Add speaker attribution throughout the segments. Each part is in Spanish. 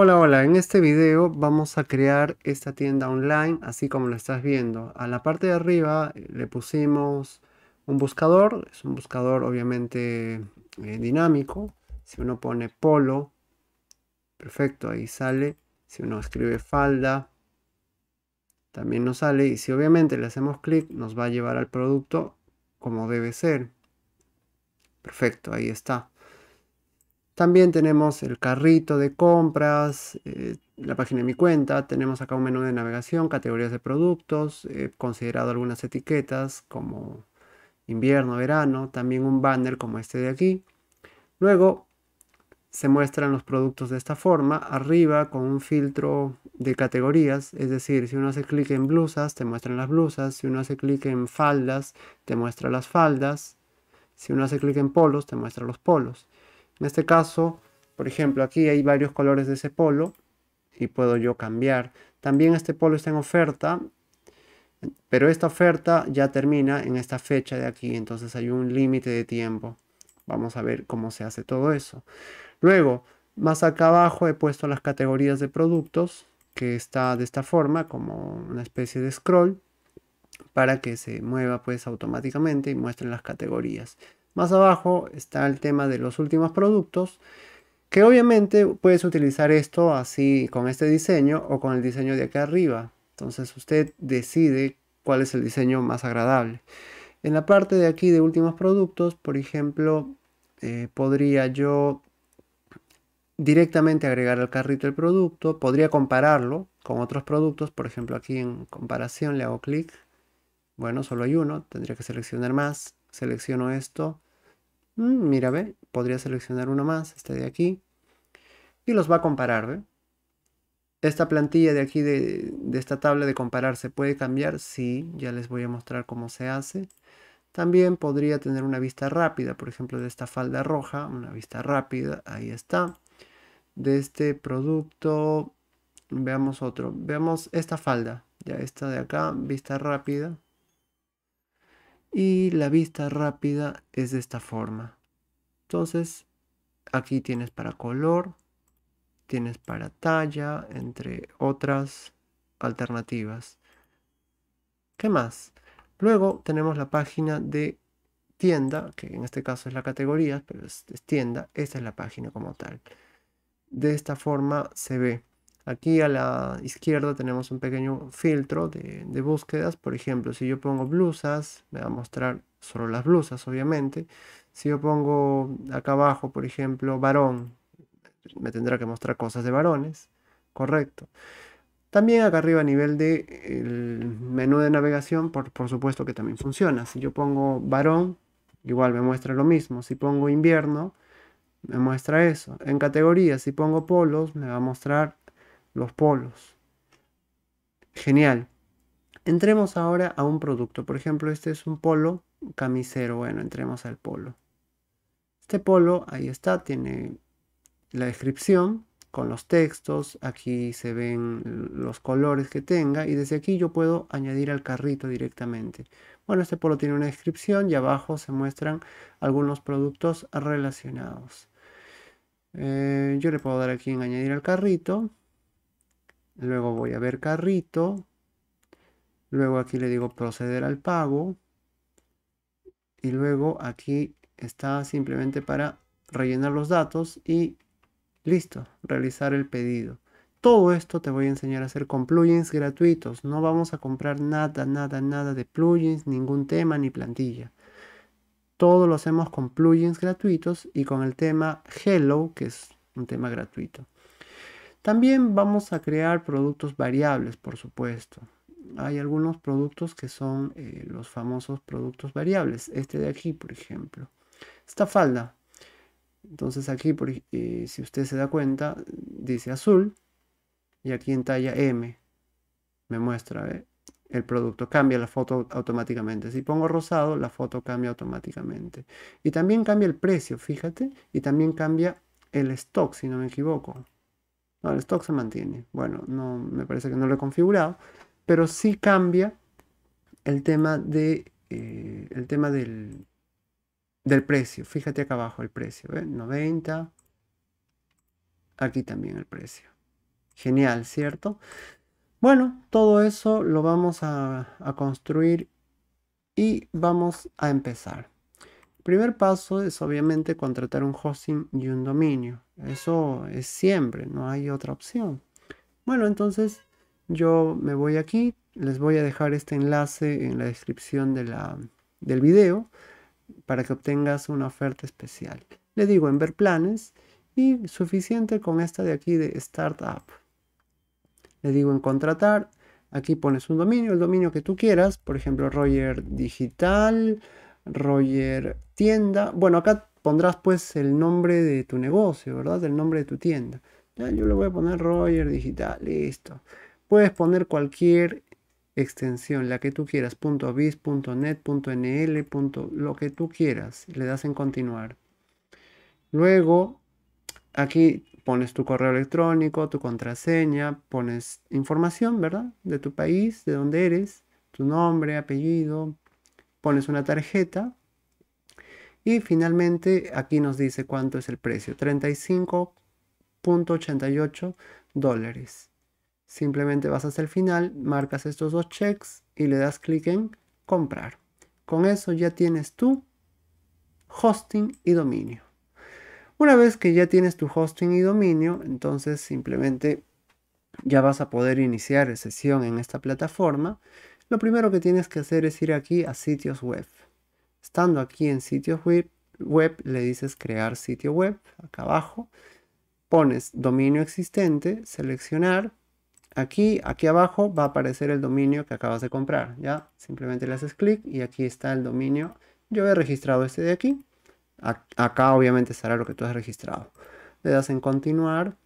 Speaker 1: Hola, hola, en este video vamos a crear esta tienda online así como lo estás viendo. A la parte de arriba eh, le pusimos un buscador, es un buscador obviamente eh, dinámico. Si uno pone polo, perfecto, ahí sale. Si uno escribe falda, también nos sale. Y si obviamente le hacemos clic, nos va a llevar al producto como debe ser. Perfecto, ahí está. También tenemos el carrito de compras, eh, la página de mi cuenta, tenemos acá un menú de navegación, categorías de productos, he eh, considerado algunas etiquetas como invierno, verano, también un banner como este de aquí. Luego se muestran los productos de esta forma, arriba con un filtro de categorías, es decir, si uno hace clic en blusas, te muestran las blusas, si uno hace clic en faldas, te muestra las faldas, si uno hace clic en polos, te muestra los polos. En este caso, por ejemplo, aquí hay varios colores de ese polo y puedo yo cambiar. También este polo está en oferta, pero esta oferta ya termina en esta fecha de aquí, entonces hay un límite de tiempo. Vamos a ver cómo se hace todo eso. Luego, más acá abajo he puesto las categorías de productos, que está de esta forma, como una especie de scroll, para que se mueva pues automáticamente y muestren las categorías. Más abajo está el tema de los últimos productos, que obviamente puedes utilizar esto así con este diseño o con el diseño de acá arriba. Entonces usted decide cuál es el diseño más agradable. En la parte de aquí de últimos productos, por ejemplo, eh, podría yo directamente agregar al carrito el producto, podría compararlo con otros productos, por ejemplo aquí en comparación le hago clic, bueno, solo hay uno, tendría que seleccionar más, selecciono esto, Mm, mira, ve, podría seleccionar uno más, este de aquí. Y los va a comparar, ¿ve? Esta plantilla de aquí, de, de esta tabla de comparar, ¿se puede cambiar? Sí, ya les voy a mostrar cómo se hace. También podría tener una vista rápida, por ejemplo, de esta falda roja, una vista rápida, ahí está. De este producto, veamos otro, veamos esta falda, ya esta de acá, vista rápida. Y la vista rápida es de esta forma. Entonces, aquí tienes para color, tienes para talla, entre otras alternativas. ¿Qué más? Luego tenemos la página de tienda, que en este caso es la categoría, pero es, tienda. Esta es la página como tal. De esta forma se ve. Aquí a la izquierda tenemos un pequeño filtro de, búsquedas. Por ejemplo, si yo pongo blusas, me va a mostrar solo las blusas, obviamente. Si yo pongo acá abajo, por ejemplo, varón, me tendrá que mostrar cosas de varones. Correcto. También acá arriba a nivel del de menú de navegación, por, por supuesto que también funciona. Si yo pongo varón, igual me muestra lo mismo. Si pongo invierno, me muestra eso. En categoría, si pongo polos, me va a mostrar los polos. Genial. Entremos ahora a un producto. Por ejemplo, este es un polo camisero. Bueno, entremos al polo. Este polo, ahí está, tiene la descripción con los textos. Aquí se ven los colores que tenga. Y desde aquí yo puedo añadir al carrito directamente. Bueno, este polo tiene una descripción y abajo se muestran algunos productos relacionados. Eh, yo le puedo dar aquí en añadir al carrito. Luego voy a ver carrito. Luego aquí le digo proceder al pago. Y luego aquí está simplemente para rellenar los datos y listo, realizar el pedido. Todo esto te voy a enseñar a hacer con plugins gratuitos. No vamos a comprar nada, nada, nada de plugins, ningún tema ni plantilla. Todo lo hacemos con plugins gratuitos y con el tema Hello, que es un tema gratuito. También vamos a crear productos variables, por supuesto. Hay algunos productos que son eh, los famosos productos variables. Este de aquí, por ejemplo. Esta falda. Entonces aquí, eh, si usted se da cuenta, dice azul. Y aquí en talla M me muestra eh, el producto. Cambia la foto automáticamente. Si pongo rosado, la foto cambia automáticamente. Y también cambia el precio, fíjate. Y también cambia el stock, si no me equivoco el stock se mantiene. Bueno, no, me parece que no lo he configurado, pero sí cambia el tema, de, eh, el tema del, precio. Fíjate acá abajo el precio, 90. ¿eh? Aquí también el precio. Genial, ¿cierto? Bueno, todo eso lo vamos a construir y vamos a empezar primer paso es obviamente contratar un hosting y un dominio. Eso es siempre, no hay otra opción. Bueno, entonces yo me voy aquí, les voy a dejar este enlace en la descripción de la, del video para que obtengas una oferta especial. Le digo en ver planes y suficiente con esta de aquí de startup. Le digo en contratar, aquí pones un dominio, el dominio que tú quieras, por ejemplo Roger Digital, Roger Tienda. Bueno, acá pondrás pues el nombre de tu negocio, ¿verdad? El nombre de tu tienda. Ya, yo le voy a poner Roger Digital, listo. Puedes poner cualquier extensión, la que tú quieras, .biz, .net, .nl, lo que tú quieras. Le das en continuar. Luego, aquí pones tu correo electrónico, tu contraseña, pones información, ¿verdad? De tu país, de dónde eres, tu nombre, apellido, pones una tarjeta y finalmente aquí nos dice cuánto es el precio, 35.88 dólares. Simplemente vas hasta el final, marcas estos dos checks y le das clic en comprar. Con eso ya tienes tu hosting y dominio. Una vez que ya tienes tu hosting y dominio, entonces simplemente ya vas a poder iniciar sesión en esta plataforma lo primero que tienes que hacer es ir aquí a sitios web. Estando aquí en sitios web, web le dices crear sitio web, acá abajo. Pones dominio existente, seleccionar. Aquí, aquí abajo va a aparecer el dominio que acabas de comprar. Ya, simplemente le haces clic y aquí está el dominio. Yo he registrado este de aquí. acá obviamente estará lo que tú has registrado. Le das en continuar.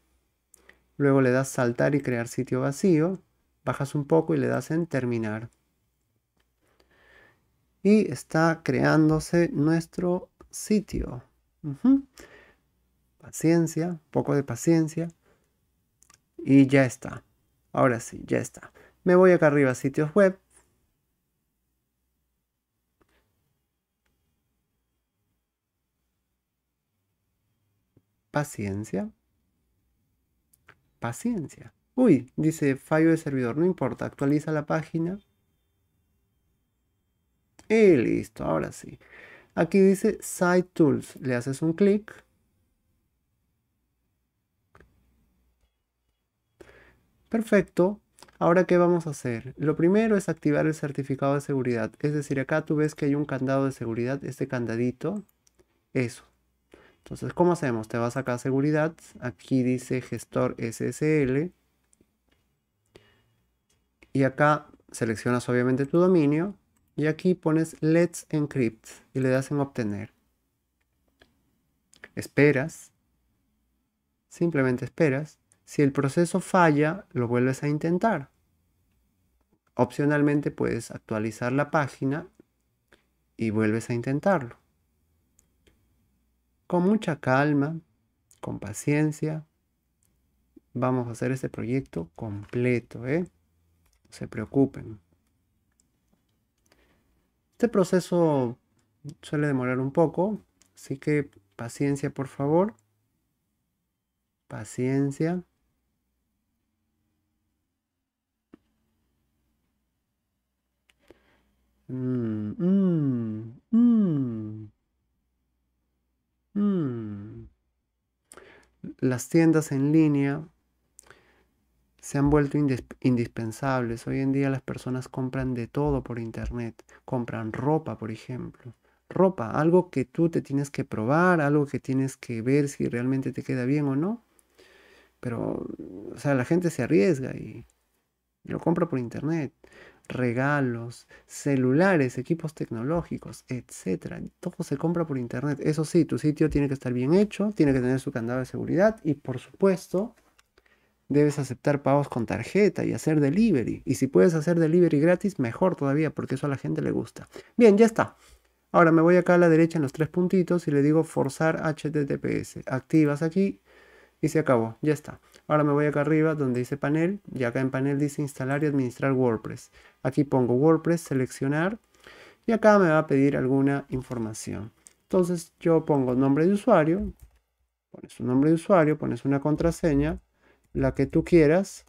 Speaker 1: Luego le das saltar y crear sitio vacío bajas un poco y le das en terminar. Y está creándose nuestro sitio. Paciencia, poco de paciencia. Y ya está. Ahora sí, ya está. Me voy acá arriba a sitios web. Paciencia. Paciencia. Uy, dice fallo de servidor, no importa, actualiza la página. Y listo, ahora sí. Aquí dice Site Tools, le haces un clic. Perfecto. Ahora, ¿qué vamos a hacer? Lo primero es activar el certificado de seguridad. Es decir, acá tú ves que hay un candado de seguridad, este candadito. Eso. Entonces, ¿cómo hacemos? Te vas acá a seguridad. Aquí dice gestor SSL y acá seleccionas obviamente tu dominio y aquí pones Let's Encrypt y le das en obtener. Esperas, simplemente esperas. Si el proceso falla, lo vuelves a intentar. Opcionalmente puedes actualizar la página y vuelves a intentarlo. Con mucha calma, con paciencia, vamos a hacer este proyecto completo. ¿eh? se preocupen. Este proceso suele demorar un poco, así que paciencia por favor. Paciencia. Mm, mm, mm, Las tiendas en línea se han vuelto indispensables. Hoy en día las personas compran de todo por internet. Compran ropa, por ejemplo. Ropa, algo que tú te tienes que probar, algo que tienes que ver si realmente te queda bien o no. Pero, o sea, la gente se arriesga y, lo compra por internet. Regalos, celulares, equipos tecnológicos, etcétera. Todo se compra por internet. Eso sí, tu sitio tiene que estar bien hecho, tiene que tener su candado de seguridad y, por supuesto, debes aceptar pagos con tarjeta y hacer delivery. Y si puedes hacer delivery gratis, mejor todavía, porque eso a la gente le gusta. Bien, ya está. Ahora me voy acá a la derecha en los tres puntitos y le digo forzar HTTPS. Activas aquí y se acabó, ya está. Ahora me voy acá arriba donde dice panel y acá en panel dice instalar y administrar WordPress. Aquí pongo WordPress, seleccionar y acá me va a pedir alguna información. Entonces yo pongo nombre de usuario, pones un nombre de usuario, pones una contraseña, la que tú quieras.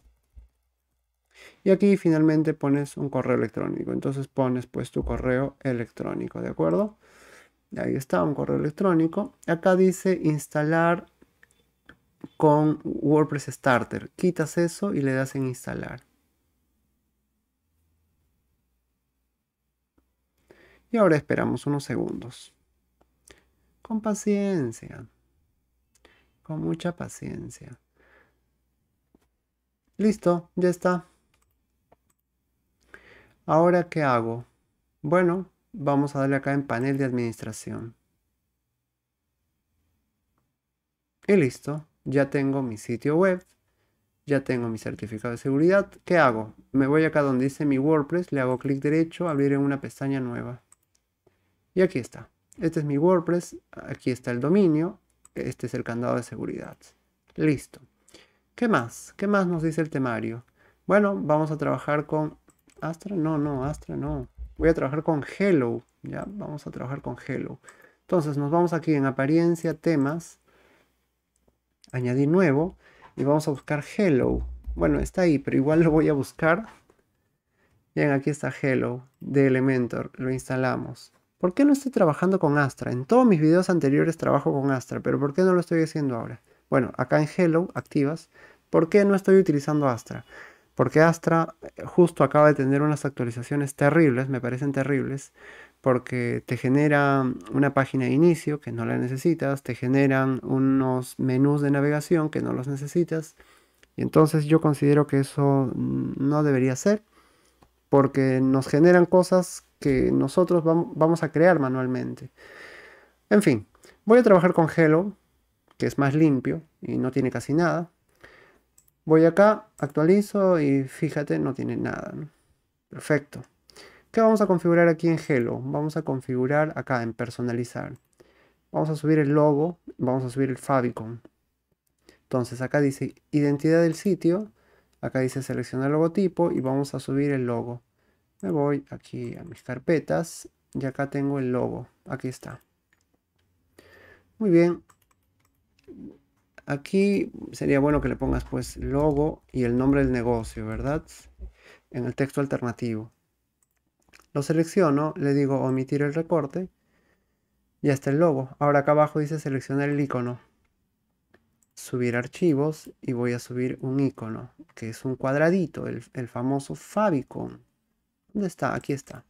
Speaker 1: Y aquí finalmente pones un correo electrónico. Entonces pones pues tu correo electrónico, ¿de acuerdo? Ahí está, un correo electrónico. Acá dice instalar con WordPress Starter. Quitas eso y le das en instalar. Y ahora esperamos unos segundos. Con paciencia. Con mucha paciencia. Listo, ya está. Ahora, ¿qué hago? Bueno, vamos a darle acá en panel de administración. Y listo, ya tengo mi sitio web, ya tengo mi certificado de seguridad. ¿Qué hago? Me voy acá donde dice mi WordPress, le hago clic derecho, abrir en una pestaña nueva. Y aquí está. Este es mi WordPress, aquí está el dominio, este es el candado de seguridad. Listo. ¿Qué más? ¿Qué más nos dice el temario? Bueno, vamos a trabajar con Astra. No, no, Astra no. Voy a trabajar con Hello. Ya, vamos a trabajar con Hello. Entonces nos vamos aquí en apariencia, temas. Añadir nuevo. Y vamos a buscar Hello. Bueno, está ahí, pero igual lo voy a buscar. Bien, aquí está Hello de Elementor. Lo instalamos. ¿Por qué no estoy trabajando con Astra? En todos mis videos anteriores trabajo con Astra, pero ¿por qué no lo estoy haciendo ahora? Bueno, acá en Hello activas. ¿Por qué no estoy utilizando Astra? Porque Astra eh, justo acaba de tener unas actualizaciones terribles, me parecen terribles, porque te genera mm, una página de inicio que no la necesitas, te generan unos menús de navegación que no los necesitas. Y entonces yo considero que eso mm, no debería ser, porque nos generan cosas que nosotros vamos a crear manualmente. En fin, voy a trabajar con Hello, que es más limpio y no tiene casi nada. Voy acá, actualizo y fíjate, no tiene nada. Perfecto. ¿Qué vamos a configurar aquí en Hello? Vamos a configurar acá en personalizar. Vamos a subir el logo, vamos a subir el favicon. Entonces acá dice identidad del sitio, acá dice seleccionar logotipo y vamos a subir el logo. Me voy aquí a mis carpetas y acá tengo el logo. Aquí está. Muy bien, aquí sería bueno que le pongas pues logo y el nombre del negocio, ¿verdad? En el texto alternativo. Lo selecciono, le digo omitir el recorte. y está el logo. Ahora acá abajo dice seleccionar el icono. Subir archivos y voy a subir un icono, que es un cuadradito, el, famoso favicon. ¿Dónde está? Aquí está.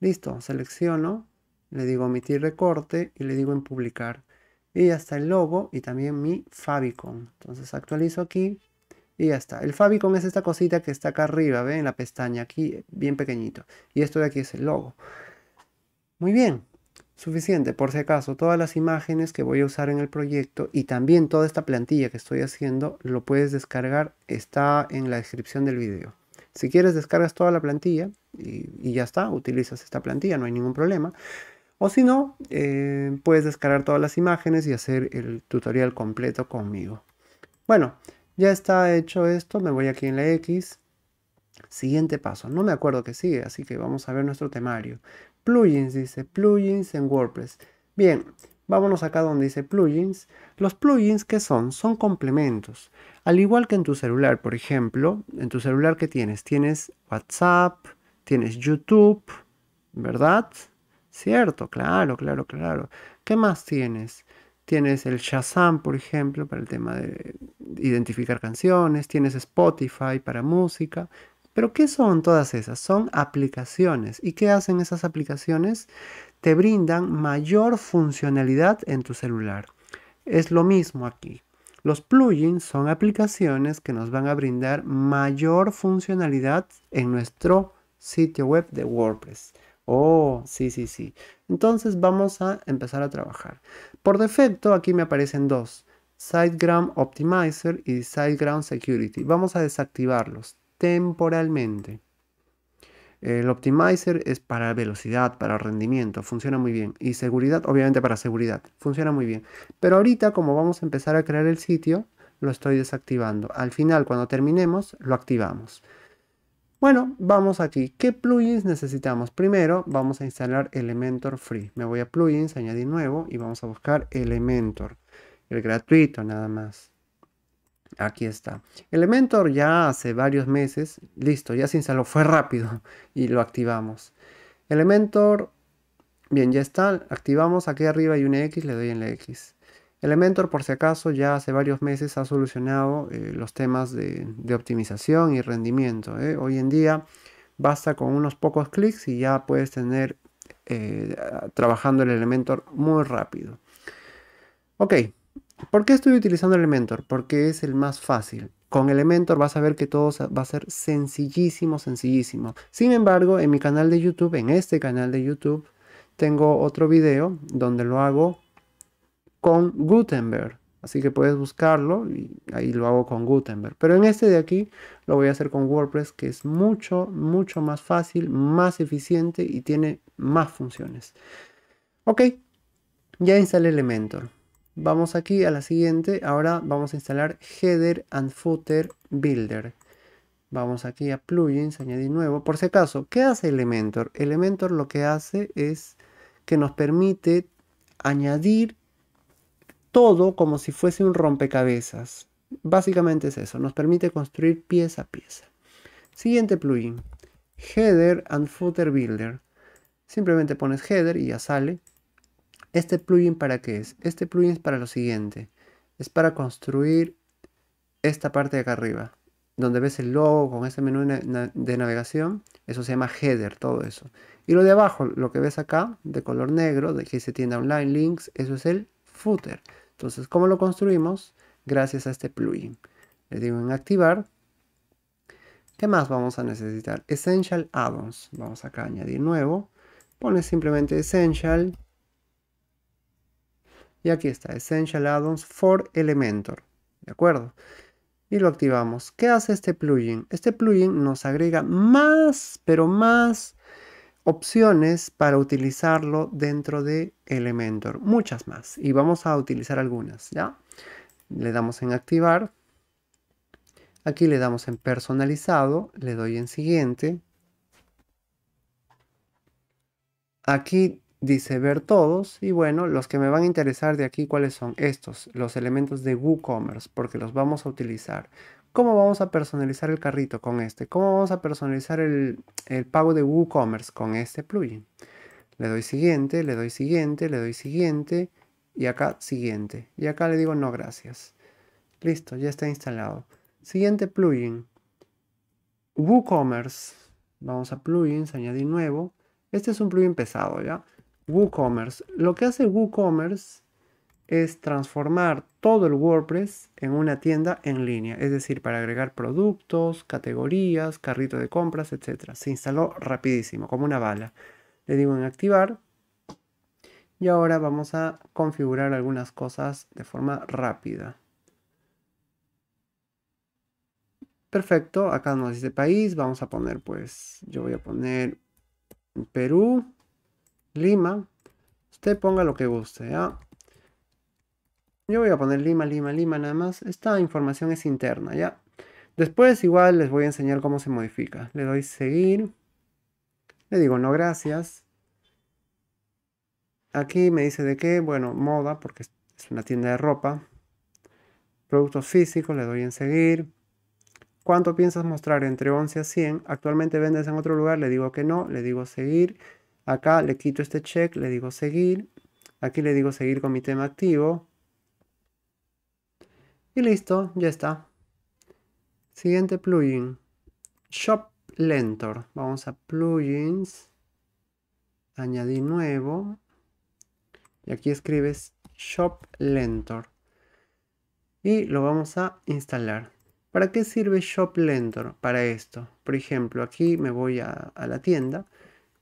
Speaker 1: Listo, selecciono, le digo omitir recorte y le digo en publicar y ya está el logo y también mi favicon. Entonces actualizo aquí y ya está. El favicon es esta cosita que está acá arriba, ve En la pestaña, aquí bien pequeñito. Y esto de aquí es el logo. Muy bien, suficiente. Por si acaso, todas las imágenes que voy a usar en el proyecto y también toda esta plantilla que estoy haciendo, lo puedes descargar, está en la descripción del video. Si quieres descargas toda la plantilla y, y ya está, utilizas esta plantilla, no hay ningún problema. O si no, eh, puedes descargar todas las imágenes y hacer el tutorial completo conmigo. Bueno, ya está hecho esto, me voy aquí en la X. Siguiente paso, no me acuerdo que sigue, así que vamos a ver nuestro temario. Plugins, dice, plugins en WordPress. Bien, vámonos acá donde dice plugins. Los plugins, ¿qué son? Son complementos. Al igual que en tu celular, por ejemplo, en tu celular, ¿qué tienes? Tienes WhatsApp, tienes YouTube, ¿verdad? Cierto, claro, claro, claro. ¿Qué más tienes? Tienes el Shazam, por ejemplo, para el tema de identificar canciones, tienes Spotify para música. Pero ¿qué son todas esas? Son aplicaciones. ¿Y qué hacen esas aplicaciones? Te brindan mayor funcionalidad en tu celular. Es lo mismo aquí. Los plugins son aplicaciones que nos van a brindar mayor funcionalidad en nuestro sitio web de WordPress. Oh, sí, sí, sí. Entonces vamos a empezar a trabajar. Por defecto, aquí me aparecen dos. SiteGround Optimizer y SiteGround Security. Vamos a desactivarlos temporalmente. El Optimizer es para velocidad, para rendimiento, funciona muy bien. Y seguridad, obviamente para seguridad, funciona muy bien. Pero ahorita, como vamos a empezar a crear el sitio, lo estoy desactivando. Al final, cuando terminemos, lo activamos. Bueno, vamos aquí. ¿Qué plugins necesitamos? Primero vamos a instalar Elementor Free. Me voy a plugins, añadir nuevo y vamos a buscar Elementor. El gratuito nada más. Aquí está. Elementor ya hace varios meses. Listo, ya se instaló. Fue rápido y lo activamos. Elementor. Bien, ya está. Activamos. Aquí arriba hay un X. Le doy en el X. Elementor, por si acaso, ya hace varios meses ha solucionado eh, los temas de, optimización y rendimiento. ¿eh? Hoy en día basta con unos pocos clics y ya puedes tener eh, trabajando el Elementor muy rápido. Ok, ¿por qué estoy utilizando Elementor? Porque es el más fácil. Con Elementor vas a ver que todo va a ser sencillísimo, sencillísimo. Sin embargo, en mi canal de YouTube, en este canal de YouTube, tengo otro video donde lo hago con Gutenberg. Así que puedes buscarlo y ahí lo hago con Gutenberg. Pero en este de aquí lo voy a hacer con WordPress que es mucho, mucho más fácil, más eficiente y tiene más funciones. Ok, ya instalé Elementor. Vamos aquí a la siguiente. Ahora vamos a instalar Header and Footer Builder. Vamos aquí a Plugins, añadir nuevo. Por si acaso, ¿qué hace Elementor? Elementor lo que hace es que nos permite añadir todo como si fuese un rompecabezas. Básicamente es eso, nos permite construir pieza a pieza. Siguiente plugin, Header and Footer Builder. Simplemente pones header y ya sale. ¿Este plugin para qué es? Este plugin es para lo siguiente. Es para construir esta parte de acá arriba. Donde ves el logo con ese menú de navegación. Eso se llama header, todo eso. Y lo de abajo, lo que ves acá, de color negro, de que se tienda online, links, eso es el footer. Entonces, ¿cómo lo construimos? Gracias a este plugin. Le digo en activar. ¿Qué más vamos a necesitar? Essential Addons. Vamos acá a añadir nuevo. Pone simplemente Essential. Y aquí está, Essential Addons for Elementor. ¿De acuerdo? y lo activamos. ¿Qué hace este plugin? Este plugin nos agrega más, pero más opciones para utilizarlo dentro de Elementor, muchas más, y vamos a utilizar algunas, ¿ya? Le damos en activar, aquí le damos en personalizado, le doy en siguiente, aquí dice ver todos y bueno, los que me van a interesar de aquí, ¿cuáles son? Estos, los elementos de WooCommerce, porque los vamos a utilizar. ¿Cómo vamos a personalizar el carrito con este? ¿Cómo vamos a personalizar el, pago de WooCommerce con este plugin? Le doy siguiente, le doy siguiente, le doy siguiente y acá siguiente. Y acá le digo no gracias. Listo, ya está instalado. Siguiente plugin. WooCommerce. Vamos a plugins, añadir nuevo. Este es un plugin pesado, ¿ya? WooCommerce. Lo que hace WooCommerce es transformar todo el WordPress en una tienda en línea, es decir, para agregar productos, categorías, carrito de compras, etc. Se instaló rapidísimo, como una bala. Le digo en activar y ahora vamos a configurar algunas cosas de forma rápida. Perfecto, acá nos dice país, vamos a poner pues, yo voy a poner Perú, Lima, usted ponga lo que guste, ¿ya? ¿ah? Yo voy a poner Lima, Lima, Lima nada más. Esta información es interna, ¿ya? Después igual les voy a enseñar cómo se modifica. Le doy seguir. Le digo no gracias. Aquí me dice de qué. Bueno, moda, porque es una tienda de ropa. Productos físicos, le doy en seguir. ¿Cuánto piensas mostrar? Entre 11 a 100. Actualmente vendes en otro lugar, le digo que no, le digo seguir. Acá le quito este check, le digo seguir. Aquí le digo seguir con mi tema activo y listo, ya está. Siguiente plugin. Shop Lentor. Vamos a plugins. Añadir nuevo. Y aquí escribes Shop Lentor. Y lo vamos a instalar. ¿Para qué sirve Shop Lentor? Para esto. Por ejemplo, aquí me voy a, a la tienda.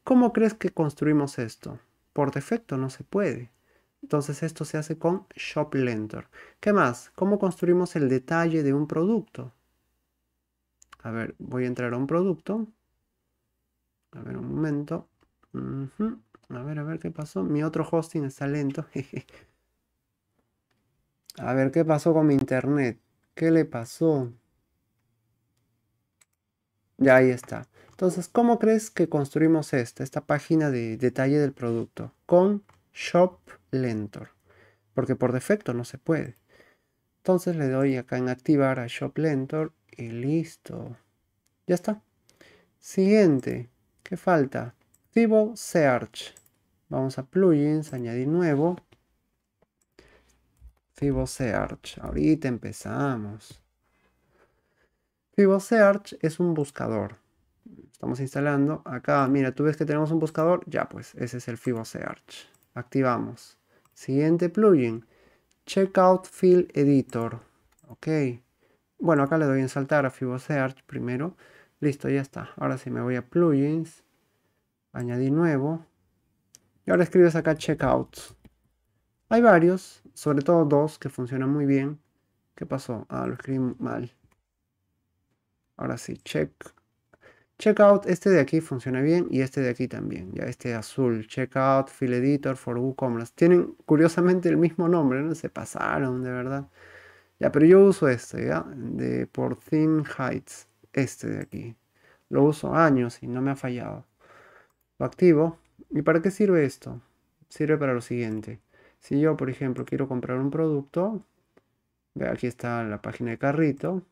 Speaker 1: ¿Cómo crees que construimos esto? Por defecto no se puede. Entonces esto se hace con ShopLentor. ¿Qué más? ¿Cómo construimos el detalle de un producto? A ver, voy a entrar a un producto. A ver, un momento. A ver, a ver qué pasó. Mi otro hosting está lento. a ver qué pasó con mi internet. ¿Qué le pasó? Ya ahí está. Entonces, ¿cómo crees que construimos esta, esta página de detalle del producto? Con Shop Lentor, porque por defecto no se puede. Entonces le doy acá en activar a Shop Lentor y listo. Ya está. Siguiente. ¿Qué falta? Fibo Search. Vamos a plugins, añadir nuevo. Fibo Search. Ahorita empezamos. Fibo Search es un buscador. Estamos instalando. Acá, mira, tú ves que tenemos un buscador. Ya, pues, ese es el Fibo Search. Activamos. Siguiente plugin, Checkout Field Editor. Ok. Bueno, acá le doy en saltar a FiboSearch primero. Listo, ya está. Ahora sí me voy a plugins. añadí nuevo. Y ahora escribes acá checkout, Hay varios, sobre todo dos que funcionan muy bien. ¿Qué pasó? Ah, lo escribí mal. Ahora sí, check Checkout, este de aquí funciona bien y este de aquí también, ya este azul, Checkout, Fill Editor for WooCommerce. Tienen curiosamente el mismo nombre, ¿no? Se pasaron, de verdad. Ya, pero yo uso este, ¿ya? De por Theme Heights, este de aquí. Lo uso años y no me ha fallado. Lo activo. ¿Y para qué sirve esto? Sirve para lo siguiente. Si yo, por ejemplo, quiero comprar un producto, aquí está la página de carrito,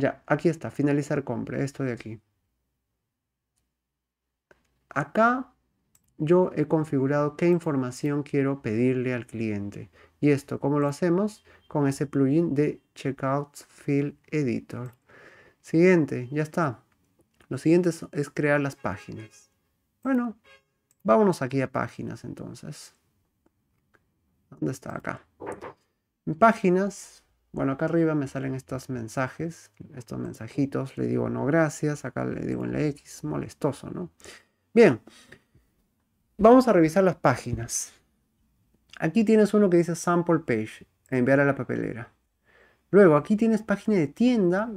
Speaker 1: ya, aquí está, finalizar compra, esto de aquí. Acá yo he configurado qué información quiero pedirle al cliente. Y esto, ¿cómo lo hacemos? Con ese plugin de Checkout Field Editor. Siguiente, ya está. Lo siguiente es crear las páginas. Bueno, vámonos aquí a páginas entonces. ¿Dónde está acá? En páginas, bueno, acá arriba me salen estos mensajes, estos mensajitos. Le digo no gracias, acá le digo en la X, molestoso, ¿no? Bien, vamos a revisar las páginas. Aquí tienes uno que dice sample page, enviar a la papelera. Luego, aquí tienes página de tienda,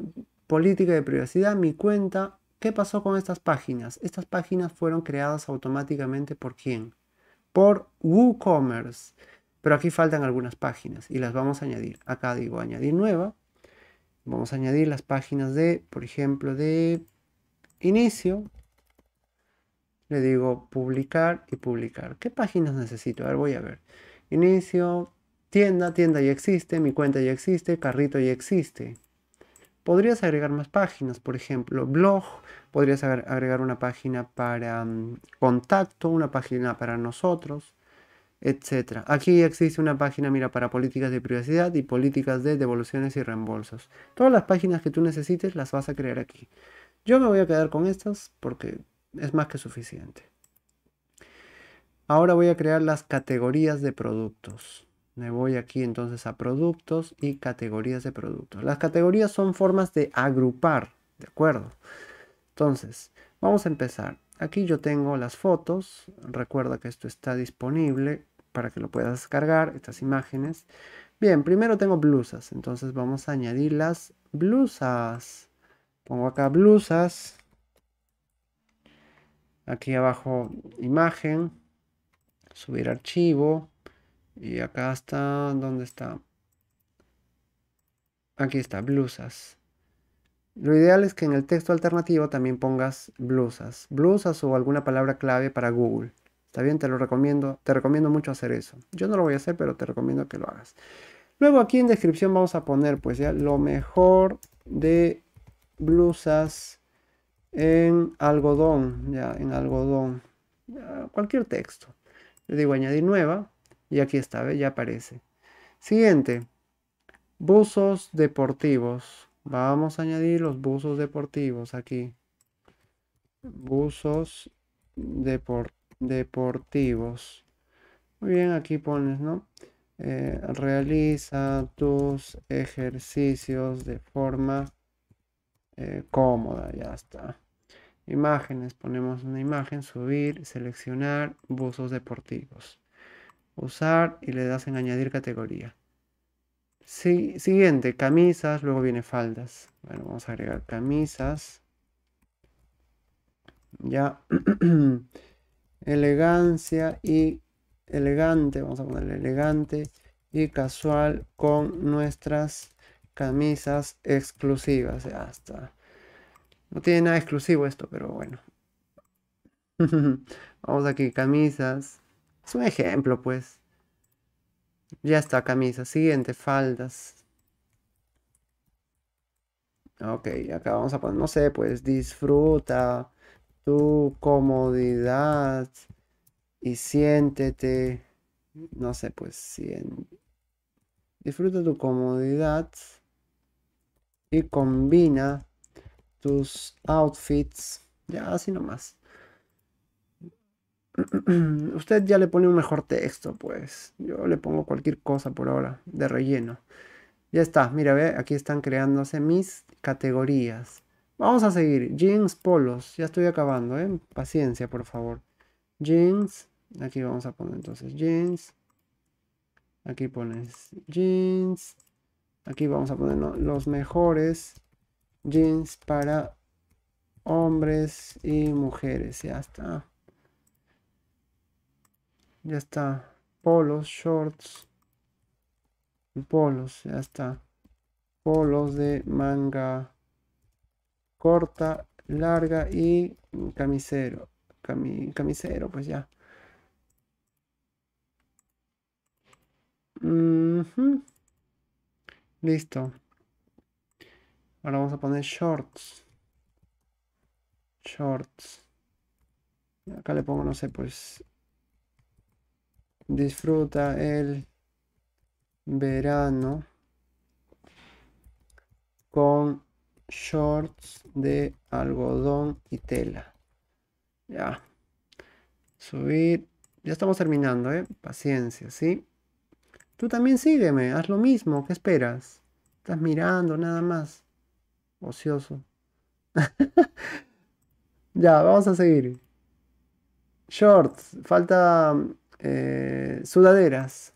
Speaker 1: política de privacidad, mi cuenta. ¿Qué pasó con estas páginas? Estas páginas fueron creadas automáticamente por quién? Por WooCommerce. Pero aquí faltan algunas páginas y las vamos a añadir. Acá digo añadir nueva. Vamos a añadir las páginas de, por ejemplo, de inicio. Le digo publicar y publicar. ¿Qué páginas necesito? A ver, voy a ver. Inicio, tienda, tienda ya existe, mi cuenta ya existe, carrito ya existe. Podrías agregar más páginas, por ejemplo, blog, podrías agregar una página para mm, contacto, una página para nosotros, etcétera. Aquí existe una página, mira, para políticas de privacidad y políticas de devoluciones y reembolsos. Todas las páginas que tú necesites las vas a crear aquí. Yo me voy a quedar con estas porque es más que suficiente. Ahora voy a crear las categorías de productos. Me voy aquí entonces a productos y categorías de productos. Las categorías son formas de agrupar, ¿de acuerdo? Entonces, vamos a empezar. Aquí yo tengo las fotos. Recuerda que esto está disponible para que lo puedas descargar estas imágenes. Bien, primero tengo blusas, entonces vamos a añadir las blusas. Pongo acá blusas. Aquí abajo imagen. Subir archivo. Y acá está, ¿dónde está? Aquí está, blusas. Lo ideal es que en el texto alternativo también pongas blusas. Blusas o alguna palabra clave para Google. Está bien, te lo recomiendo, te recomiendo mucho hacer eso. Yo no lo voy a hacer, pero te recomiendo que lo hagas. Luego aquí en descripción vamos a poner pues ya lo mejor de blusas en algodón, ya en algodón, cualquier texto. Le digo añadir nueva y aquí está, ya aparece. Siguiente, buzos deportivos. Vamos a añadir los buzos deportivos aquí. Buzos deportivos deportivos. Muy bien, aquí pones, ¿no? Eh, realiza tus ejercicios de forma eh, cómoda, ya está. Imágenes, ponemos una imagen, subir, seleccionar buzos deportivos. Usar y le das en añadir categoría. siguiente, camisas, luego viene faldas. Bueno, vamos a agregar camisas. Ya. elegancia y elegante, vamos a poner elegante y casual con nuestras camisas exclusivas. Ya está. No tiene nada exclusivo esto, pero bueno. vamos aquí, camisas. Es un ejemplo, pues. Ya está, camisas. Siguiente, faldas. Ok, acá vamos a poner, no sé, pues disfruta tu comodidad y siéntete, no sé, pues Disfruta tu comodidad y combina tus outfits, ya así nomás. Usted ya le pone un mejor texto, pues. Yo le pongo cualquier cosa por ahora, de relleno. Ya está, mira, ve, aquí están creándose mis categorías. Vamos a seguir. Jeans polos. Ya estoy acabando, ¿eh? Paciencia, por favor. Jeans. Aquí vamos a poner entonces jeans. Aquí pones jeans. Aquí vamos a poner los mejores jeans para hombres y mujeres. Ya está. Ya está. Polos, shorts. Polos, ya está. Polos de manga corta, larga y camisero. camisero, pues ya. Listo. Ahora vamos a poner shorts. Shorts. Acá le pongo, no sé, pues... Disfruta el verano con shorts de algodón y tela. Ya. Subir. Ya estamos terminando, ¿eh? Paciencia, ¿sí? Tú también sígueme, haz lo mismo, ¿qué esperas? Estás mirando nada más. Ocioso. ya, vamos a seguir. Shorts, falta eh, sudaderas.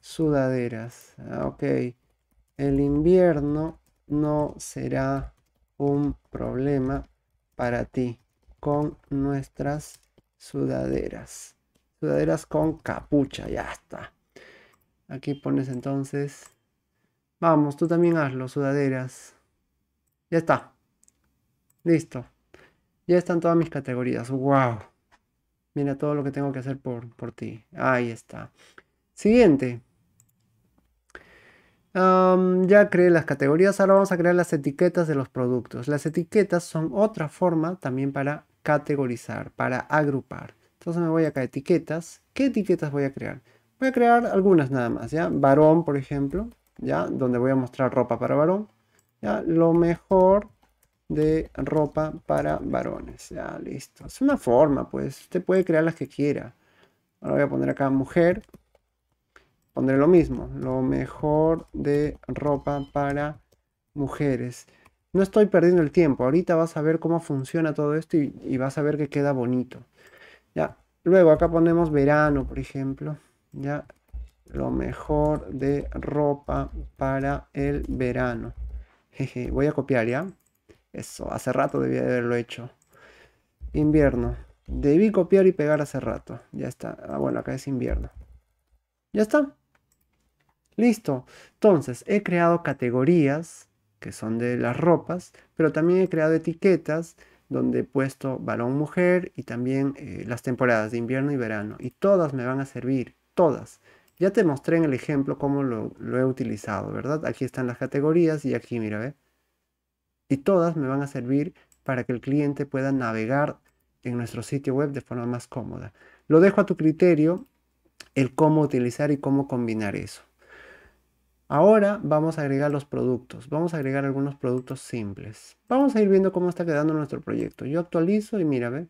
Speaker 1: Sudaderas, ah, ok el invierno no será un problema para ti con nuestras sudaderas. Sudaderas con capucha, ya está. Aquí pones entonces. Vamos, tú también hazlo, sudaderas. Ya está. Listo. Ya están todas mis categorías. ¡Wow! Mira todo lo que tengo que hacer por, por ti. Ahí está. Siguiente ya creé las categorías, ahora vamos a crear las etiquetas de los productos. Las etiquetas son otra forma también para categorizar, para agrupar. Entonces me voy acá a etiquetas. ¿Qué etiquetas voy a crear? Voy a crear algunas nada más, ¿ya? Varón, por ejemplo, ¿ya? Donde voy a mostrar ropa para varón. ¿ya? Lo mejor de ropa para varones. Ya, listo. Es una forma, pues. Usted puede crear las que quiera. Ahora voy a poner acá mujer pondré lo mismo, lo mejor de ropa para mujeres. No estoy perdiendo el tiempo, ahorita vas a ver cómo funciona todo esto y, vas a ver que queda bonito. Ya, luego acá ponemos verano, por ejemplo, ya, lo mejor de ropa para el verano. Jeje, voy a copiar ya. Eso, hace rato debía haberlo hecho. Invierno. Debí copiar y pegar hace rato. Ya está. Ah, bueno, acá es invierno. Ya está. Listo. Entonces, he creado categorías que son de las ropas, pero también he creado etiquetas donde he puesto balón mujer y también eh, las temporadas de invierno y verano. Y todas me van a servir, todas. Ya te mostré en el ejemplo cómo lo, lo he utilizado, ¿verdad? Aquí están las categorías y aquí, mira, ¿ve? Y todas me van a servir para que el cliente pueda navegar en nuestro sitio web de forma más cómoda. Lo dejo a tu criterio el cómo utilizar y cómo combinar eso. Ahora vamos a agregar los productos. Vamos a agregar algunos productos simples. Vamos a ir viendo cómo está quedando nuestro proyecto. Yo actualizo y mira, ve,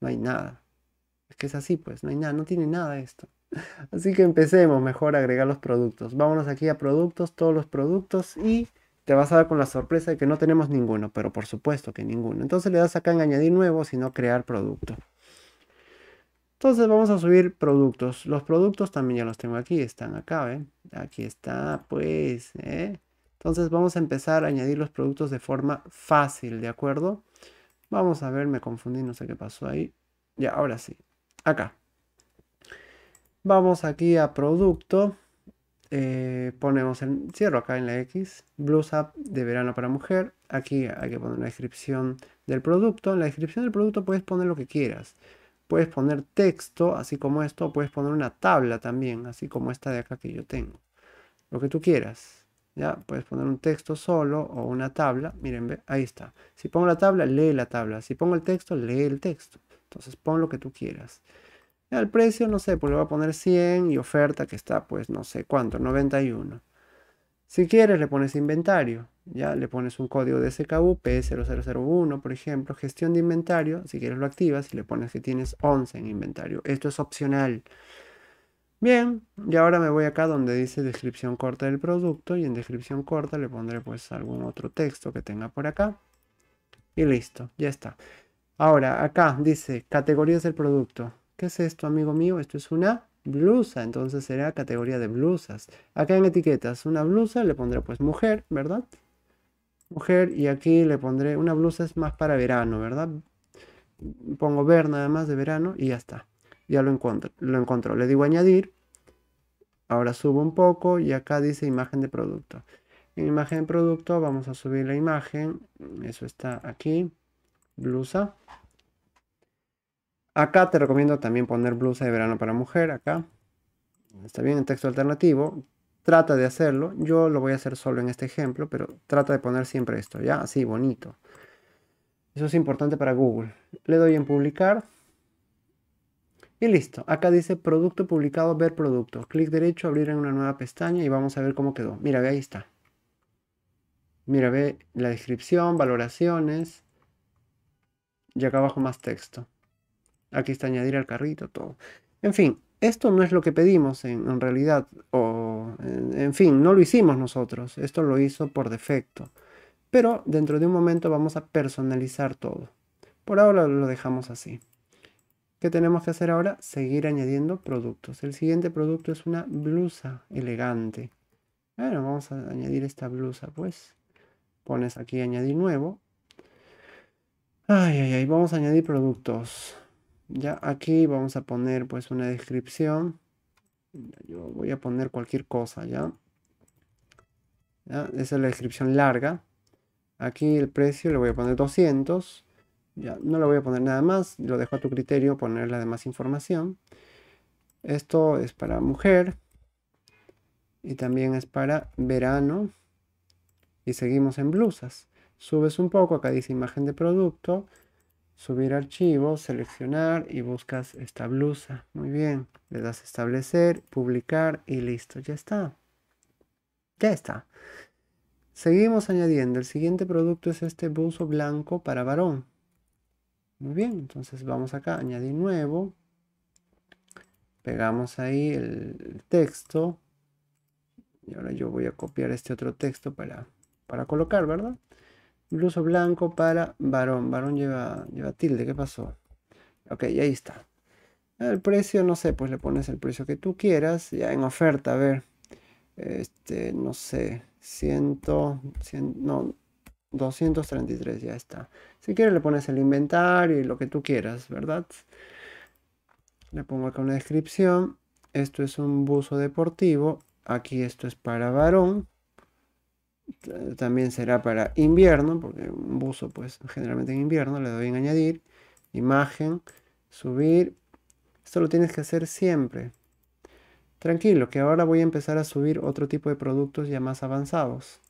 Speaker 1: no hay nada. Es que es así, pues, no hay nada, no tiene nada esto. Así que empecemos mejor a agregar los productos. Vámonos aquí a productos, todos los productos y te vas a dar con la sorpresa de que no tenemos ninguno, pero por supuesto que ninguno. Entonces le das acá en añadir nuevo, sino crear producto. Entonces vamos a subir productos. Los productos también ya los tengo aquí, están acá, ¿ven? Aquí está, pues, ¿eh? Entonces vamos a empezar a añadir los productos de forma fácil, ¿de acuerdo? Vamos a ver, me confundí, no sé qué pasó ahí. Ya, ahora sí, acá. Vamos aquí a producto. Eh, ponemos el cierro acá en la X, blusa de verano para mujer, aquí hay que poner la descripción del producto, en la descripción del producto puedes poner lo que quieras, Puedes poner texto, así como esto, puedes poner una tabla también, así como esta de acá que yo tengo. Lo que tú quieras. ¿ya? Puedes poner un texto solo o una tabla. Miren, ahí está. Si pongo la tabla, lee la tabla. Si pongo el texto, lee el texto. Entonces pon lo que tú quieras. El precio, no sé, pues le voy a poner 100 y oferta que está, pues no sé cuánto, 91. Si quieres, le pones inventario. Ya le pones un código de SKU, P0001, por ejemplo, gestión de inventario. Si quieres, lo activas y le pones que tienes 11 en inventario. Esto es opcional. Bien, y ahora me voy acá donde dice descripción corta del producto y en descripción corta le pondré pues algún otro texto que tenga por acá. Y listo, ya está. Ahora, acá dice categorías del producto. ¿Qué es esto, amigo mío? Esto es una blusa, entonces será categoría de blusas. Acá en etiquetas, una blusa le pondré pues mujer, ¿verdad? Mujer y aquí le pondré, una blusa es más para verano, ¿verdad? Pongo ver nada más de verano y ya está. Ya lo encuentro, lo Le digo añadir. Ahora subo un poco y acá dice imagen de producto. En imagen de producto vamos a subir la imagen. Eso está aquí. Blusa. Acá te recomiendo también poner blusa de verano para mujer, acá. Está bien, el texto alternativo. Trata de hacerlo. Yo lo voy a hacer solo en este ejemplo, pero trata de poner siempre esto, ¿ya? Así, bonito. Eso es importante para Google. Le doy en publicar. Y listo. Acá dice producto publicado, ver producto. Clic derecho, abrir en una nueva pestaña y vamos a ver cómo quedó. Mira, ve ahí está. Mira, ve la descripción, valoraciones. Y acá abajo más texto. Aquí está añadir al carrito, todo. En fin, esto no es lo que pedimos en, realidad, o en, en, fin, no lo hicimos nosotros, esto lo hizo por defecto. Pero dentro de un momento vamos a personalizar todo. Por ahora lo dejamos así. ¿Qué tenemos que hacer ahora? Seguir añadiendo productos. El siguiente producto es una blusa elegante. Bueno, vamos a añadir esta blusa, pues. Pones aquí añadir nuevo. Ay, ay, ay, vamos a añadir productos. Ya aquí vamos a poner pues una descripción. Yo voy a poner cualquier cosa, ¿ya? ¿Ya? Esa es la descripción larga. Aquí el precio le voy a poner 200. Ya, no le voy a poner nada más. Lo dejo a tu criterio poner la demás información. Esto es para mujer. Y también es para verano. Y seguimos en blusas. Subes un poco, acá dice imagen de producto subir archivo, seleccionar y buscas esta blusa. Muy bien, le das establecer, publicar y listo, ya está. Ya está. Seguimos añadiendo, el siguiente producto es este buzo blanco para varón. Muy bien, entonces vamos acá, añadir nuevo. Pegamos ahí el texto. Y ahora yo voy a copiar este otro texto para, para colocar, ¿verdad? Incluso blanco para varón. Varón lleva, lleva tilde. ¿Qué pasó? Ok, ahí está. El precio, no sé, pues le pones el precio que tú quieras. Ya en oferta, a ver. Este, no sé. 100, 100 no, 233, ya está. Si quieres le pones el inventario y lo que tú quieras, ¿verdad? Le pongo acá una descripción. Esto es un buzo deportivo. Aquí esto es para varón también será para invierno, porque un buzo pues generalmente en invierno, le doy en añadir, imagen, subir, esto lo tienes que hacer siempre. Tranquilo, que ahora voy a empezar a subir otro tipo de productos ya más avanzados.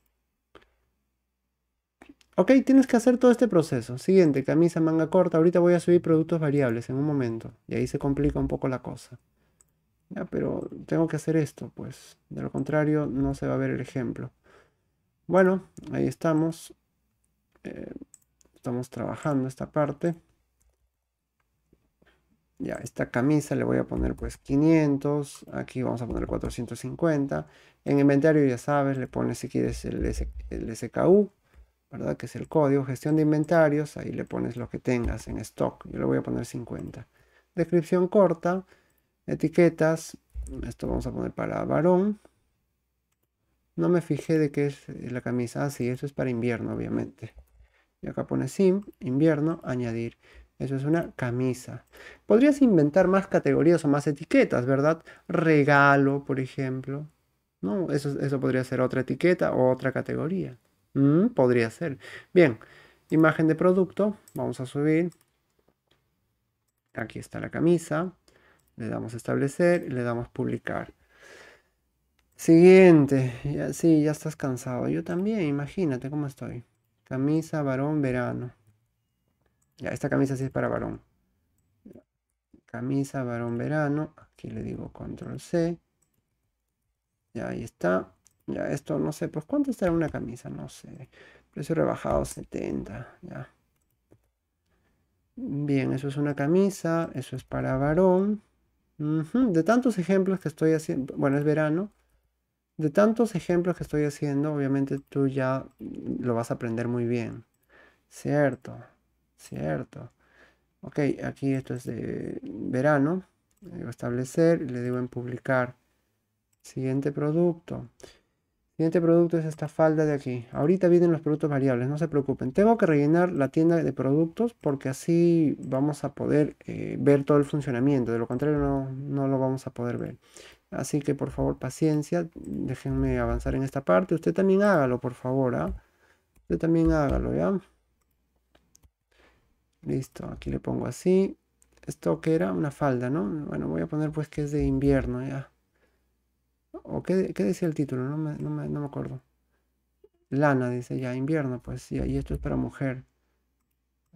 Speaker 1: Ok, tienes que hacer todo este proceso. Siguiente, camisa, manga corta. Ahorita voy a subir productos variables en un momento. Y ahí se complica un poco la cosa. Ya, pero tengo que hacer esto, pues. De lo contrario, no se va a ver el ejemplo. Bueno, ahí estamos. Eh, estamos trabajando esta parte. Ya, esta camisa le voy a poner pues 500. Aquí vamos a poner 450. En inventario ya sabes, le pones si quieres el, el SKU. ¿verdad? Que es el código, gestión de inventarios, ahí le pones lo que tengas en stock, yo le voy a poner 50. Descripción corta, etiquetas, esto vamos a poner para varón, no me fijé de qué es eh, la camisa. Ah, sí, eso es para invierno, obviamente. Y acá pone sim, invierno, añadir. Eso es una camisa. Podrías inventar más categorías o más etiquetas, ¿verdad? Regalo, por ejemplo. ¿No? Eso, eso podría ser otra etiqueta o otra categoría. Mm, podría ser. Bien, imagen de producto. Vamos a subir. Aquí está la camisa. Le damos establecer y le damos publicar. Siguiente, sí, ya estás cansado. Yo también, imagínate cómo estoy. Camisa, varón, verano. Ya, esta camisa sí es para varón. Camisa, varón, verano. Aquí le digo control C. Ya, ahí está. Ya, esto no sé, pues cuánto estará una camisa, no sé. Precio rebajado 70, ya. Bien, eso es una camisa, eso es para varón. De tantos ejemplos que estoy haciendo, bueno, es verano. De tantos ejemplos que estoy haciendo, obviamente tú ya lo vas a aprender muy bien. Cierto, cierto. Ok, aquí esto es de verano. Le digo establecer le digo en publicar. Siguiente producto. Siguiente producto es esta falda de aquí. Ahorita vienen los productos variables, no se preocupen. Tengo que rellenar la tienda de productos porque así vamos a poder eh, ver todo el funcionamiento. De lo contrario no lo vamos a poder ver. Así que por favor paciencia, déjenme avanzar en esta parte. Usted también hágalo, por favor. ¿ah? Usted también hágalo, ¿ya? Listo, aquí le pongo así. Esto que era una falda, ¿no? Bueno, voy a poner pues que es de invierno, ¿ya? ¿O qué, decía el título? No me, acuerdo. Lana, dice ya, invierno, pues sí. y esto es para mujer.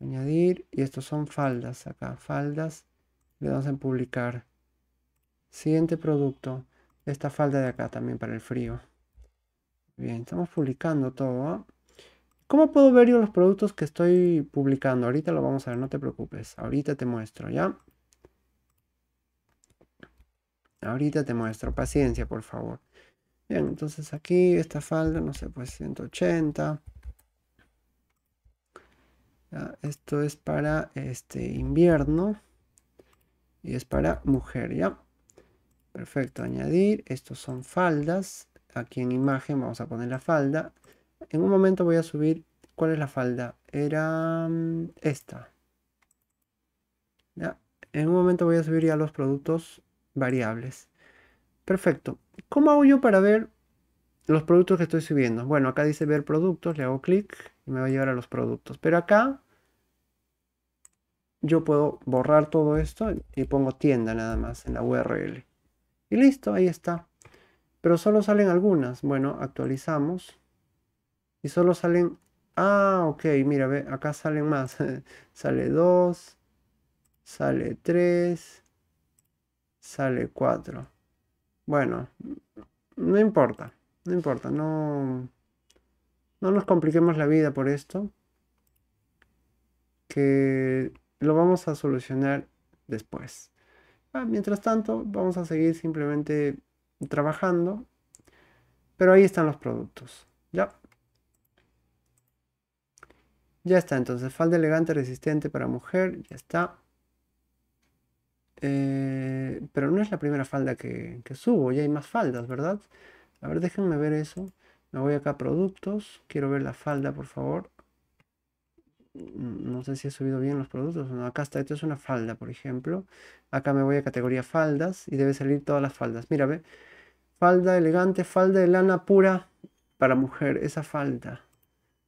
Speaker 1: Añadir, y estos son faldas acá, faldas. Le damos en publicar. Siguiente producto. Esta falda de acá también para el frío. Bien, estamos publicando todo. ¿Cómo puedo ver yo los productos que estoy publicando? Ahorita lo vamos a ver, no te preocupes. Ahorita te muestro, ¿ya? Ahorita te muestro. Paciencia, por favor. Bien, entonces aquí esta falda, no sé, pues 180. esto es para este invierno. Y es para mujer, ¿ya? Perfecto, añadir. Estos son faldas. Aquí en imagen vamos a poner la falda. En un momento voy a subir. ¿Cuál es la falda? Era mm, esta. En un momento voy a subir ya los productos variables. Perfecto. ¿Cómo hago yo para ver los productos que estoy subiendo? Bueno, acá dice ver productos. Le hago clic y me va a llevar a los productos. Pero acá yo puedo borrar todo esto y pongo tienda nada más en la URL. Y listo, ahí está. Pero solo salen algunas. Bueno, actualizamos. Y solo salen... Ah, ok, mira, ve, acá salen más. sale 2, sale 3, sale 4. Bueno, no importa, no importa, no, no nos compliquemos la vida por esto. Que lo vamos a solucionar después. Ah, mientras tanto, vamos a seguir simplemente trabajando. Pero ahí están los productos. Ya. Ya está, entonces, falda elegante, resistente para mujer, ya está. Eh, pero no es la primera falda que, que, subo, ya hay más faldas, ¿verdad? A ver, déjenme ver eso. Me voy acá a productos, quiero ver la falda, por favor. Mm, no sé si he subido bien los productos Acá está, esto es una falda, por ejemplo. Acá me voy a categoría faldas y debe salir todas las faldas. Mira, ve. Falda elegante, falda de lana pura para mujer, esa falda.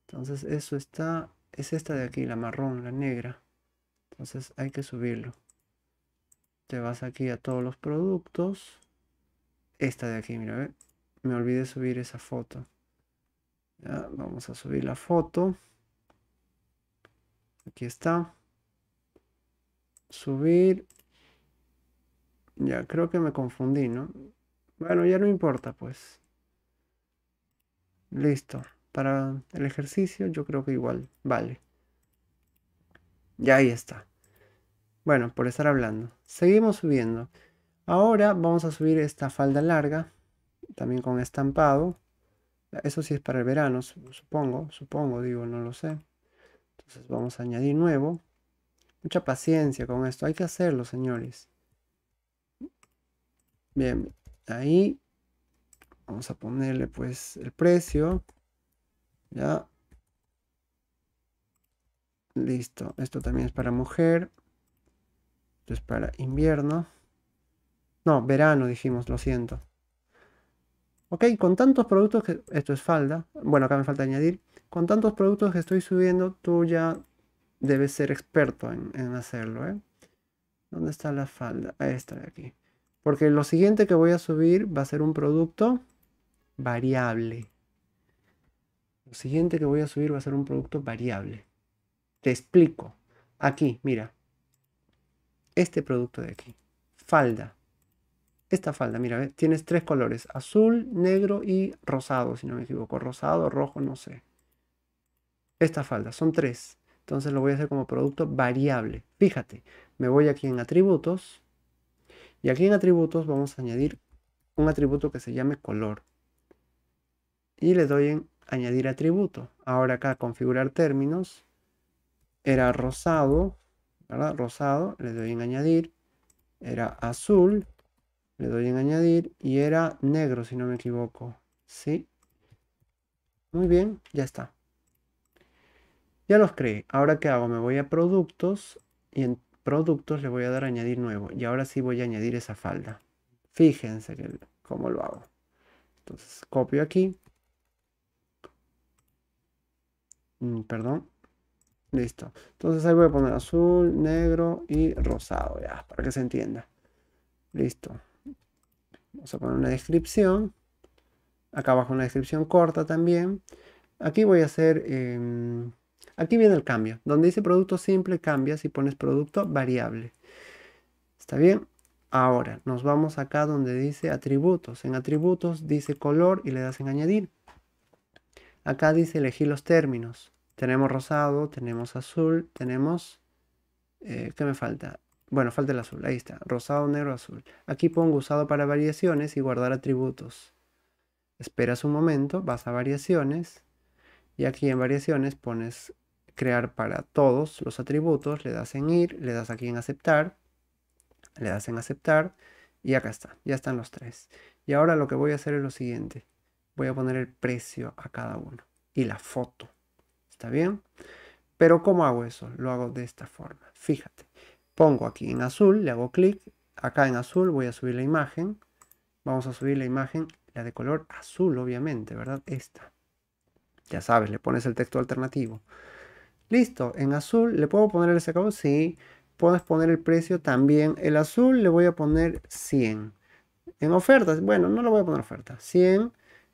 Speaker 1: Entonces eso está, es esta de aquí, la marrón, la negra. Entonces hay que subirlo. Te vas aquí a todos los productos. Esta de aquí, mira, ve. Me olvidé subir esa foto. vamos a subir la foto. Aquí está. Subir. Ya, creo que me confundí, ¿no? Bueno, ya no importa, pues. Listo. Para el ejercicio yo creo que igual vale. Ya ahí está. Bueno, por estar hablando. Seguimos subiendo. Ahora vamos a subir esta falda larga. También con estampado. Eso sí es para el verano, supongo. Supongo, digo, no lo sé. Entonces vamos a añadir nuevo. Mucha paciencia con esto. Hay que hacerlo, señores. Bien, ahí vamos a ponerle pues el precio. Ya. Listo. Esto también es para mujer. Esto es para invierno. No, verano dijimos, lo siento. Ok, con tantos productos que esto es falda. Bueno, acá me falta añadir con tantos productos que estoy subiendo, tú ya debes ser experto en, hacerlo. ¿eh? ¿Dónde está la falda? Esta de aquí. Porque lo siguiente que voy a subir va a ser un producto variable. Lo siguiente que voy a subir va a ser un producto variable. Te explico. Aquí, mira. Este producto de aquí. Falda. Esta falda, mira, tienes tres colores. Azul, negro y rosado, si no me equivoco. Rosado, rojo, no sé esta falda. Son tres. Entonces lo voy a hacer como producto variable. Fíjate, me voy aquí en atributos. Y aquí en atributos vamos a añadir un atributo que se llame color. Y le doy en añadir atributo. Ahora acá configurar términos. Era rosado, ¿verdad? Rosado, le doy en añadir. Era azul, le doy en añadir. Y era negro, si no me equivoco. ¿Sí? Muy bien, ya está. Ya los creé. Ahora qué hago? Me voy a productos y en productos le voy a dar a añadir nuevo. Y ahora sí voy a añadir esa falda. Fíjense que, cómo lo hago. Entonces copio aquí. Mm, perdón. Listo. Entonces ahí voy a poner azul, negro y rosado. Ya, para que se entienda. Listo. Vamos a poner una descripción. Acá abajo una descripción corta también. Aquí voy a hacer... Em, Aquí viene el cambio. Donde dice producto simple, cambias y pones producto variable. ¿Está bien? Ahora nos vamos acá donde dice atributos. En atributos dice color y le das en añadir. Acá dice elegir los términos. Tenemos rosado, tenemos azul, tenemos... Eh, ¿Qué me falta? Bueno, falta el azul. Ahí está. Rosado, negro, azul. Aquí pongo usado para variaciones y guardar atributos. Esperas un momento, vas a variaciones, y aquí en variaciones pones crear para todos los atributos, le das en ir, le das aquí en aceptar, le das en aceptar y acá está, ya están los tres. Y ahora lo que voy a hacer es lo siguiente, voy a poner el precio a cada uno y la foto, ¿está bien? Pero ¿cómo hago eso? Lo hago de esta forma, fíjate, pongo aquí en azul, le hago clic, acá en azul voy a subir la imagen, vamos a subir la imagen, la de color azul obviamente, ¿verdad? Esta. Ya sabes, le pones el texto alternativo. Listo, en azul le puedo poner el secado, sí. Puedes poner el precio también. El azul le voy a poner 100. En ofertas, bueno, no le voy a poner oferta. 100,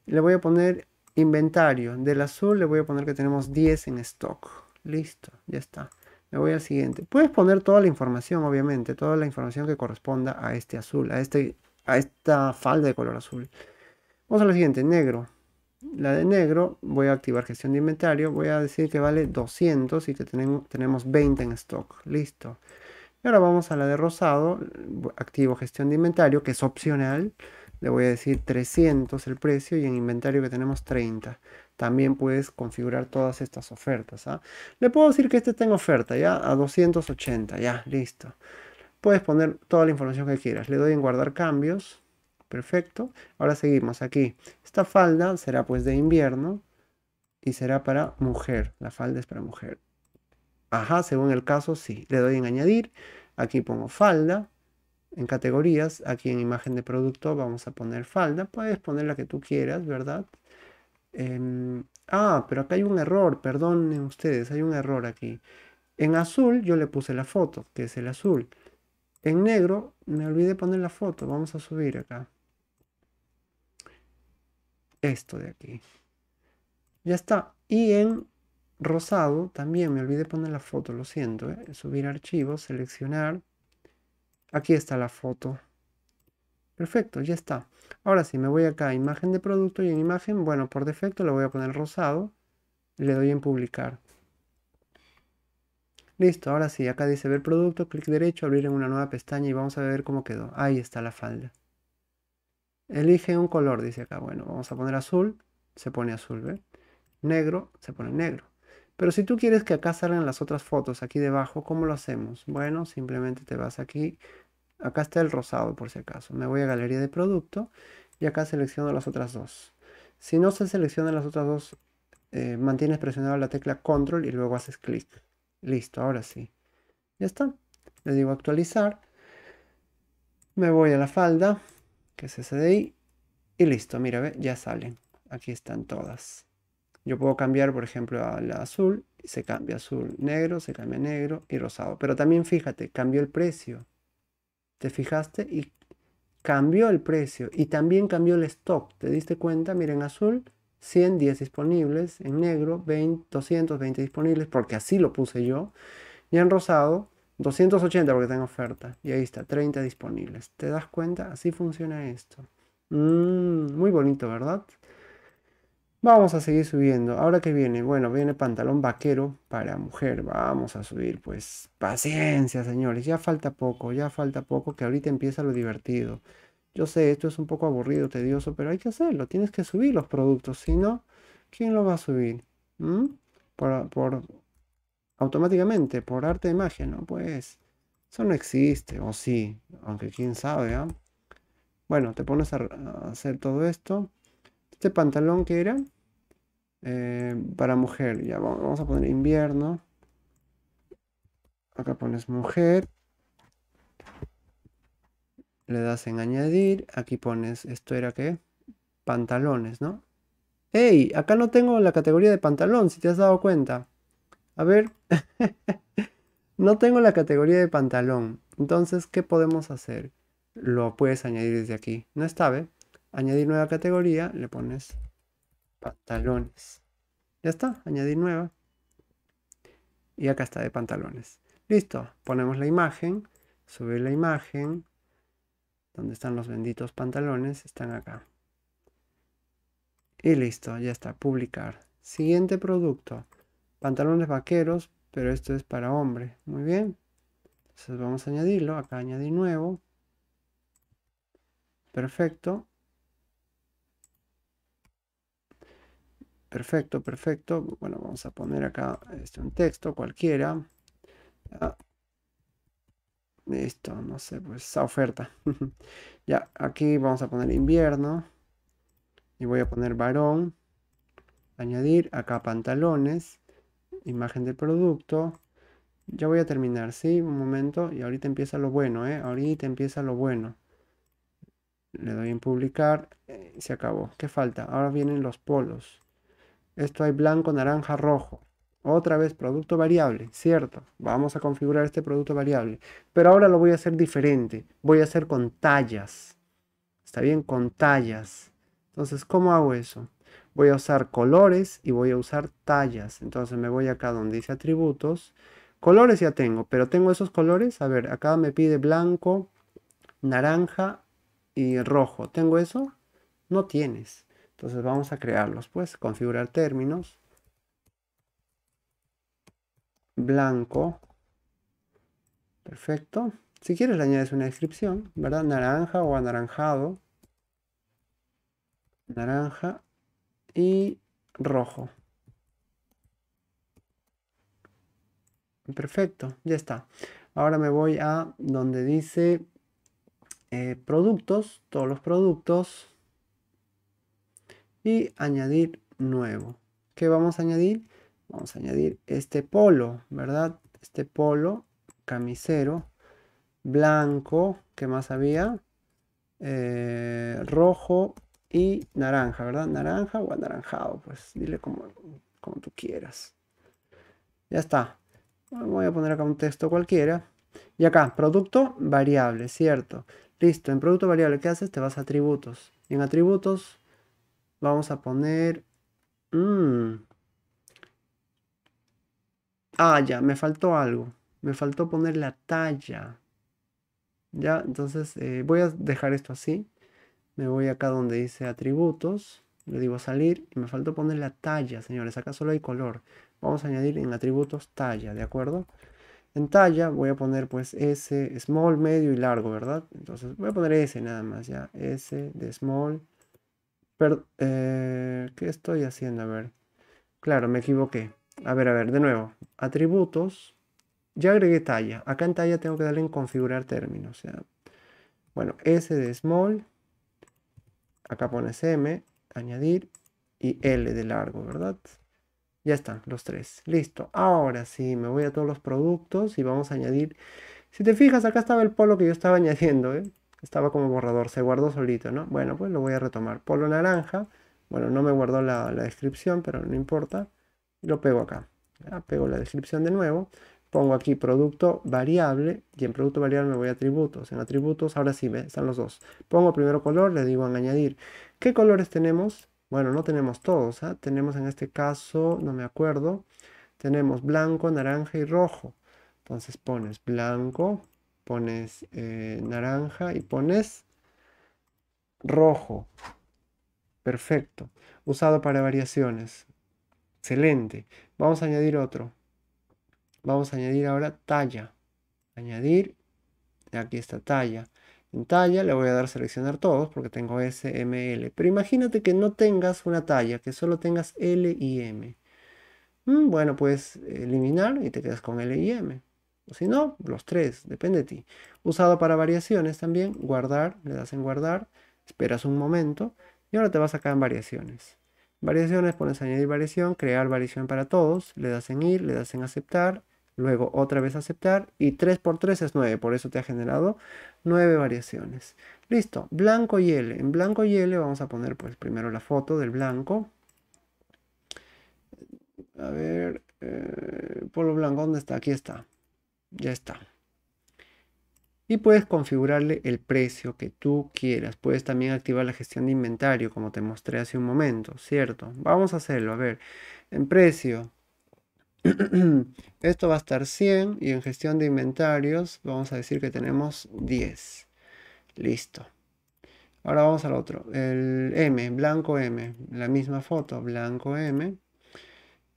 Speaker 1: le voy a poner inventario. Del azul le voy a poner que tenemos 10 en stock. Listo, ya está. Me voy al siguiente. Puedes poner toda la información, obviamente, toda la información que corresponda a este azul, a, este, a esta falda de color azul. Vamos a lo siguiente, negro la de negro, voy a activar gestión de inventario, voy a decir que vale 200 y que tenemos, 20 en stock, listo. Y ahora vamos a la de rosado, activo gestión de inventario, que es opcional, le voy a decir 300 el precio y en inventario que tenemos 30. También puedes configurar todas estas ofertas. ¿ah? Le puedo decir que este tenga oferta ya a 280, ya, listo. Puedes poner toda la información que quieras. Le doy en guardar cambios. Perfecto. Ahora seguimos aquí. Esta falda será pues de invierno y será para mujer. La falda es para mujer. Ajá, según el caso, sí. Le doy en añadir. Aquí pongo falda. En categorías, aquí en imagen de producto vamos a poner falda. Puedes poner la que tú quieras, ¿verdad? Em, ah, pero acá hay un error. Perdonen ustedes, hay un error aquí. En azul yo le puse la foto, que es el azul. En negro me olvidé poner la foto. Vamos a subir acá esto de aquí. Ya está. Y en rosado, también me olvidé poner la foto, lo siento. ¿eh? Subir archivo, seleccionar. Aquí está la foto. Perfecto, ya está. Ahora sí, me voy acá a imagen de producto y en imagen, bueno, por defecto le voy a poner rosado. Le doy en publicar. Listo, ahora sí, acá dice ver producto, clic derecho, abrir en una nueva pestaña y vamos a ver cómo quedó. Ahí está la falda. Elige un color, dice acá. Bueno, vamos a poner azul, se pone azul, ¿ve? Negro, se pone negro. Pero si tú quieres que acá salgan las otras fotos, aquí debajo, ¿cómo lo hacemos? Bueno, simplemente te vas aquí. Acá está el rosado, por si acaso. Me voy a galería de producto y acá selecciono las otras dos. Si no se seleccionan las otras dos, eh, mantienes presionada la tecla control y luego haces clic. Listo, ahora sí. Ya está. Le digo actualizar. Me voy a la falda que es ese Y listo, mira, ¿ve? ya salen. Aquí están todas. Yo puedo cambiar, por ejemplo, a la azul. se cambia azul, negro, se cambia negro y rosado. Pero también fíjate, cambió el precio. ¿Te fijaste? Y cambió el precio. Y también cambió el stock. ¿Te diste cuenta? Miren, azul, 110 disponibles. En negro, 20, 220 disponibles, porque así lo puse yo. Y en rosado, 280 porque tengo oferta. Y ahí está, 30 disponibles. ¿Te das cuenta? Así funciona esto. Mm, muy bonito, ¿verdad? Vamos a seguir subiendo. Ahora que viene, bueno, viene pantalón vaquero para mujer. Vamos a subir, pues paciencia, señores. Ya falta poco, ya falta poco, que ahorita empieza lo divertido. Yo sé, esto es un poco aburrido, tedioso, pero hay que hacerlo. Tienes que subir los productos, si no, ¿quién lo va a subir? ¿Mm? por automáticamente, por arte de magia, ¿no? Pues eso no existe, o sí, aunque quién sabe, ¿ah? Bueno, te pones a, hacer todo esto. Este pantalón que era eh, para mujer, ya vamos a poner invierno. Acá pones mujer. Le das en añadir. Aquí pones, esto era qué? Pantalones, ¿no? ¡Ey! Acá no tengo la categoría de pantalón, si te has dado cuenta. A ver, no tengo la categoría de pantalón. Entonces, ¿qué podemos hacer? Lo puedes añadir desde aquí. No está, ¿ve? Añadir nueva categoría, le pones pantalones. Ya está, añadir nueva. Y acá está de pantalones. Listo, ponemos la imagen, subir la imagen. Donde están los benditos pantalones, están acá. Y listo, ya está, publicar. Siguiente producto pantalones vaqueros, pero esto es para hombre. Muy bien. Entonces vamos a añadirlo. Acá añadir nuevo. Perfecto. Perfecto, perfecto. Bueno, vamos a poner acá este, un texto cualquiera. listo, no sé, pues esa oferta. ya, aquí vamos a poner invierno. Y voy a poner varón. Añadir acá pantalones imagen del producto. Ya voy a terminar, ¿sí? Un momento. Y ahorita empieza lo bueno, ¿eh? Ahorita empieza lo bueno. Le doy en publicar. Eh, se acabó. ¿Qué falta? Ahora vienen los polos. Esto hay blanco, naranja, rojo. Otra vez producto variable, cierto. Vamos a configurar este producto variable. Pero ahora lo voy a hacer diferente. Voy a hacer con tallas. ¿Está bien? Con tallas. Entonces, ¿cómo hago eso? voy a usar colores y voy a usar tallas. Entonces me voy acá donde dice atributos. Colores ya tengo, pero tengo esos colores. A ver, acá me pide blanco, naranja y rojo. ¿Tengo eso? No tienes. Entonces vamos a crearlos, pues, configurar términos. Blanco. Perfecto. Si quieres le añades una descripción, ¿verdad? Naranja o anaranjado. Naranja y rojo. Perfecto, ya está. Ahora me voy a donde dice eh, productos, todos los productos y añadir nuevo. ¿Qué vamos a añadir? Vamos a añadir este polo, ¿verdad? Este polo, camisero, blanco, que más había? Eh, rojo y naranja, ¿verdad? Naranja o anaranjado, pues dile como, como tú quieras. Ya está. Voy a poner acá un texto cualquiera. Y acá, producto variable, ¿cierto? Listo, en producto variable, ¿qué haces? Te vas a atributos. en atributos vamos a poner... Mm. Ah, ya, me faltó algo. Me faltó poner la talla. Ya, entonces eh, voy a dejar esto así. Me voy acá donde dice atributos. Le digo salir y me falta poner la talla, señores. Acá solo hay color. Vamos a añadir en atributos talla, ¿de acuerdo? En talla voy a poner pues S, small, medio y largo, ¿verdad? Entonces voy a poner S nada más, ya. S de small. Eh, ¿Qué estoy haciendo? A ver. Claro, me equivoqué. A ver, a ver, de nuevo. Atributos. Ya agregué talla. Acá en talla tengo que darle en configurar términos. ¿ya? Bueno, S de small Acá pones M, añadir y L de largo, ¿verdad? Ya están los tres. Listo. Ahora sí, me voy a todos los productos y vamos a añadir. Si te fijas, acá estaba el polo que yo estaba añadiendo, ¿eh? Estaba como borrador, se guardó solito, ¿no? Bueno, pues lo voy a retomar. Polo naranja. Bueno, no me guardó la, descripción, pero no importa. Lo pego acá. pego la descripción de nuevo pongo aquí producto variable y en producto variable me voy a atributos. En atributos, ahora sí, me están los dos. Pongo primero color, le digo en añadir. ¿Qué colores tenemos? Bueno, no tenemos todos. ¿ah? Tenemos en este caso, no me acuerdo, tenemos blanco, naranja y rojo. Entonces pones blanco, pones eh, naranja y pones rojo. Perfecto. Usado para variaciones. Excelente. Vamos a añadir otro. Vamos a añadir ahora talla. Añadir. Aquí está talla. En talla le voy a dar a seleccionar todos porque tengo S, M, L. Pero imagínate que no tengas una talla, que solo tengas L y M. Mm, bueno, puedes eliminar y te quedas con L y M. O si no, los tres, depende de ti. Usado para variaciones también, guardar, le das en guardar, esperas un momento y ahora te vas acá en variaciones. Variaciones, pones añadir variación, crear variación para todos, le das en ir, le das en aceptar, luego otra vez aceptar y 3 por 3 es 9, por eso te ha generado 9 variaciones. Listo, blanco y L. En blanco y L vamos a poner pues primero la foto del blanco. A ver, eh, polo blanco, ¿dónde está? Aquí está. Ya está y puedes configurarle el precio que tú quieras. Puedes también activar la gestión de inventario, como te mostré hace un momento, ¿cierto? Vamos a hacerlo, a ver, en precio. Esto va a estar 100 y en gestión de inventarios vamos a decir que tenemos 10. Listo. Ahora vamos al otro, el M, blanco M, la misma foto, blanco M.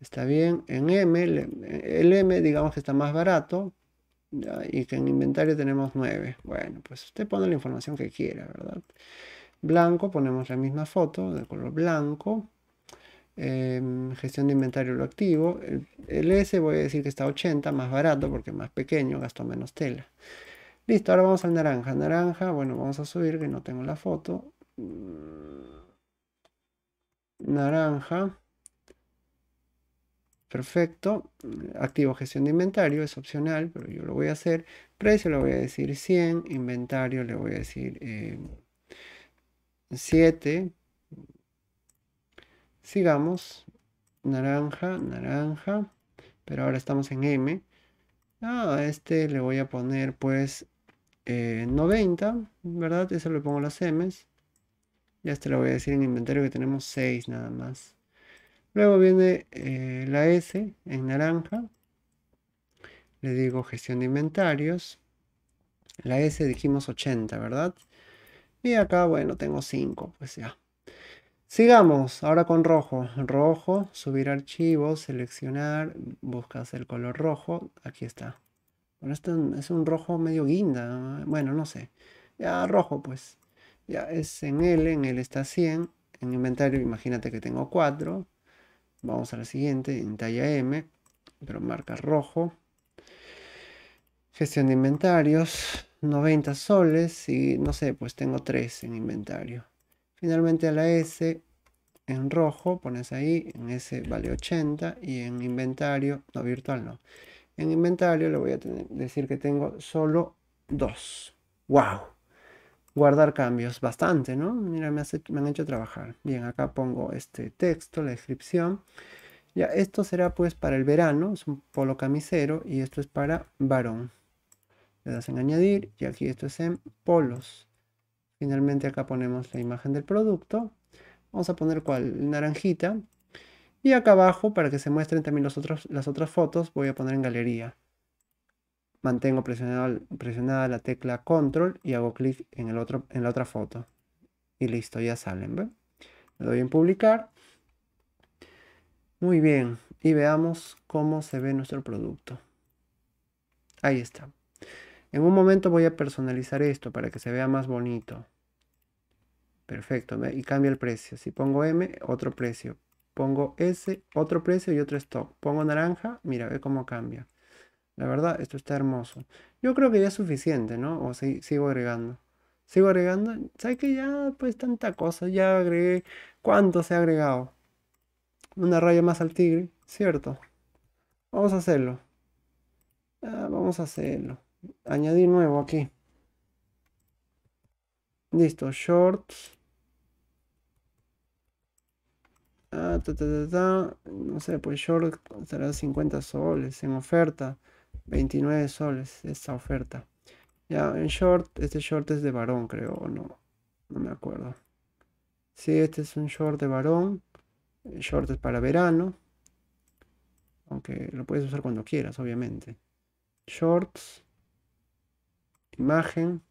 Speaker 1: Está bien, en M, el M digamos que está más barato, y que en inventario tenemos 9. Bueno, pues usted pone la información que quiera, ¿verdad? Blanco, ponemos la misma foto de color blanco. Em, gestión de inventario lo activo. El, S voy a decir que está 80, más barato porque es más pequeño, Gastó menos tela. Listo, ahora vamos al naranja. Naranja, bueno, vamos a subir que no tengo la foto. Naranja. Perfecto. Activo gestión de inventario, es opcional, pero yo lo voy a hacer. Precio le voy a decir 100, inventario le voy a decir 7. Eh, Sigamos. Naranja, naranja. Pero ahora estamos en M. a este le voy a poner pues 90, eh, ¿verdad? Eso le pongo las M's. Y a este le voy a decir en inventario que tenemos 6 nada más. Luego viene eh, la S en naranja. Le digo gestión de inventarios. La S dijimos 80, ¿verdad? Y acá, bueno, tengo 5, pues ya. Sigamos ahora con rojo. Rojo, subir archivos, seleccionar, buscas el color rojo. Aquí está. Bueno, es un rojo medio guinda. Bueno, no sé. Ya, rojo, pues. Ya es en L, en L está 100. En inventario, imagínate que tengo 4. Vamos a la siguiente, en talla M, pero marca rojo. Gestión de inventarios, 90 soles y no sé, pues tengo 3 en inventario. Finalmente a la S, en rojo, pones ahí, en S vale 80 y en inventario, no virtual no. En inventario le voy a decir que tengo solo 2. ¡Wow! guardar cambios, bastante, ¿no? Mira, me, han hecho trabajar. Bien, acá pongo este texto, la descripción. Ya, esto será pues para el verano, es un polo camisero y esto es para varón. Le das en añadir y aquí esto es en polos. Finalmente acá ponemos la imagen del producto. Vamos a poner cual naranjita. Y acá abajo, para que se muestren también las otras fotos, voy a poner en galería mantengo presionada la tecla control y hago clic en, el otro, en la otra foto. Y listo, ya salen. ¿ve? Le doy en publicar. Muy bien, y veamos cómo se ve nuestro producto. Ahí está. En un momento voy a personalizar esto para que se vea más bonito. Perfecto, y cambia el precio. Si pongo M, otro precio. Pongo S, otro precio y otro stock. Pongo naranja, mira, ve cómo cambia. La verdad, esto está hermoso. Yo creo que ya es suficiente, ¿no? O si, sigo agregando. Sigo agregando. ¿Sabes que ya, pues, tanta cosa? Ya agregué. ¿Cuánto se ha agregado? Una raya más al tigre, ¿cierto? Vamos a hacerlo. Ah, vamos a hacerlo. Añadir nuevo aquí. Listo, shorts. Ah, no sé, pues short será 50 soles en oferta. 29 soles esta oferta. Ya, en short, este short es de varón, creo, o no. No me acuerdo. si este es un short de varón. short es para verano. Aunque lo puedes usar cuando quieras, obviamente. Shorts. Imagen.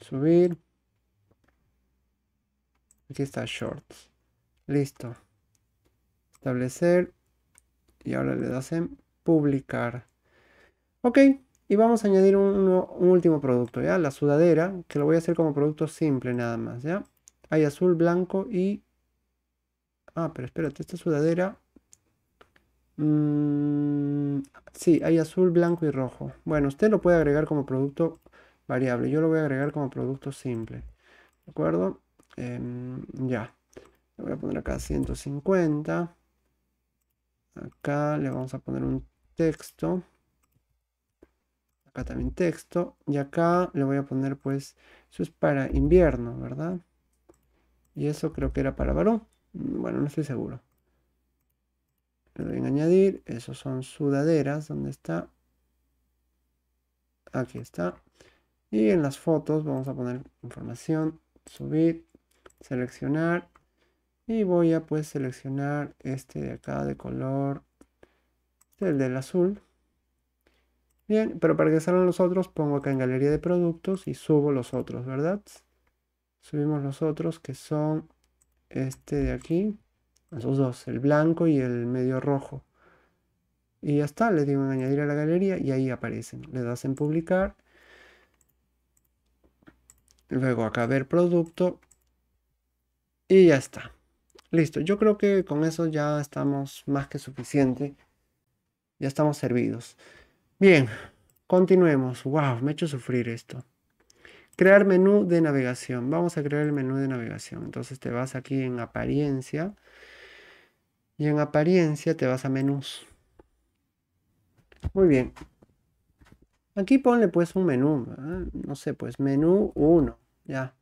Speaker 1: Subir. Aquí está shorts. Listo. Establecer. Y ahora le das en publicar. Ok, y vamos a añadir un, último producto, ¿ya? La sudadera, que lo voy a hacer como producto simple nada más, ¿ya? Hay azul, blanco y... Ah, pero espérate, esta sudadera... Mm, sí, hay azul, blanco y rojo. Bueno, usted lo puede agregar como producto variable. Yo lo voy a agregar como producto simple. ¿De acuerdo? Em, ya. Le voy a poner acá 150. Acá le vamos a poner un texto acá también texto, y acá le voy a poner pues, eso es para invierno, ¿verdad? Y eso creo que era para varón, mm, bueno, no estoy seguro. Le voy en añadir, esos son sudaderas, ¿dónde está? Aquí está. Y en las fotos vamos a poner información, subir, seleccionar, y voy a pues seleccionar este de acá de color, el del azul, Bien, pero para que salgan los otros, pongo acá en galería de productos y subo los otros, ¿verdad? Subimos los otros que son este de aquí, esos dos, el blanco y el medio rojo. Y ya está, le digo en añadir a la galería y ahí aparecen. Le das en publicar. Luego acá ver producto. Y ya está. Listo, yo creo que con eso ya estamos más que suficiente. Ya estamos servidos. Bien, continuemos. Wow, me he hecho sufrir esto. Crear menú de navegación. Vamos a crear el menú de navegación. Entonces te vas aquí en apariencia. Y en apariencia te vas a menús. Muy bien. Aquí ponle pues un menú. No sé, pues menú 1. Ya.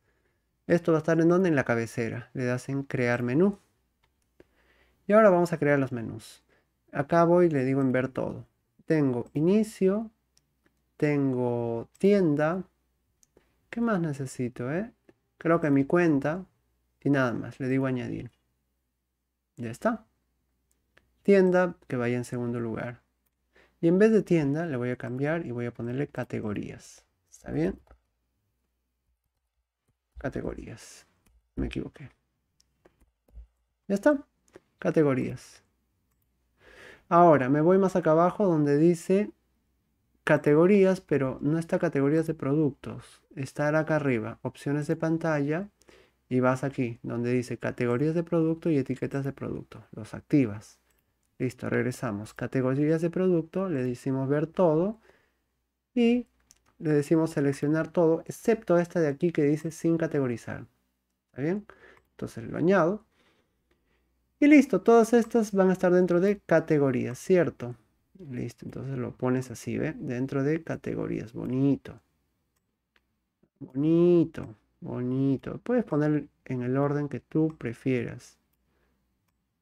Speaker 1: Esto va a estar en donde? En la cabecera. Le das en crear menú. Y ahora vamos a crear los menús. Acá voy y le digo en ver todo tengo inicio, tengo tienda. ¿Qué más necesito? Eh? Creo que mi cuenta y nada más. Le digo añadir. Ya está. Tienda que vaya en segundo lugar. Y en vez de tienda le voy a cambiar y voy a ponerle categorías. ¿Está bien? Categorías. Me equivoqué. Ya está. Categorías. Ahora, me voy más acá abajo donde dice categorías, pero no está categorías de productos. Está acá arriba, opciones de pantalla, y vas aquí, donde dice categorías de producto y etiquetas de producto. Los activas. Listo, regresamos. Categorías de producto, le decimos ver todo y le decimos seleccionar todo, excepto esta de aquí que dice sin categorizar. ¿Está bien? Entonces lo añado. Y listo, todas estas van a estar dentro de categorías, ¿cierto? Listo, entonces lo pones así, ¿ve? Dentro de categorías, bonito. Bonito, bonito. Puedes poner en el orden que tú prefieras.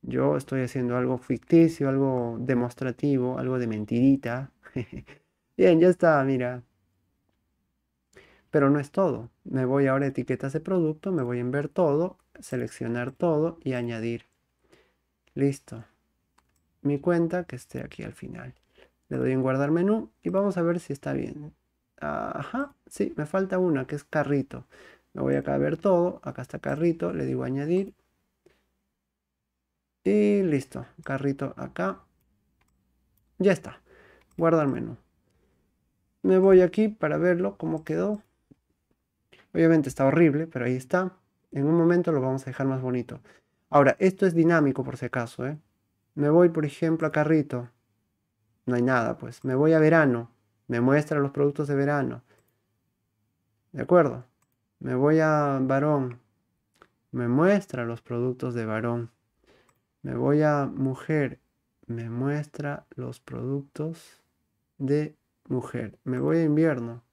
Speaker 1: Yo estoy haciendo algo ficticio, algo demostrativo, algo de mentidita Bien, ya está, mira. Pero no es todo. Me voy ahora a etiquetas de producto, me voy a ver todo, seleccionar todo y añadir. Listo. Mi cuenta que esté aquí al final. Le doy en guardar menú y vamos a ver si está bien. Ajá, sí, me falta una que es carrito. Me voy acá a ver todo. Acá está carrito. Le digo añadir. Y listo. Carrito acá. Ya está. Guardar menú. Me voy aquí para verlo cómo quedó. Obviamente está horrible, pero ahí está. En un momento lo vamos a dejar más bonito. Ahora, esto es dinámico por si acaso, ¿eh? Me voy, por ejemplo, a carrito. No hay nada, pues. Me voy a verano. Me muestra los productos de verano. ¿De acuerdo? Me voy a varón. Me muestra los productos de varón. Me voy a mujer. Me muestra los productos de mujer. Me voy a invierno.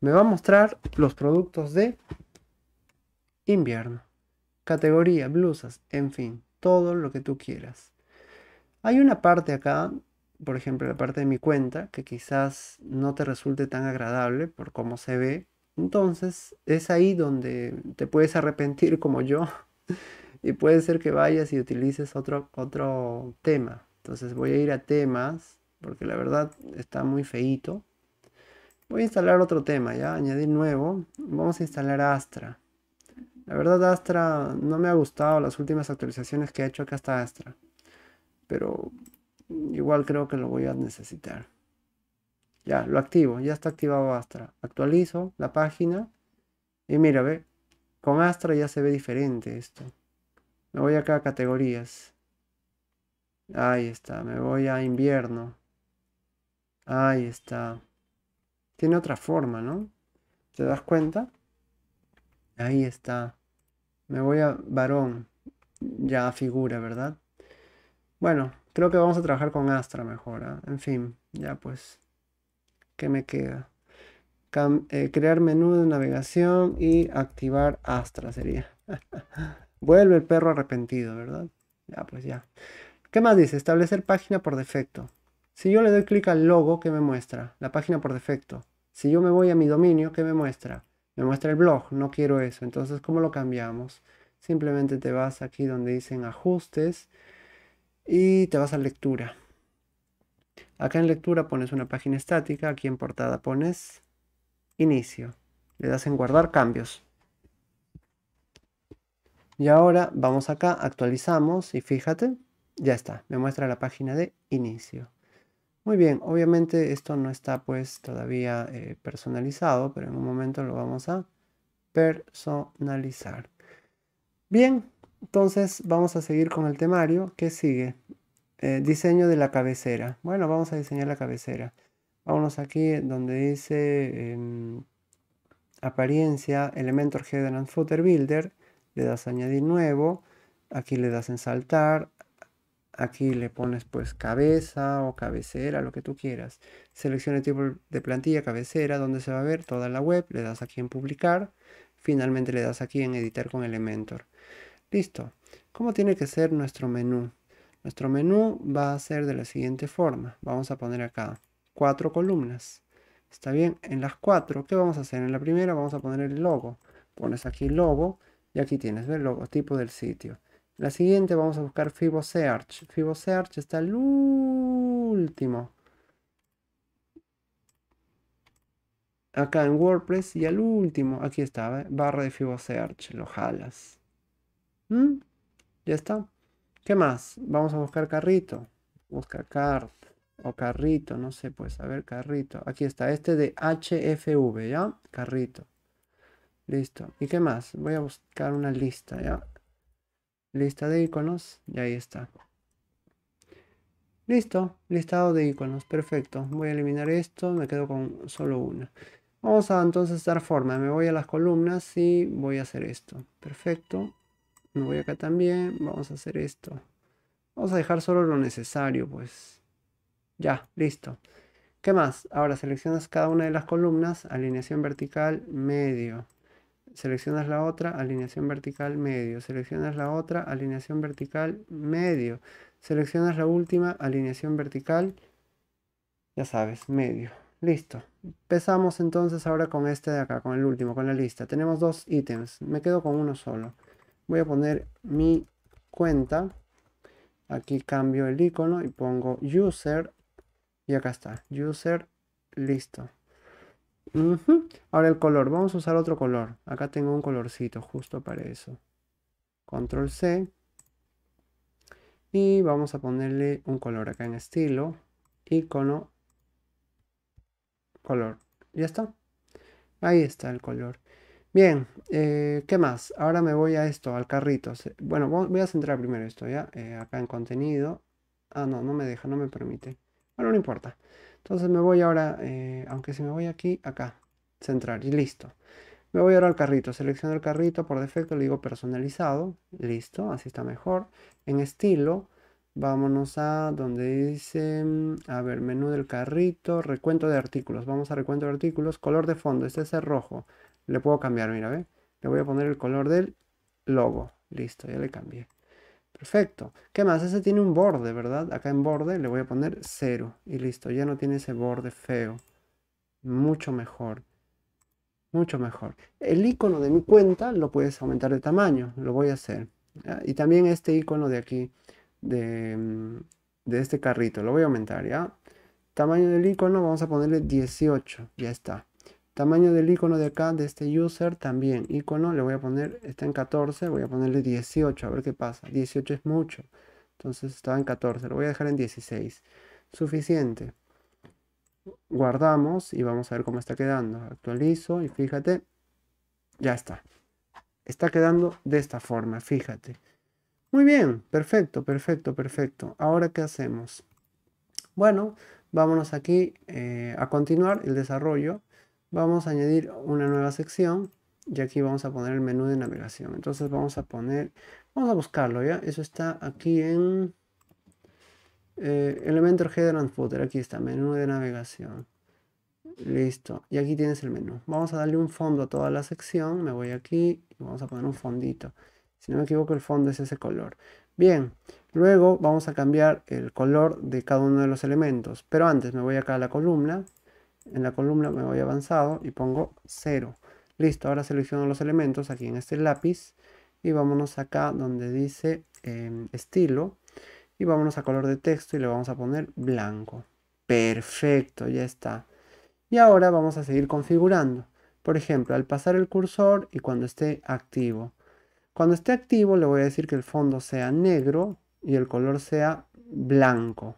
Speaker 1: Me va a mostrar los productos de invierno categoría, blusas, en fin, todo lo que tú quieras. Hay una parte acá, por ejemplo, la parte de mi cuenta, que quizás no te resulte tan agradable por cómo se ve. Entonces, es ahí donde te puedes arrepentir como yo y puede ser que vayas y utilices otro, otro tema. Entonces, voy a ir a temas, porque la verdad está muy feito. Voy a instalar otro tema, ya, añadir nuevo. Vamos a instalar Astra. La verdad Astra no me ha gustado las últimas actualizaciones que ha hecho acá hasta Astra. Pero igual creo que lo voy a necesitar. Ya, lo activo, ya está activado Astra. Actualizo la página. Y mira, ve, con Astra ya se ve diferente esto. Me voy acá a categorías. Ahí está, me voy a invierno. Ahí está. Tiene otra forma, ¿no? ¿Te das cuenta? Ahí está. Me voy a varón. Ya figura, ¿verdad? Bueno, creo que vamos a trabajar con Astra mejor. ¿ah? En fin, ya pues. ¿Qué me queda? Eh, crear menú de navegación y activar Astra sería. Vuelve el perro arrepentido, ¿verdad? Ya pues ya. ¿Qué más dice? Establecer página por defecto. Si yo le doy clic al logo, ¿qué me muestra? La página por defecto. Si yo me voy a mi dominio, ¿qué me muestra? me muestra el blog, no quiero eso. Entonces, ¿cómo lo cambiamos? Simplemente te vas aquí donde dicen ajustes y te vas a lectura. Acá en lectura pones una página estática, aquí en portada pones inicio. Le das en guardar cambios. Y ahora vamos acá, actualizamos y fíjate, ya está, me muestra la página de inicio. Muy bien, obviamente esto no está pues todavía eh, personalizado, pero en un momento lo vamos a personalizar. Bien, entonces vamos a seguir con el temario. que sigue? Eh, diseño de la cabecera. Bueno, vamos a diseñar la cabecera. Vámonos aquí donde dice em, apariencia, elementos Header and Footer Builder. Le das añadir nuevo. Aquí le das en saltar. Aquí le pones pues cabeza o cabecera, lo que tú quieras. Selecciona tipo de plantilla, cabecera, donde se va a ver toda la web. Le das aquí en publicar. Finalmente le das aquí en editar con Elementor. Listo. ¿Cómo tiene que ser nuestro menú? Nuestro menú va a ser de la siguiente forma. Vamos a poner acá cuatro columnas. Está bien, en las cuatro, ¿qué vamos a hacer? En la primera vamos a poner el logo. Pones aquí logo y aquí tienes el logotipo del sitio. La siguiente vamos a buscar FiboSearch. FiboSearch está el último. Acá en WordPress y al último. Aquí está, barra de FiboSearch. Lo jalas. ¿Mm? Ya está. ¿Qué más? Vamos a buscar carrito. Busca cart o carrito, no sé, pues a ver, carrito. Aquí está, este de HFV, ¿ya? Carrito. Listo. ¿Y qué más? Voy a buscar una lista, ¿ya? lista de iconos y ahí está. Listo, listado de iconos, perfecto. Voy a eliminar esto, me quedo con solo una. Vamos a entonces dar forma, me voy a las columnas y voy a hacer esto. Perfecto, me voy acá también, vamos a hacer esto. Vamos a dejar solo lo necesario, pues. Ya, listo. ¿Qué más? Ahora seleccionas cada una de las columnas, alineación vertical, medio seleccionas la otra, alineación vertical medio, seleccionas la otra, alineación vertical medio, seleccionas la última, alineación vertical, ya sabes, medio. Listo. Empezamos entonces ahora con este de acá, con el último, con la lista. Tenemos dos ítems, me quedo con uno solo. Voy a poner mi cuenta, aquí cambio el icono y pongo user y acá está, user, listo. Ahora el color, vamos a usar otro color. Acá tengo un colorcito justo para eso. Control C. Y vamos a ponerle un color acá en estilo. Icono. Color. Ya está. Ahí está el color. Bien, eh, ¿qué más? Ahora me voy a esto, al carrito. Bueno, voy a centrar primero esto ya. Eh, acá en contenido. Ah, no, no me deja, no me permite. Bueno, no importa. Entonces me voy ahora, eh, aunque si me voy aquí, acá, centrar y listo. Me voy ahora al carrito, selecciono el carrito, por defecto le digo personalizado, listo, así está mejor. En estilo, vámonos a donde dice, mm, a ver, menú del carrito, recuento de artículos, vamos a recuento de artículos, color de fondo, este es el rojo, le puedo cambiar, mira, ve, le voy a poner el color del logo, listo, ya le cambié. Perfecto. ¿Qué más? Ese tiene un borde, ¿verdad? Acá en borde le voy a poner 0 y listo. Ya no tiene ese borde feo. Mucho mejor. Mucho mejor. El icono de mi cuenta lo puedes aumentar de tamaño. Lo voy a hacer. Ah, y también este icono de aquí, de, mm, de este carrito. Lo voy a aumentar, ¿ya? Tamaño del icono vamos a ponerle 18. Ya está. Tamaño del icono de acá, de este user, también. Icono, le voy a poner, está en 14, voy a ponerle 18, a ver qué pasa. 18 es mucho, entonces estaba en 14, lo voy a dejar en 16. Suficiente. Guardamos y vamos a ver cómo está quedando. Actualizo y fíjate, ya está. Está quedando de esta forma, fíjate. Muy bien, perfecto, perfecto, perfecto. Ahora, ¿qué hacemos? Bueno, vámonos aquí eh, a continuar el desarrollo vamos a añadir una nueva sección y aquí vamos a poner el menú de navegación. Entonces vamos a poner, vamos a buscarlo ya. Eso está aquí en eh, Elementor Header and Footer. Aquí está, menú de navegación. Listo. Y aquí tienes el menú. Vamos a darle un fondo a toda la sección. Me voy aquí y vamos a poner un fondito. Si no me equivoco, el fondo es ese color. Bien, luego vamos a cambiar el color de cada uno de los elementos. Pero antes me voy acá a la columna en la columna me voy avanzado y pongo 0. Listo, ahora selecciono los elementos aquí en este lápiz y vámonos acá donde dice em, estilo y vámonos a color de texto y le vamos a poner blanco. Perfecto, ya está. Y ahora vamos a seguir configurando. Por ejemplo, al pasar el cursor y cuando esté activo. Cuando esté activo le voy a decir que el fondo sea negro y el color sea blanco.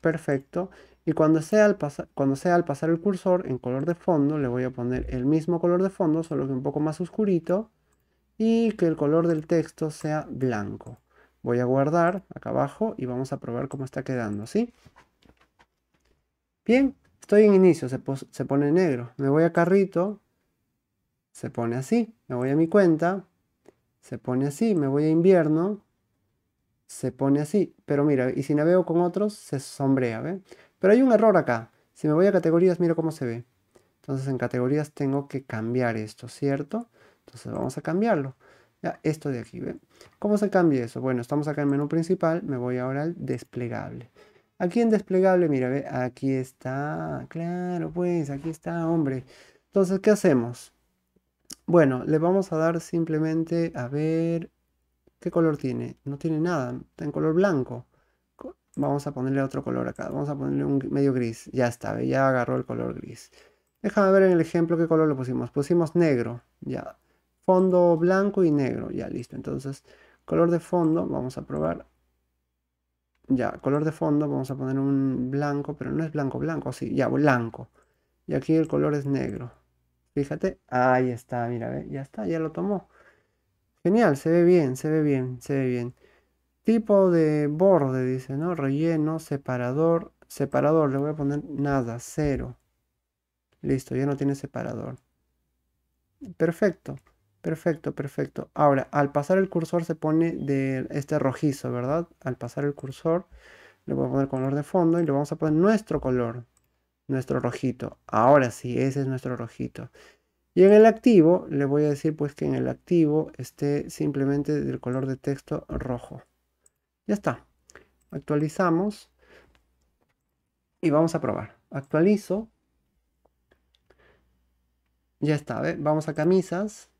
Speaker 1: Perfecto. Y cuando sea, al cuando sea al pasar el cursor en color de fondo, le voy a poner el mismo color de fondo, solo que un poco más oscurito. Y que el color del texto sea blanco. Voy a guardar acá abajo y vamos a probar cómo está quedando, ¿sí? Bien, estoy en inicio, se, se pone negro. Me voy a carrito, se pone así. Me voy a mi cuenta, se pone así. Me voy a invierno, se pone así. Pero mira, y si navego con otros, se sombrea, ¿ve? Pero hay un error acá. Si me voy a categorías, mira cómo se ve. Entonces en categorías tengo que cambiar esto, ¿cierto? Entonces vamos a cambiarlo. Ya, esto de aquí, ¿ven? ¿Cómo se cambia eso? Bueno, estamos acá en menú principal, me voy ahora al desplegable. Aquí en desplegable, mira, ve, aquí está, claro, pues, aquí está, hombre. Entonces, ¿qué hacemos? Bueno, le vamos a dar simplemente, a ver, ¿qué color tiene? No tiene nada, está en color blanco. Vamos a ponerle otro color acá. Vamos a ponerle un medio gris. Ya está, ya agarró el color gris. Déjame ver en el ejemplo qué color lo pusimos. Pusimos negro. Ya. Fondo blanco y negro. Ya, listo. Entonces, color de fondo. Vamos a probar. Ya, color de fondo. Vamos a poner un blanco. Pero no es blanco, blanco. Sí, ya, blanco. Y aquí el color es negro. Fíjate. Ahí está, mira, ¿ve? ya está, ya lo tomó. Genial, se ve bien, se ve bien, se ve bien. Tipo de borde, dice, ¿no? Relleno, separador. Separador, le voy a poner nada, cero. Listo, ya no tiene separador. Perfecto, perfecto, perfecto. Ahora, al pasar el cursor se pone de este rojizo, ¿verdad? Al pasar el cursor le voy a poner color de fondo y le vamos a poner nuestro color, nuestro rojito. Ahora sí, ese es nuestro rojito. Y en el activo le voy a decir pues que en el activo esté simplemente del color de texto rojo. Ya está. Actualizamos. Y vamos a probar. Actualizo. Ya está, Vamos a camisas.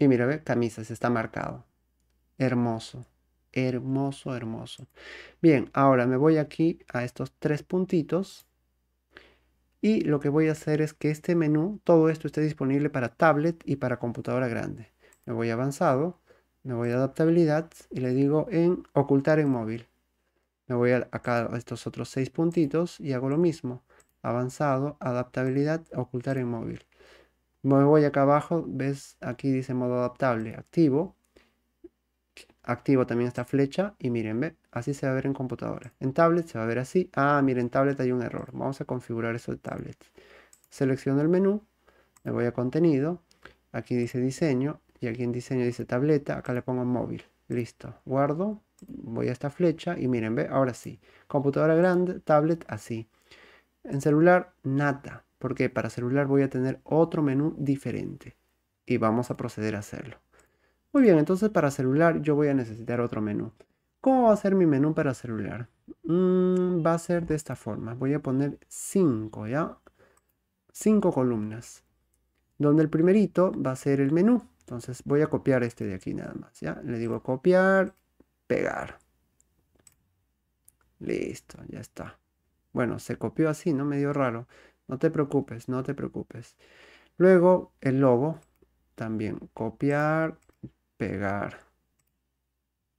Speaker 1: Y mira, ¿ve? Camisas, está marcado. Hermoso. Hermoso, hermoso. Bien, ahora me voy aquí a estos tres puntitos. Y lo que voy a hacer es que este menú, todo esto esté disponible para tablet y para computadora grande. Me voy avanzado me voy a adaptabilidad y le digo en ocultar en móvil. Me voy a, acá a estos otros seis puntitos y hago lo mismo. Avanzado, adaptabilidad, ocultar en móvil. Me voy acá abajo, ves aquí dice modo adaptable, activo. Activo también esta flecha y miren, ve, así se va a ver en computadora. En tablet se va a ver así. Ah, miren, tablet hay un error. Vamos a configurar eso de tablet. Selecciono el menú, me voy a contenido, aquí dice diseño y aquí en diseño dice tableta, acá le pongo móvil, listo, guardo, voy a esta flecha y miren, ve, ahora sí, computadora grande, tablet, así. En celular, nada, porque para celular voy a tener otro menú diferente y vamos a proceder a hacerlo. Muy bien, entonces para celular yo voy a necesitar otro menú. ¿Cómo va a ser mi menú para celular? Mm, va a ser de esta forma. Voy a poner 5, ¿ya? 5 columnas. Donde el primerito va a ser el menú. Entonces voy a copiar este de aquí nada más, ¿ya? Le digo copiar, pegar. Listo, ya está. Bueno, se copió así, ¿no? me dio raro. No te preocupes, no te preocupes. Luego el logo, también copiar, pegar.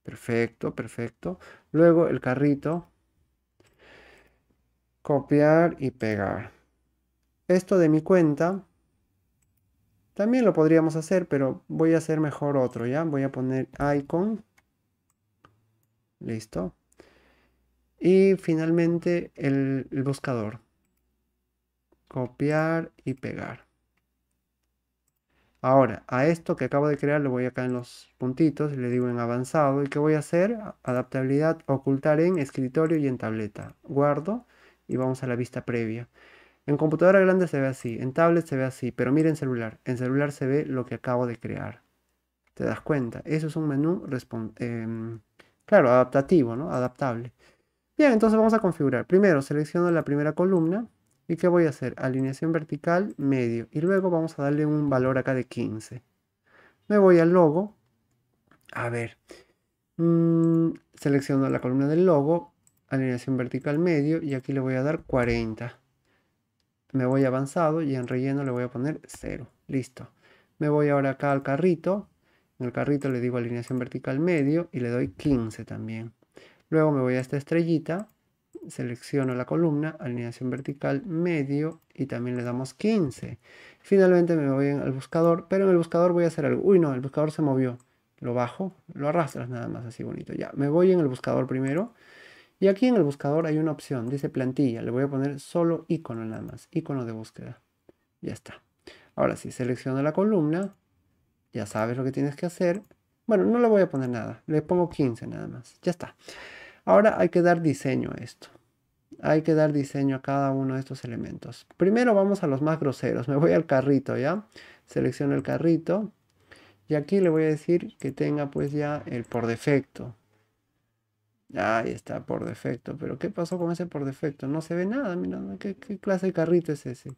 Speaker 1: Perfecto, perfecto. Luego el carrito, copiar y pegar. Esto de mi cuenta también lo podríamos hacer, pero voy a hacer mejor otro, ¿ya? Voy a poner icon. Listo. Y finalmente el, buscador. Copiar y pegar. Ahora, a esto que acabo de crear, le voy acá en los puntitos, le digo en avanzado. ¿Y qué voy a hacer? Adaptabilidad, ocultar en escritorio y en tableta. Guardo y vamos a la vista previa. En computadora grande se ve así, en tablet se ve así, pero mira en celular. En celular se ve lo que acabo de crear. ¿Te das cuenta? Eso es un menú, em, claro, adaptativo, ¿no? Adaptable. Bien, entonces vamos a configurar. Primero selecciono la primera columna. ¿Y qué voy a hacer? Alineación vertical, medio. Y luego vamos a darle un valor acá de 15. Me voy al logo. A ver. Mm, selecciono la columna del logo. Alineación vertical, medio. Y aquí le voy a dar 40 me voy avanzado y en relleno le voy a poner 0. Listo. Me voy ahora acá al carrito. En el carrito le digo alineación vertical medio y le doy 15 también. Luego me voy a esta estrellita, selecciono la columna, alineación vertical medio y también le damos 15. Finalmente me voy al buscador, pero en el buscador voy a hacer algo. Uy, no, el buscador se movió. Lo bajo, lo arrastras nada más así bonito. Ya, me voy en el buscador primero. Y aquí en el buscador hay una opción, dice plantilla. Le voy a poner solo icono nada más, icono de búsqueda. Ya está. Ahora si selecciono la columna. Ya sabes lo que tienes que hacer. Bueno, no le voy a poner nada. Le pongo 15 nada más. Ya está. Ahora hay que dar diseño a esto. Hay que dar diseño a cada uno de estos elementos. Primero vamos a los más groseros. Me voy al carrito, ¿ya? Selecciono el carrito. Y aquí le voy a decir que tenga pues ya el por defecto. Ahí está, por defecto. Pero ¿qué pasó con ese por defecto? No se ve nada, mira, ¿qué, qué clase de carrito es ese?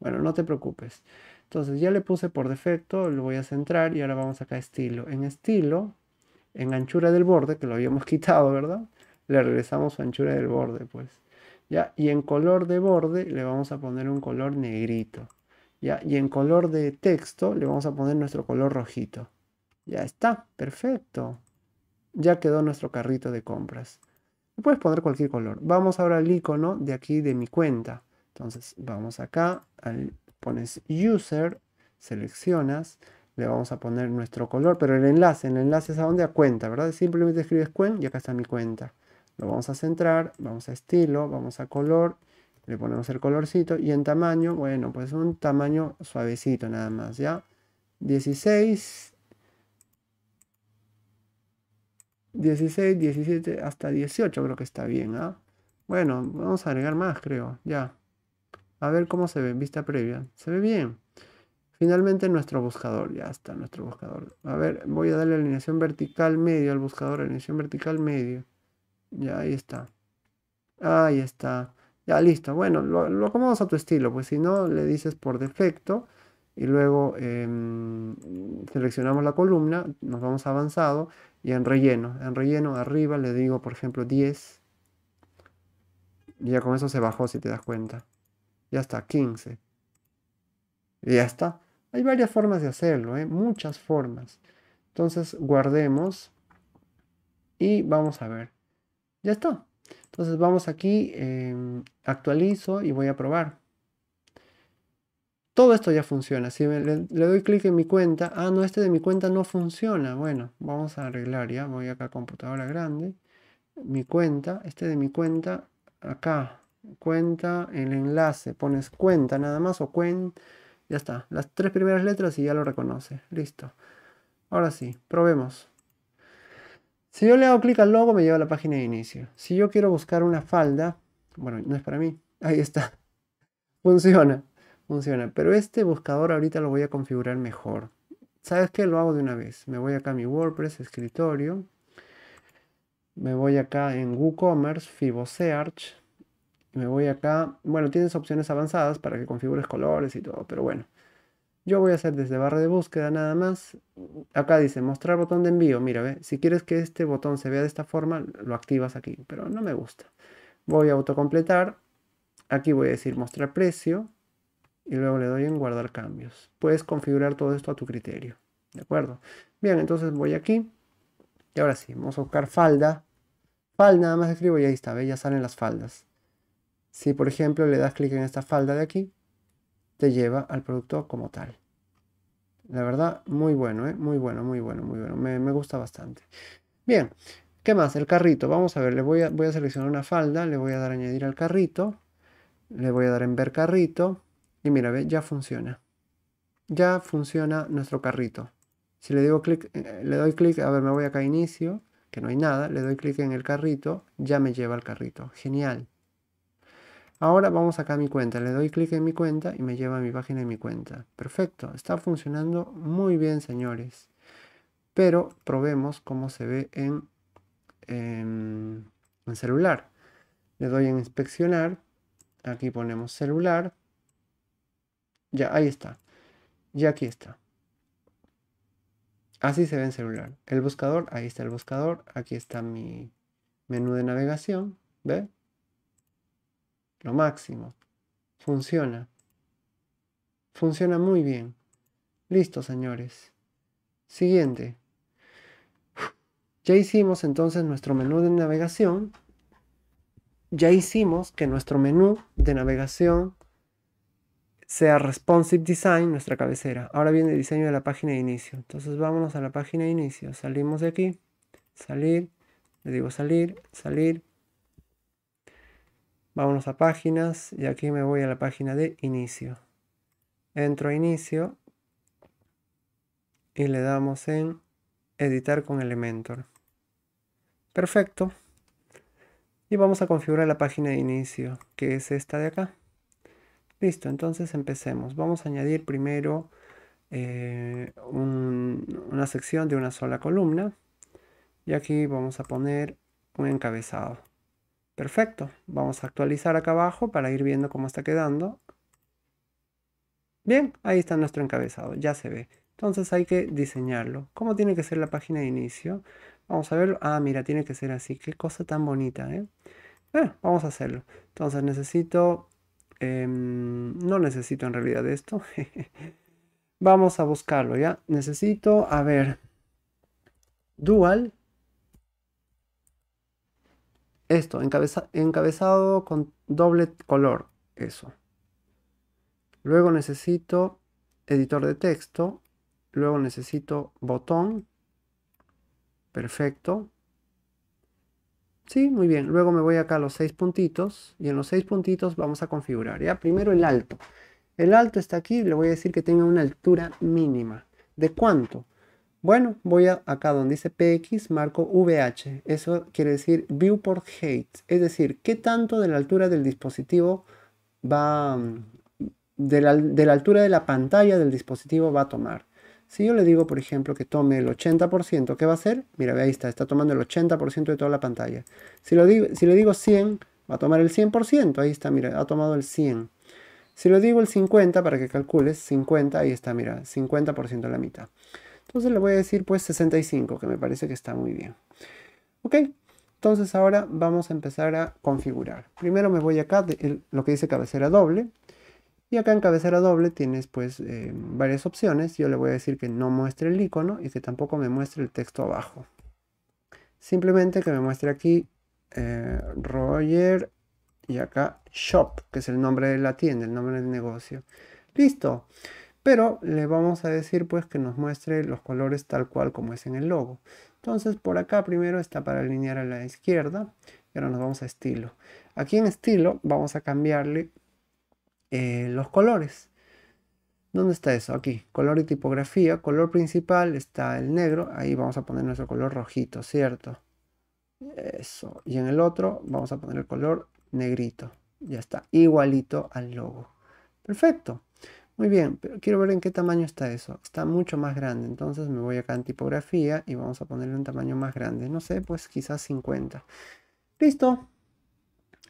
Speaker 1: Bueno, no te preocupes. Entonces ya le puse por defecto, lo voy a centrar y ahora vamos acá a estilo. En estilo, en anchura del borde, que lo habíamos quitado, ¿verdad? Le regresamos su anchura del borde, pues. ¿Ya? Y en color de borde le vamos a poner un color negrito. ¿Ya? Y en color de texto le vamos a poner nuestro color rojito. Ya está, perfecto. Ya quedó nuestro carrito de compras. puedes poner cualquier color. Vamos ahora al icono de aquí de mi cuenta. Entonces vamos acá, pones user, seleccionas, le vamos a poner nuestro color, pero el enlace, el enlace es a donde a cuenta, ¿verdad? Simplemente escribes cuenta. y acá está mi cuenta. Lo vamos a centrar, vamos a estilo, vamos a color, le ponemos el colorcito y en tamaño, bueno, pues un tamaño suavecito nada más, ¿ya? 16, 16, 17, hasta 18 creo que está bien, ¿ah? Bueno, vamos a agregar más, creo, ya. A ver cómo se ve, vista previa. Se ve bien. Finalmente nuestro buscador, ya está nuestro buscador. A ver, voy a darle alineación vertical medio al buscador, alineación vertical medio. Ya, ahí está. Ahí está. Ya, listo. Bueno, lo, lo acomodas a tu estilo, pues si no, le dices por defecto y luego em, seleccionamos la columna, nos vamos a avanzado y en relleno, en relleno arriba le digo, por ejemplo, 10. Y ya con eso se bajó, si te das cuenta. Ya está, 15. Y ya está. Hay varias formas de hacerlo, ¿eh? muchas formas. Entonces guardemos y vamos a ver. Ya está. Entonces vamos aquí, em, actualizo y voy a probar. Todo esto ya funciona. Si le, doy clic en mi cuenta, ah, no, este de mi cuenta no funciona. Bueno, vamos a arreglar ya. Voy acá a computadora grande. Mi cuenta, este de mi cuenta, acá. Cuenta, el enlace. Pones cuenta nada más o cuenta. Ya está. Las tres primeras letras y ya lo reconoce. Listo. Ahora sí, probemos. Si yo le hago clic al logo, me lleva a la página de inicio. Si yo quiero buscar una falda, bueno, no es para mí. Ahí está. Funciona funciona. Pero este buscador ahorita lo voy a configurar mejor. ¿Sabes qué? Lo hago de una vez. Me voy acá a mi WordPress, escritorio. Me voy acá en WooCommerce, Search Me voy acá. Bueno, tienes opciones avanzadas para que configures colores y todo, pero bueno. Yo voy a hacer desde barra de búsqueda nada más. Acá dice mostrar botón de envío. Mira, si quieres que este botón se vea de esta forma, lo activas aquí, pero no me gusta. Voy a autocompletar. Aquí voy a decir mostrar precio y luego le doy en guardar cambios. Puedes configurar todo esto a tu criterio. ¿De acuerdo? Bien, entonces voy aquí. Y ahora sí, vamos a buscar falda. Falda, nada más escribo y ahí está, ya salen las faldas. Si por ejemplo le das clic en esta falda de aquí, te lleva al producto como tal. La verdad, muy bueno, ¿eh? muy bueno, muy bueno, muy bueno. Me, gusta bastante. Bien, ¿qué más? El carrito. Vamos a ver, le voy a, voy a seleccionar una falda, le voy a dar añadir al carrito. Le voy a dar en ver carrito y mira, ve, ya funciona. Ya funciona nuestro carrito. Si le, digo clic, eh, eh, le doy clic, a ver, me voy acá a inicio, que no hay nada, le doy clic en el carrito, ya me lleva al carrito. Genial. Ahora vamos acá a mi cuenta, le doy clic en mi cuenta y me lleva a mi página de mi cuenta. Perfecto, está funcionando muy bien señores. Pero probemos cómo se ve en, en, en celular. Le doy en inspeccionar, aquí ponemos celular, ya, ahí está. Ya aquí está. Así se ve en celular. El buscador, ahí está el buscador. Aquí está mi menú de navegación. ¿Ve? Lo máximo. Funciona. Funciona muy bien. Listo, señores. Siguiente. Ya hicimos entonces nuestro menú de navegación. Ya hicimos que nuestro menú de navegación sea Responsive Design, nuestra cabecera. Ahora viene el diseño de la página de inicio. Entonces vámonos a la página de inicio. Salimos de aquí. Salir. Le digo salir, salir. Vámonos a páginas. Y aquí me voy a la página de inicio. Entro a inicio. Y le damos en editar con Elementor. Perfecto. Y vamos a configurar la página de inicio, que es esta de acá. Listo, entonces empecemos. Vamos a añadir primero eh, una sección de una sola columna. Y aquí vamos a poner un encabezado. Perfecto. Vamos a actualizar acá abajo para ir viendo cómo está quedando. Bien, ahí está nuestro encabezado, ya se ve. Entonces hay que diseñarlo. ¿Cómo tiene que ser la página de inicio? Vamos a verlo. Ah, mira, tiene que ser así. Qué cosa tan bonita, ¿eh? Bueno, ah, vamos a hacerlo. Entonces necesito Em, no necesito en realidad esto. Vamos a buscarlo, ¿ya? Necesito, a ver, dual. Esto, encabezado con doble color, eso. Luego necesito editor de texto. Luego necesito botón. Perfecto. Sí, muy bien. Luego me voy acá a los seis puntitos y en los seis puntitos vamos a configurar. ¿ya? Primero el alto. El alto está aquí, le voy a decir que tenga una altura mínima. ¿De cuánto? Bueno, voy acá donde dice PX, marco VH. Eso quiere decir Viewport Height. Es decir, qué tanto de la altura del dispositivo va... Mm, de la altura de la pantalla del dispositivo va a tomar. Si yo le digo, por ejemplo, que tome el 80%, ¿qué va a hacer? Mira, ahí está, está tomando el 80% de toda la pantalla. Si, si le digo 100, va a tomar el 100%, ahí está, mira, ha tomado el 100. Si le digo el 50, para que calcules, 50, ahí está, mira, 50% la mitad. Entonces le voy a decir pues 65, que me parece que está muy bien. Ok, entonces ahora vamos a empezar a configurar. Primero me voy acá, lo que dice cabecera doble. Y acá en cabecera doble tienes pues eh, varias opciones. Yo le voy a decir que no muestre el icono y que tampoco me muestre el texto abajo. Simplemente que me muestre aquí eh, Roger y acá Shop, que es el nombre de la tienda, el nombre del negocio. Listo. Pero le vamos a decir pues que nos muestre los colores tal cual como es en el logo. Entonces por acá primero está para alinear a la izquierda. Y ahora nos vamos a estilo. Aquí en estilo vamos a cambiarle eh, los colores. ¿Dónde está eso? Aquí, color y tipografía, color principal está el negro, ahí vamos a poner nuestro color rojito, ¿cierto? Eso, y en el otro vamos a poner el color negrito, ya está, igualito al logo. Perfecto, muy bien, pero quiero ver en qué tamaño está eso, está mucho más grande, entonces me voy acá en tipografía y vamos a ponerle un tamaño más grande, no sé, pues quizás 50. Listo,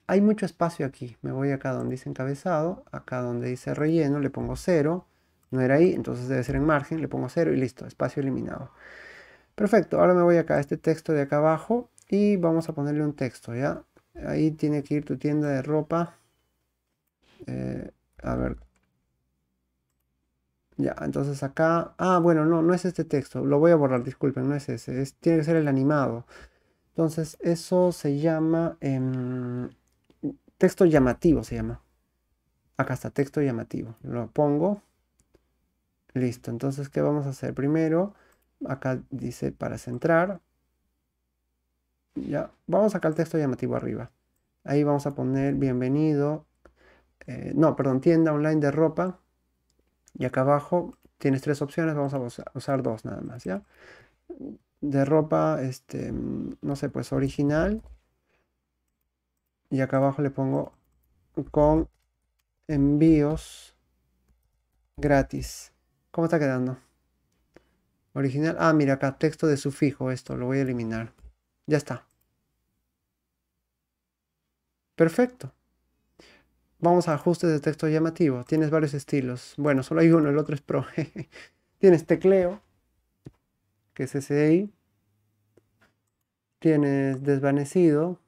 Speaker 1: hay mucho espacio aquí. Me voy acá donde dice encabezado, acá donde dice relleno, le pongo cero. No era ahí, entonces debe ser en margen, le pongo cero y listo, espacio eliminado. Perfecto, ahora me voy acá a este texto de acá abajo y vamos a ponerle un texto, ¿ya? Ahí tiene que ir tu tienda de ropa. Eh, a ver. Ya, entonces acá... Ah, bueno, no, no es este texto. Lo voy a borrar, disculpen, no es ese. Es, tiene que ser el animado. Entonces, eso se llama... Em, Texto llamativo se llama. Acá está, texto llamativo. Lo pongo. Listo, entonces, ¿qué vamos a hacer? Primero, acá dice para centrar. Ya, vamos acá al texto llamativo arriba. Ahí vamos a poner bienvenido. Eh, no, perdón, tienda online de ropa. Y acá abajo tienes tres opciones, vamos a usar dos nada más, ¿ya? De ropa, este, mm, no sé, pues original y acá abajo le pongo con envíos gratis. ¿Cómo está quedando? Original. Ah, mira acá, texto de sufijo. Esto lo voy a eliminar. Ya está. Perfecto. Vamos a ajustes de texto llamativo. Tienes varios estilos. Bueno, solo hay uno, el otro es pro. Tienes tecleo, que es ahí. Tienes desvanecido,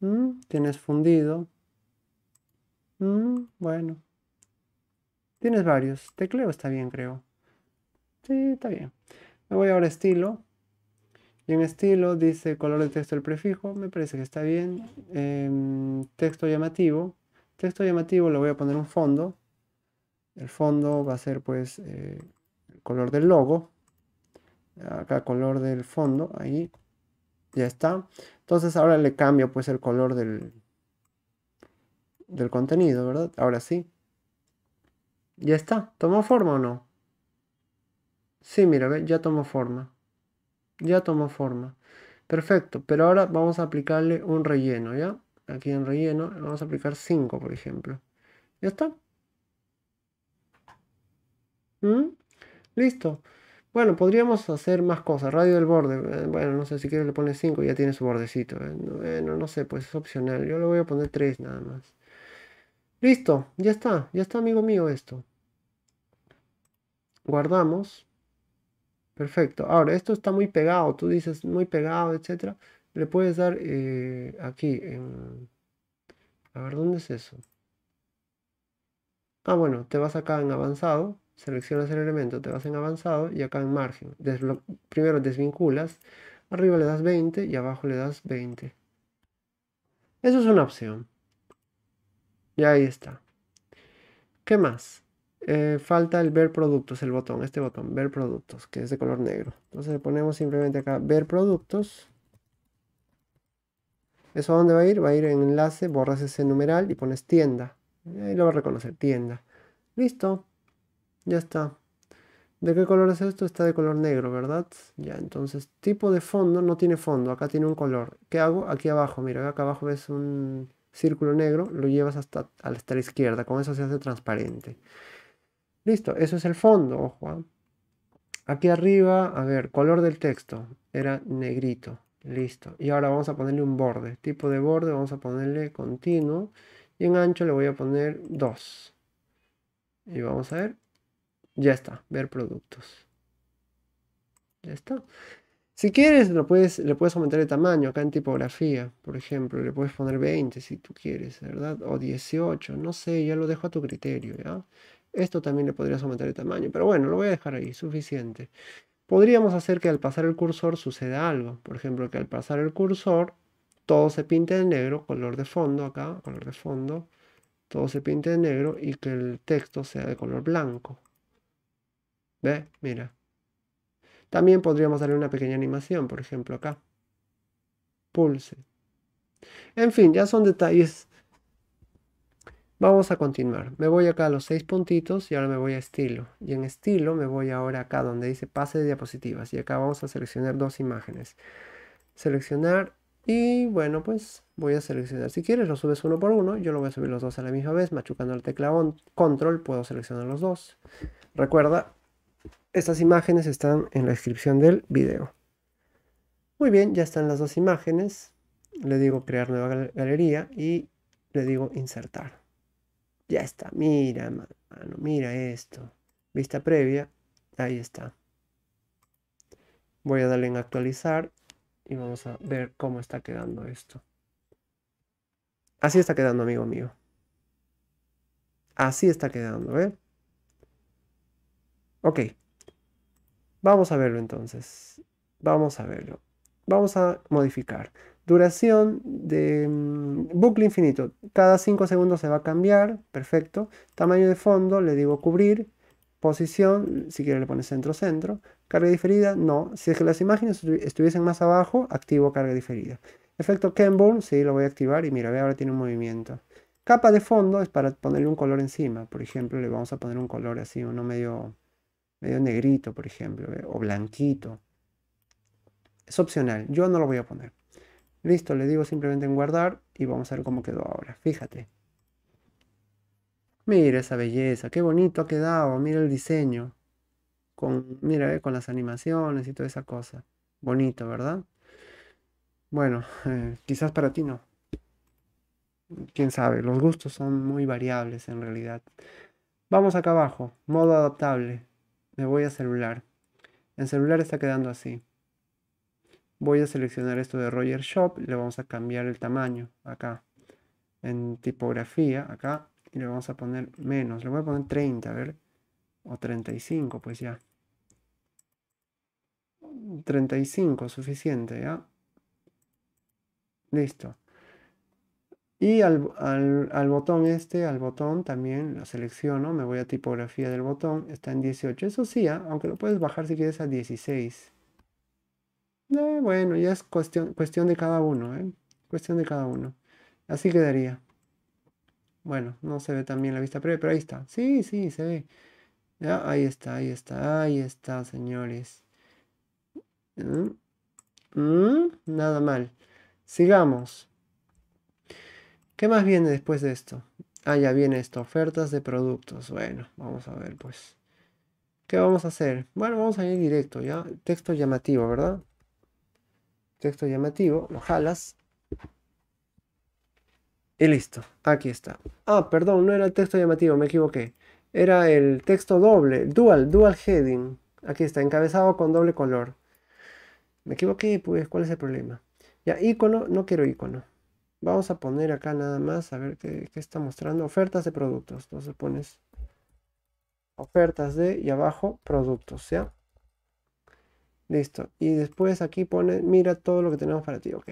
Speaker 1: Mm, tienes fundido. Mm, bueno. Tienes varios. Tecleo está bien, creo. Sí, está bien. Me voy ahora a estilo. Y en estilo dice color de texto del prefijo. Me parece que está bien. Em, texto llamativo. Texto llamativo le voy a poner un fondo. El fondo va a ser pues eh, el color del logo. Acá color del fondo. Ahí ya está. Entonces ahora le cambio pues el color del, del contenido, ¿verdad? Ahora sí. Ya está. ¿Tomó forma o no? Sí, mira, ya tomó forma. Ya tomó forma. Perfecto. Pero ahora vamos a aplicarle un relleno, ¿ya? Aquí en relleno vamos a aplicar 5, por ejemplo. Ya está. ¿Mm? Listo. Bueno, podríamos hacer más cosas. Radio del borde. Eh, bueno, no sé, si quieres le pones 5 ya tiene su bordecito. Eh. Bueno, no sé, pues es opcional. Yo le voy a poner 3 nada más. Listo, ya está. Ya está, amigo mío, esto. Guardamos. Perfecto. Ahora, esto está muy pegado. Tú dices muy pegado, etcétera. Le puedes dar eh, aquí. A ver, ¿dónde es eso? Ah, bueno, te vas acá en avanzado seleccionas el elemento, te vas en avanzado y acá en margen. primero desvinculas, arriba le das 20 y abajo le das 20. Eso es una opción. Y ahí está. ¿Qué más? Eh, falta el ver productos, el botón, este botón, ver productos, que es de color negro. Entonces le ponemos simplemente acá ver productos. ¿Eso a dónde va a ir? Va a ir en enlace, borras ese numeral y pones tienda. Ahí lo va a reconocer, tienda. Listo. Ya está. ¿De qué color es esto? Está de color negro, ¿verdad? Ya, entonces, tipo de fondo, no tiene fondo, acá tiene un color. ¿Qué hago? Aquí abajo, mira, acá abajo ves un círculo negro, lo llevas hasta, la izquierda, con eso se hace transparente. Listo, eso es el fondo, ojo. ¿ah? Aquí arriba, a ver, color del texto, era negrito, listo. Y ahora vamos a ponerle un borde, tipo de borde, vamos a ponerle continuo, y en ancho le voy a poner 2. Y vamos a ver, ya está, ver productos. Ya está. Si quieres, lo puedes, le puedes aumentar el tamaño acá en tipografía, por ejemplo. Le puedes poner 20 si tú quieres, ¿verdad? O 18, no sé, ya lo dejo a tu criterio, ¿ya? Esto también le podrías aumentar el tamaño, pero bueno, lo voy a dejar ahí, suficiente. Podríamos hacer que al pasar el cursor suceda algo. Por ejemplo, que al pasar el cursor todo se pinte de negro, color de fondo acá, color de fondo. Todo se pinte de negro y que el texto sea de color blanco. Mira. También podríamos darle una pequeña animación, por ejemplo, acá. Pulse. En fin, ya son detalles. Vamos a continuar. Me voy acá a los seis puntitos y ahora me voy a estilo. Y en estilo me voy ahora acá donde dice pase de diapositivas. Y acá vamos a seleccionar dos imágenes. Seleccionar y bueno, pues voy a seleccionar. Si quieres lo subes uno por uno. Yo lo voy a subir los dos a la misma vez. Machucando el teclado control puedo seleccionar los dos. Recuerda, estas imágenes están en la descripción del video. Muy bien, ya están las dos imágenes. Le digo crear nueva galería y le digo insertar. Ya está, mira, mano, mira esto. Vista previa, ahí está. Voy a darle en actualizar y vamos a ver cómo está quedando esto. Así está quedando, amigo mío. Así está quedando, ¿eh? Ok. Vamos a verlo entonces. Vamos a verlo. Vamos a modificar. Duración de mm, bucle infinito. Cada 5 segundos se va a cambiar. Perfecto. Tamaño de fondo, le digo cubrir. Posición, si quiere le pone centro-centro. Carga diferida, no. Si es que las imágenes estuviesen más abajo, activo carga diferida. Efecto Kenburn, sí, lo voy a activar y mira, ve, ahora tiene un movimiento. Capa de fondo es para ponerle un color encima. Por ejemplo, le vamos a poner un color así, uno medio medio negrito, por ejemplo, o blanquito. Es opcional, yo no lo voy a poner. Listo, le digo simplemente en guardar y vamos a ver cómo quedó ahora. Fíjate. Mira esa belleza, qué bonito ha quedado, mira el diseño. Con, mira, con las animaciones y toda esa cosa. Bonito, ¿verdad? Bueno, eh, quizás para ti no. Quién sabe, los gustos son muy variables en realidad. Vamos acá abajo, modo adaptable. Me voy a celular. En celular está quedando así. Voy a seleccionar esto de Roger Shop. Le vamos a cambiar el tamaño acá. En tipografía acá. Y le vamos a poner menos. Le voy a poner 30, a ver. O 35, pues ya. 35, suficiente, ¿ya? Listo. Y al, botón este, al botón también lo selecciono, me voy a tipografía del botón, está en 18. Eso sí, ¿ah? aunque lo puedes bajar si quieres a 16. Eh, bueno, ya es cuestión, cuestión de cada uno, ¿eh? Cuestión de cada uno. Así quedaría. Bueno, no se ve también la vista previa, pero ahí está. Sí, sí, se ve. ahí está, ahí está, ahí está, señores. ¿Mm? ¿Mm? Nada mal. Sigamos. ¿Qué más viene después de esto? Ah, ya viene esto, ofertas de productos. Bueno, vamos a ver pues. ¿Qué vamos a hacer? Bueno, vamos a ir directo, ¿ya? Texto llamativo, ¿verdad? Texto llamativo, lo Y listo, aquí está. Ah, perdón, no era el texto llamativo, me equivoqué. Era el texto doble, dual, dual heading. Aquí está, encabezado con doble color. Me equivoqué, pues, ¿cuál es el problema? Ya, icono, no quiero icono. Vamos a poner acá nada más a ver qué, está mostrando. Ofertas de productos. Entonces pones ofertas de y abajo productos, ¿ya? Listo. Y después aquí pone, mira todo lo que tenemos para ti, ok.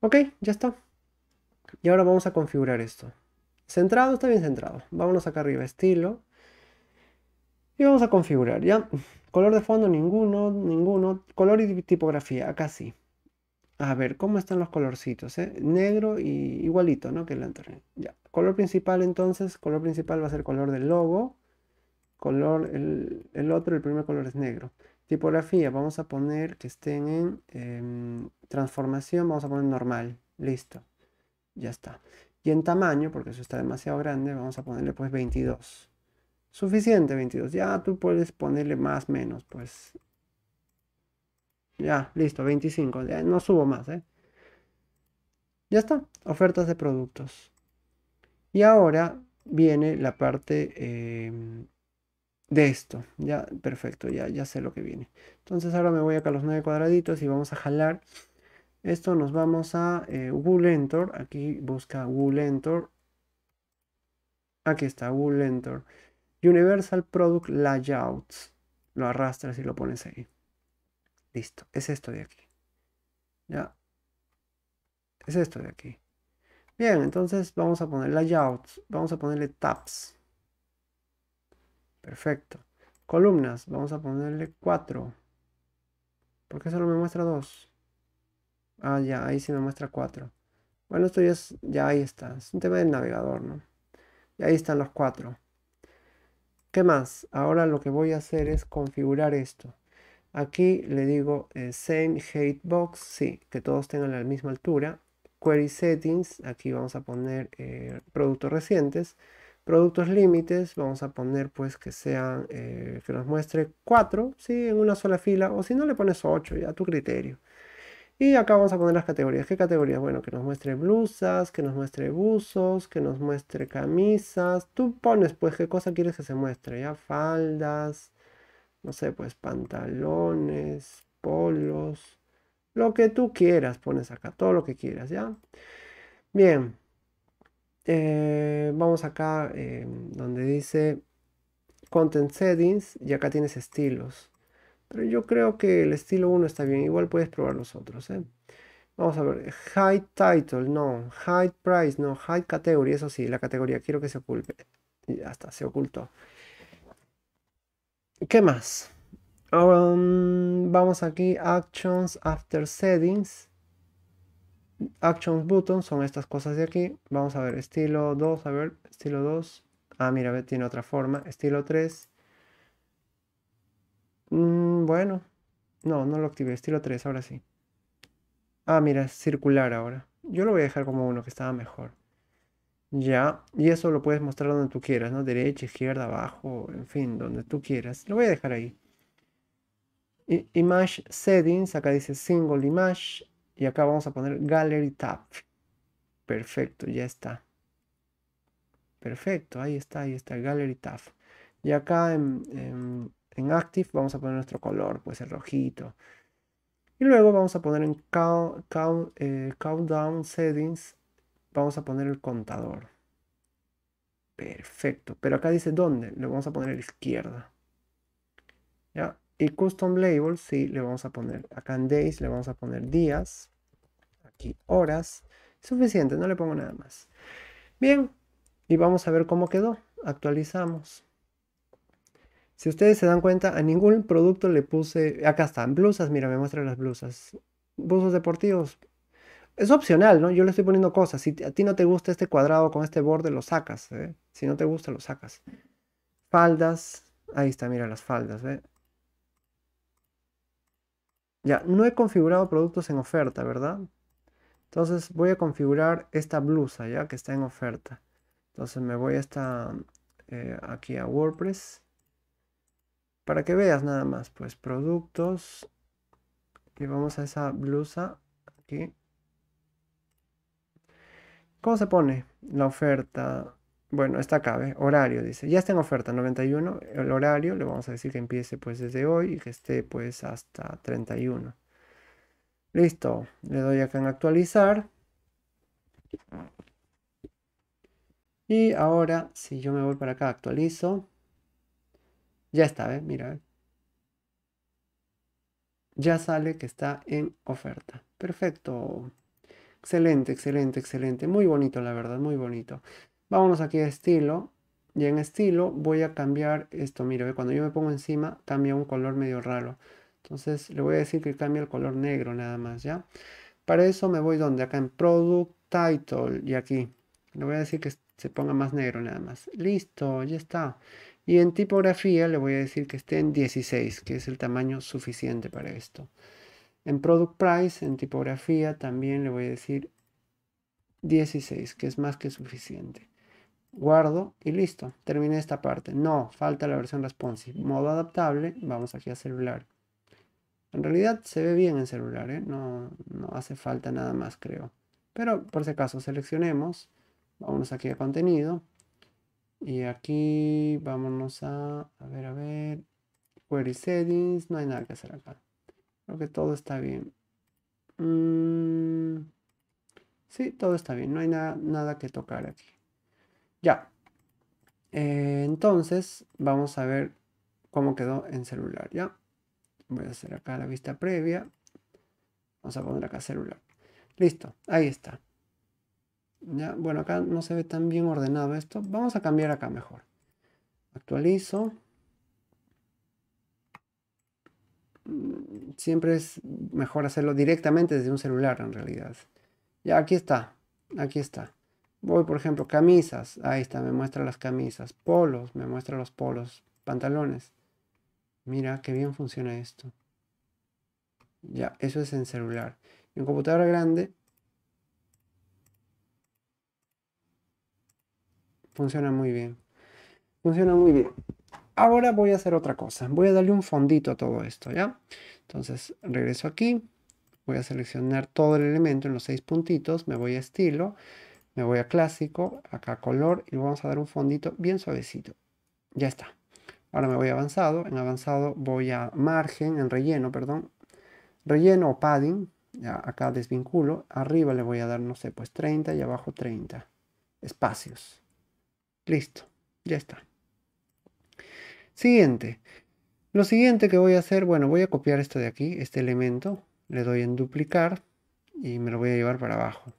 Speaker 1: Ok, ya está. Y ahora vamos a configurar esto. Centrado, está bien centrado. Vámonos acá arriba, estilo. Y vamos a configurar, ¿ya? Color de fondo, ninguno, ninguno. Color y tipografía, acá sí. A ver, ¿cómo están los colorcitos? Eh? Negro y igualito, ¿no? Que el anterior. Ya. Color principal entonces, color principal va a ser color del logo. Color, el, otro, el primer color es negro. Tipografía, vamos a poner que estén en em, transformación, vamos a poner normal. Listo. Ya está. Y en tamaño, porque eso está demasiado grande, vamos a ponerle pues 22. Suficiente 22. Ya tú puedes ponerle más, menos, pues. Ya, listo, 25. Ya, no subo más, ¿eh? Ya está, ofertas de productos. Y ahora viene la parte em, de esto. Ya, perfecto, ya, ya sé lo que viene. Entonces ahora me voy acá a los nueve cuadraditos y vamos a jalar. Esto nos vamos a eh, Google Aquí busca Google Enter. Aquí está Google Enter. Universal Product Layouts. Lo arrastras y lo pones ahí. Listo. Es esto de aquí. Ya. Es esto de aquí. Bien, entonces vamos a poner layouts. Vamos a ponerle tabs. Perfecto. Columnas. Vamos a ponerle 4. ¿Por qué solo me muestra 2? Ah, ya. Ahí sí me muestra cuatro. Bueno, esto ya, ya ahí está. Es un tema del navegador, ¿no? Y ahí están los cuatro. ¿Qué más? Ahora lo que voy a hacer es configurar esto. Aquí le digo eh, same height box, sí, que todos tengan la misma altura. Query settings, aquí vamos a poner eh, productos recientes. Productos límites, vamos a poner pues que sean, eh, que nos muestre 4, sí, en una sola fila, o si no le pones 8, ya a tu criterio. Y acá vamos a poner las categorías. ¿Qué categorías? Bueno, que nos muestre blusas, que nos muestre buzos, que nos muestre camisas. Tú pones pues qué cosa quieres que se muestre, ya faldas, no sé, pues pantalones, polos, lo que tú quieras, pones acá todo lo que quieras, ¿ya? Bien, eh, vamos acá eh, donde dice Content Settings y acá tienes estilos. Pero yo creo que el estilo 1 está bien. Igual puedes probar los otros. ¿eh? Vamos a ver. High title, no. High price, no. High category, eso sí, la categoría. Quiero que se oculte. Y ya está, se ocultó. ¿Qué más? Mm, vamos aquí. Actions after settings. Actions Button, son estas cosas de aquí. Vamos a ver. Estilo 2, a ver. Estilo 2. Ah, mira, tiene otra forma. Estilo 3. Mm, bueno. No, no lo activé. Estilo 3, ahora sí. Ah, mira, circular ahora. Yo lo voy a dejar como uno, que estaba mejor. Ya, y eso lo puedes mostrar donde tú quieras, ¿no? Derecha, izquierda, abajo, en fin, donde tú quieras. Lo voy a dejar ahí. image Settings, acá dice Single Image. Y acá vamos a poner Gallery Tab. Perfecto, ya está. Perfecto, ahí está, ahí está, Gallery Tab. Y acá en en active vamos a poner nuestro color, pues el rojito. Y luego vamos a poner en eh, countdown settings, vamos a poner el contador. Perfecto, pero acá dice dónde, le vamos a poner a la izquierda. ¿Ya? Y custom label, sí, le vamos a poner acá en days, le vamos a poner días, aquí horas, suficiente, no le pongo nada más. Bien, y vamos a ver cómo quedó. Actualizamos. Si ustedes se dan cuenta, a ningún producto le puse... Acá están, blusas, mira, me muestra las blusas. Buzos deportivos. Es opcional, ¿no? Yo le estoy poniendo cosas. Si a ti no te gusta este cuadrado con este borde, lo sacas. ¿eh? Si no te gusta, lo sacas. Faldas. Ahí está, mira las faldas, ¿eh? Ya, no he configurado productos en oferta, ¿verdad? Entonces voy a configurar esta blusa, ¿ya? Que está en oferta. Entonces me voy a esta, eh, aquí a WordPress para que veas nada más, pues productos. Y vamos a esa blusa aquí. ¿Cómo se pone la oferta? Bueno, está acá, Horario, dice. Ya está en oferta, 91. El horario, le vamos a decir que empiece pues desde hoy y que esté pues hasta 31. Listo, le doy acá en actualizar. Y ahora, si yo me voy para acá, actualizo. Ya está, ¿eh? mira. Ya sale que está en oferta. Perfecto. Excelente, excelente, excelente. Muy bonito, la verdad, muy bonito. Vámonos aquí a estilo. Y en estilo voy a cambiar esto. Mira, cuando yo me pongo encima, cambia un color medio raro. Entonces le voy a decir que cambie el color negro nada más, ¿ya? Para eso me voy donde? Acá en Product Title y aquí. Le voy a decir que se ponga más negro nada más. Listo, ya está. Y en tipografía le voy a decir que esté en 16, que es el tamaño suficiente para esto. En product price, en tipografía, también le voy a decir 16, que es más que suficiente. Guardo y listo. Terminé esta parte. No, falta la versión responsive. Modo adaptable, vamos aquí a celular. En realidad se ve bien en celular, ¿eh? no, no hace falta nada más creo. Pero por si acaso seleccionemos, vámonos aquí a contenido, y aquí vámonos a, a ver, a ver, query settings, no hay nada que hacer acá. Creo que todo está bien. Mm, sí, todo está bien, no hay nada, nada que tocar aquí. Ya. Eh, entonces, vamos a ver cómo quedó en celular, ¿ya? Voy a hacer acá la vista previa. Vamos a poner acá celular. Listo, ahí está bueno, acá no se ve tan bien ordenado esto. Vamos a cambiar acá mejor. Actualizo. Mm, siempre es mejor hacerlo directamente desde un celular en realidad. Ya, aquí está. Aquí está. Voy, por ejemplo, camisas. Ahí está, me muestra las camisas. Polos, me muestra los polos. Pantalones. Mira, qué bien funciona esto. Ya, eso es en celular. En computadora grande Funciona muy bien. Funciona muy bien. Ahora voy a hacer otra cosa. Voy a darle un fondito a todo esto, ¿ya? Entonces, regreso aquí. Voy a seleccionar todo el elemento en los seis puntitos. Me voy a estilo. Me voy a clásico. Acá color. Y vamos a dar un fondito bien suavecito. Ya está. Ahora me voy a avanzado. En avanzado voy a margen, en relleno, perdón. Relleno o padding. acá desvinculo. Arriba le voy a dar, no sé, pues 30 y abajo 30. Espacios. Listo, ya está. Siguiente. Lo siguiente que voy a hacer, bueno, voy a copiar esto de aquí, este elemento. Le doy en duplicar y me lo voy a llevar para abajo.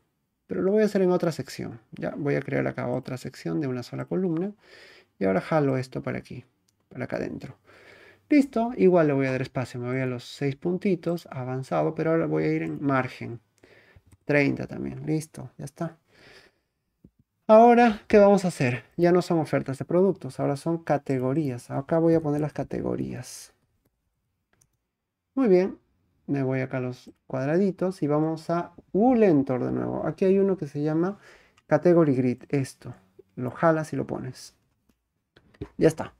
Speaker 1: Pero lo voy a hacer en otra sección. Ya voy a crear acá otra sección de una sola columna. Y ahora jalo esto para aquí, para acá adentro. Listo, igual le voy a dar espacio, me voy a los seis puntitos, avanzado, pero ahora voy a ir en margen. 30 también, listo, ya está. Ahora, ¿qué vamos a hacer? Ya no son ofertas de productos, ahora son categorías. Acá voy a poner las categorías. Muy bien, me voy acá a los cuadraditos y vamos a Ulentor de nuevo. Aquí hay uno que se llama Category Grid, esto. Lo jalas y lo pones. Ya está.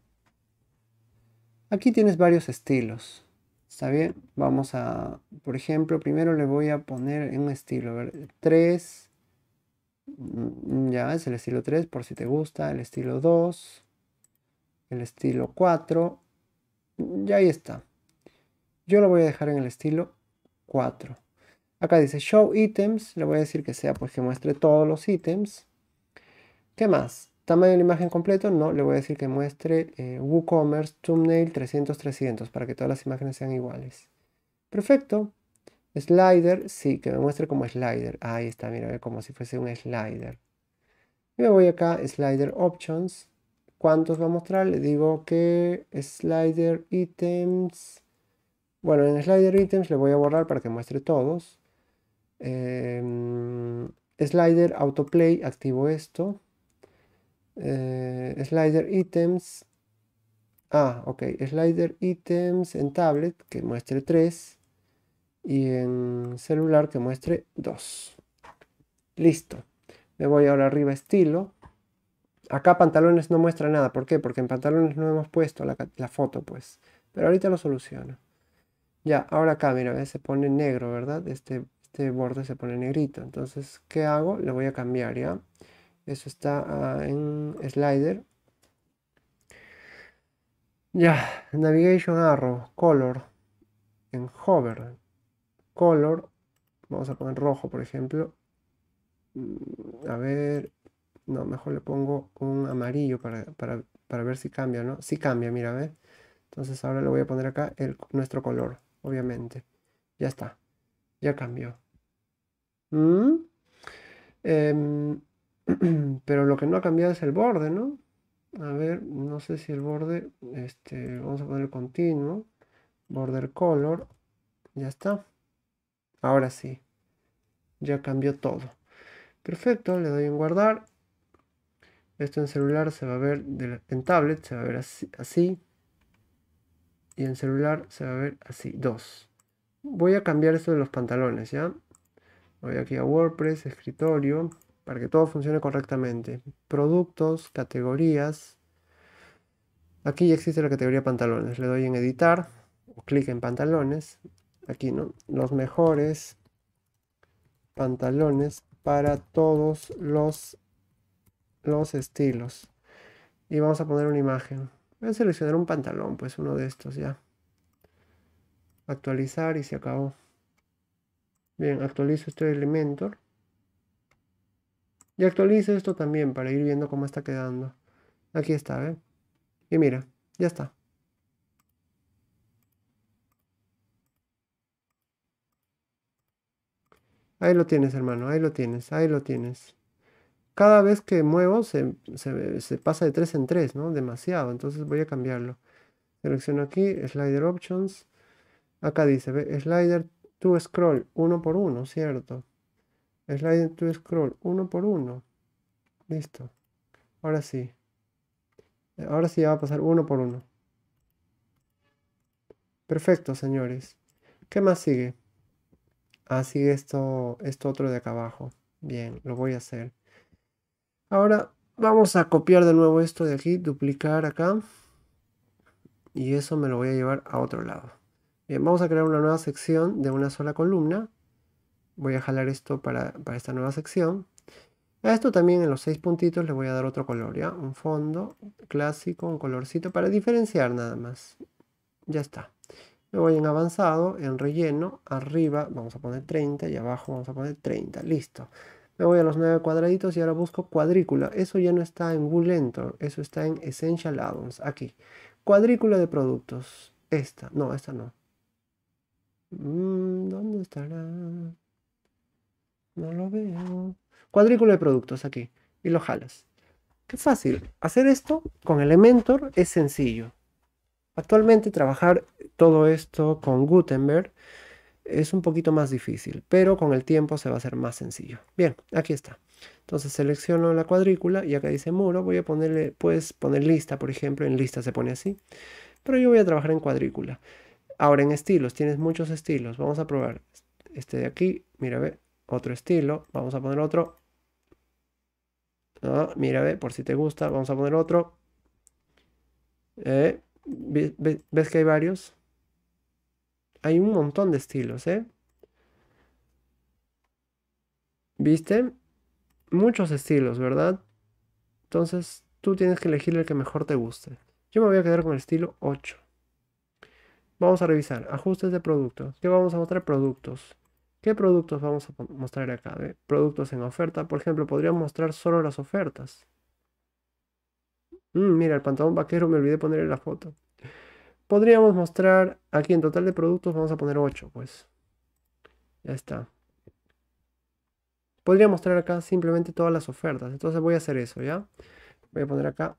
Speaker 1: Aquí tienes varios estilos. ¿Está bien? Vamos a, por ejemplo, primero le voy a poner en un estilo, a ver, 3, Mm, mm, ya es el estilo 3 por si te gusta, el estilo 2, el estilo 4. Mm, ya ahí está. Yo lo voy a dejar en el estilo 4. Acá dice show items, le voy a decir que sea pues muestre todos los ítems. ¿Qué más? Tamaño de la imagen completo, no, le voy a decir que muestre eh, WooCommerce Thumbnail 300-300 para que todas las imágenes sean iguales. Perfecto, Slider, sí, que me muestre como slider. Ahí está, mira, como si fuese un slider. me voy acá, slider options. ¿Cuántos va a mostrar? Le digo que slider items. Bueno, en slider items le voy a borrar para que muestre todos. Em, slider autoplay, activo esto. Eh, slider items. Ah, ok. Slider items en tablet, que muestre 3 y en celular que muestre 2. Listo. Me voy ahora arriba estilo. Acá pantalones no muestra nada. ¿Por qué? Porque en pantalones no hemos puesto la, foto, pues. Pero ahorita lo soluciono. Ya, ahora acá, mira, se pone negro, ¿verdad? Este, este borde se pone negrito. Entonces, ¿qué hago? Le voy a cambiar, ¿ya? Eso está ah, en slider. Ya, navigation arrow, color, en hover color, vamos a poner rojo, por ejemplo. Mm, a ver, no, mejor le pongo un amarillo para, ver si cambia, ¿no? Si cambia, mira, a Entonces ahora le voy a poner acá nuestro color, obviamente. Ya está, ya cambió. ¿Mm? Em, pero lo que no ha cambiado es el borde, ¿no? A ver, no sé si el borde, este, vamos a poner continuo, border color, ya está. Ahora sí. Ya cambió todo. Perfecto, le doy en guardar. Esto en celular se va a ver, en tablet se va a ver así, Y en celular se va a ver así, dos. Voy a cambiar esto de los pantalones, ¿ya? Voy aquí a WordPress, escritorio, para que todo funcione correctamente. Productos, categorías. Aquí ya existe la categoría pantalones. Le doy en editar, o clic en pantalones aquí, ¿no? Los mejores pantalones para todos los, los estilos. Y vamos a poner una imagen. Voy a seleccionar un pantalón, pues uno de estos ya. Actualizar y se acabó. Bien, actualizo este elemento Y actualizo esto también para ir viendo cómo está quedando. Aquí está, ¿eh? Y mira, ya está. Ahí lo tienes, hermano, ahí lo tienes, ahí lo tienes. Cada vez que muevo se, pasa de 3 en 3, ¿no? Demasiado, entonces voy a cambiarlo. Selecciono aquí, Slider Options. Acá dice, Slider to Scroll, uno por uno, ¿cierto? Slider to Scroll, uno por uno. Listo. Ahora sí. Ahora sí va a pasar uno por uno. Perfecto, señores. ¿Qué más sigue? Así ah, esto, esto otro de acá abajo. Bien, lo voy a hacer. Ahora vamos a copiar de nuevo esto de aquí, duplicar acá. Y eso me lo voy a llevar a otro lado. Bien, vamos a crear una nueva sección de una sola columna. Voy a jalar esto para, para esta nueva sección. A esto también en los seis puntitos le voy a dar otro color, ¿ya? Un fondo clásico, un colorcito para diferenciar nada más. Ya está. Me voy en avanzado, en relleno, arriba vamos a poner 30 y abajo vamos a poner 30. Listo. Me voy a los nueve cuadraditos y ahora busco cuadrícula. Eso ya no está en Enter, eso está en Essential Addons, aquí. Cuadrícula de productos. Esta, no, esta no. Mm, ¿Dónde estará? No lo veo. Cuadrícula de productos aquí. Y lo jalas. Qué fácil. Hacer esto con Elementor es sencillo. Actualmente trabajar todo esto con Gutenberg es un poquito más difícil, pero con el tiempo se va a hacer más sencillo. Bien, aquí está. Entonces selecciono la cuadrícula y acá dice muro, voy a ponerle, puedes poner lista, por ejemplo, en lista se pone así, pero yo voy a trabajar en cuadrícula. Ahora en estilos, tienes muchos estilos, vamos a probar este de aquí, mira, ve, otro estilo, vamos a poner otro. Ah, mira, ve, por si te gusta, vamos a poner otro. Eh, ¿Ves que hay varios? Hay un montón de estilos, ¿eh? ¿Viste? Muchos estilos, ¿verdad? Entonces, tú tienes que elegir el que mejor te guste. Yo me voy a quedar con el estilo 8. Vamos a revisar. Ajustes de productos. ¿Qué vamos a mostrar? Productos. ¿Qué productos vamos a mostrar acá? Productos en oferta. Por ejemplo, podríamos mostrar solo las ofertas. Mm, mira, el pantalón vaquero me olvidé poner la foto. Podríamos mostrar aquí en total de productos, vamos a poner 8, pues. Ya está. Podría mostrar acá simplemente todas las ofertas. Entonces voy a hacer eso, ¿ya? Voy a poner acá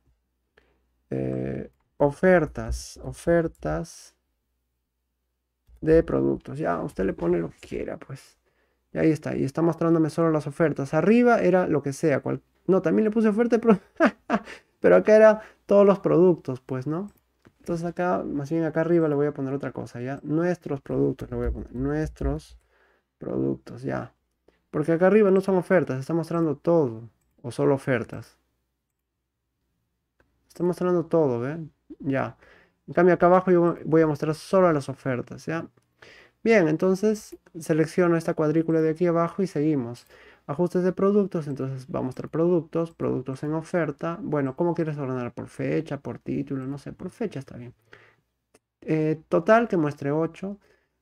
Speaker 1: eh, ofertas, ofertas de productos. Ya, usted le pone lo que quiera, pues. Y ahí está, y está mostrándome solo las ofertas. Arriba era lo que sea. Cual... No, también le puse oferta de productos. Pero acá era todos los productos, pues, ¿no? Entonces acá, más bien acá arriba le voy a poner otra cosa, ¿ya? Nuestros productos le voy a poner. Nuestros productos, ya. Porque acá arriba no son ofertas, está mostrando todo. O solo ofertas. Está mostrando todo, ¿ven? ¿eh? Ya. En cambio acá abajo yo voy a mostrar solo las ofertas, ¿ya? Bien, entonces selecciono esta cuadrícula de aquí abajo y seguimos ajustes de productos, entonces va a mostrar productos, productos en oferta. Bueno, ¿cómo quieres ordenar? Por fecha, por título, no sé, por fecha está bien. Eh, total que muestre 8.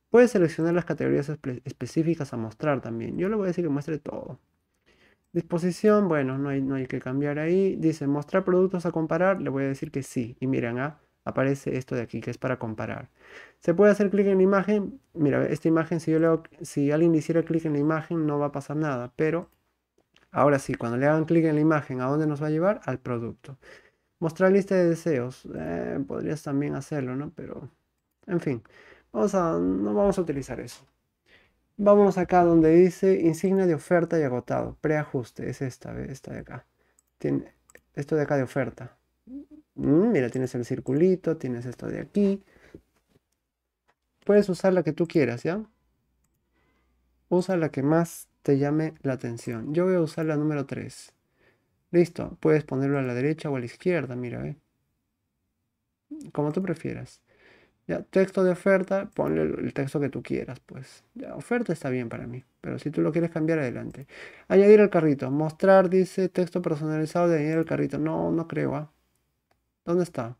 Speaker 1: Puedes seleccionar las categorías específicas a mostrar también. Yo le voy a decir que muestre todo. Disposición, bueno, no hay, no hay que cambiar ahí. Dice mostrar productos a comparar, le voy a decir que sí. Y miren, ¿ah? aparece esto de aquí que es para comparar. Se puede hacer clic en la imagen. Mira, esta imagen, si, yo le si alguien le hiciera clic en la imagen, no va a pasar nada. Pero ahora sí, cuando le hagan clic en la imagen, ¿a dónde nos va a llevar? Al producto. Mostrar lista de deseos. Eh, podrías también hacerlo, ¿no? Pero, en fin, vamos a, no vamos a utilizar eso. Vamos acá donde dice insignia de oferta y agotado. Preajuste, es esta, esta de acá. Tiene, esto de acá de oferta. Mm, mira, tienes el circulito, tienes esto de aquí. Puedes usar la que tú quieras, ¿ya? Usa la que más te llame la atención. Yo voy a usar la número 3. Listo, puedes ponerlo a la derecha o a la izquierda, mira, ¿eh? Como tú prefieras. Ya, texto de oferta, ponle el texto que tú quieras, pues. Ya, oferta está bien para mí, pero si tú lo quieres cambiar, adelante. Añadir al carrito, mostrar, dice, texto personalizado de añadir al carrito. No, no creo, ¿ah? ¿Dónde está?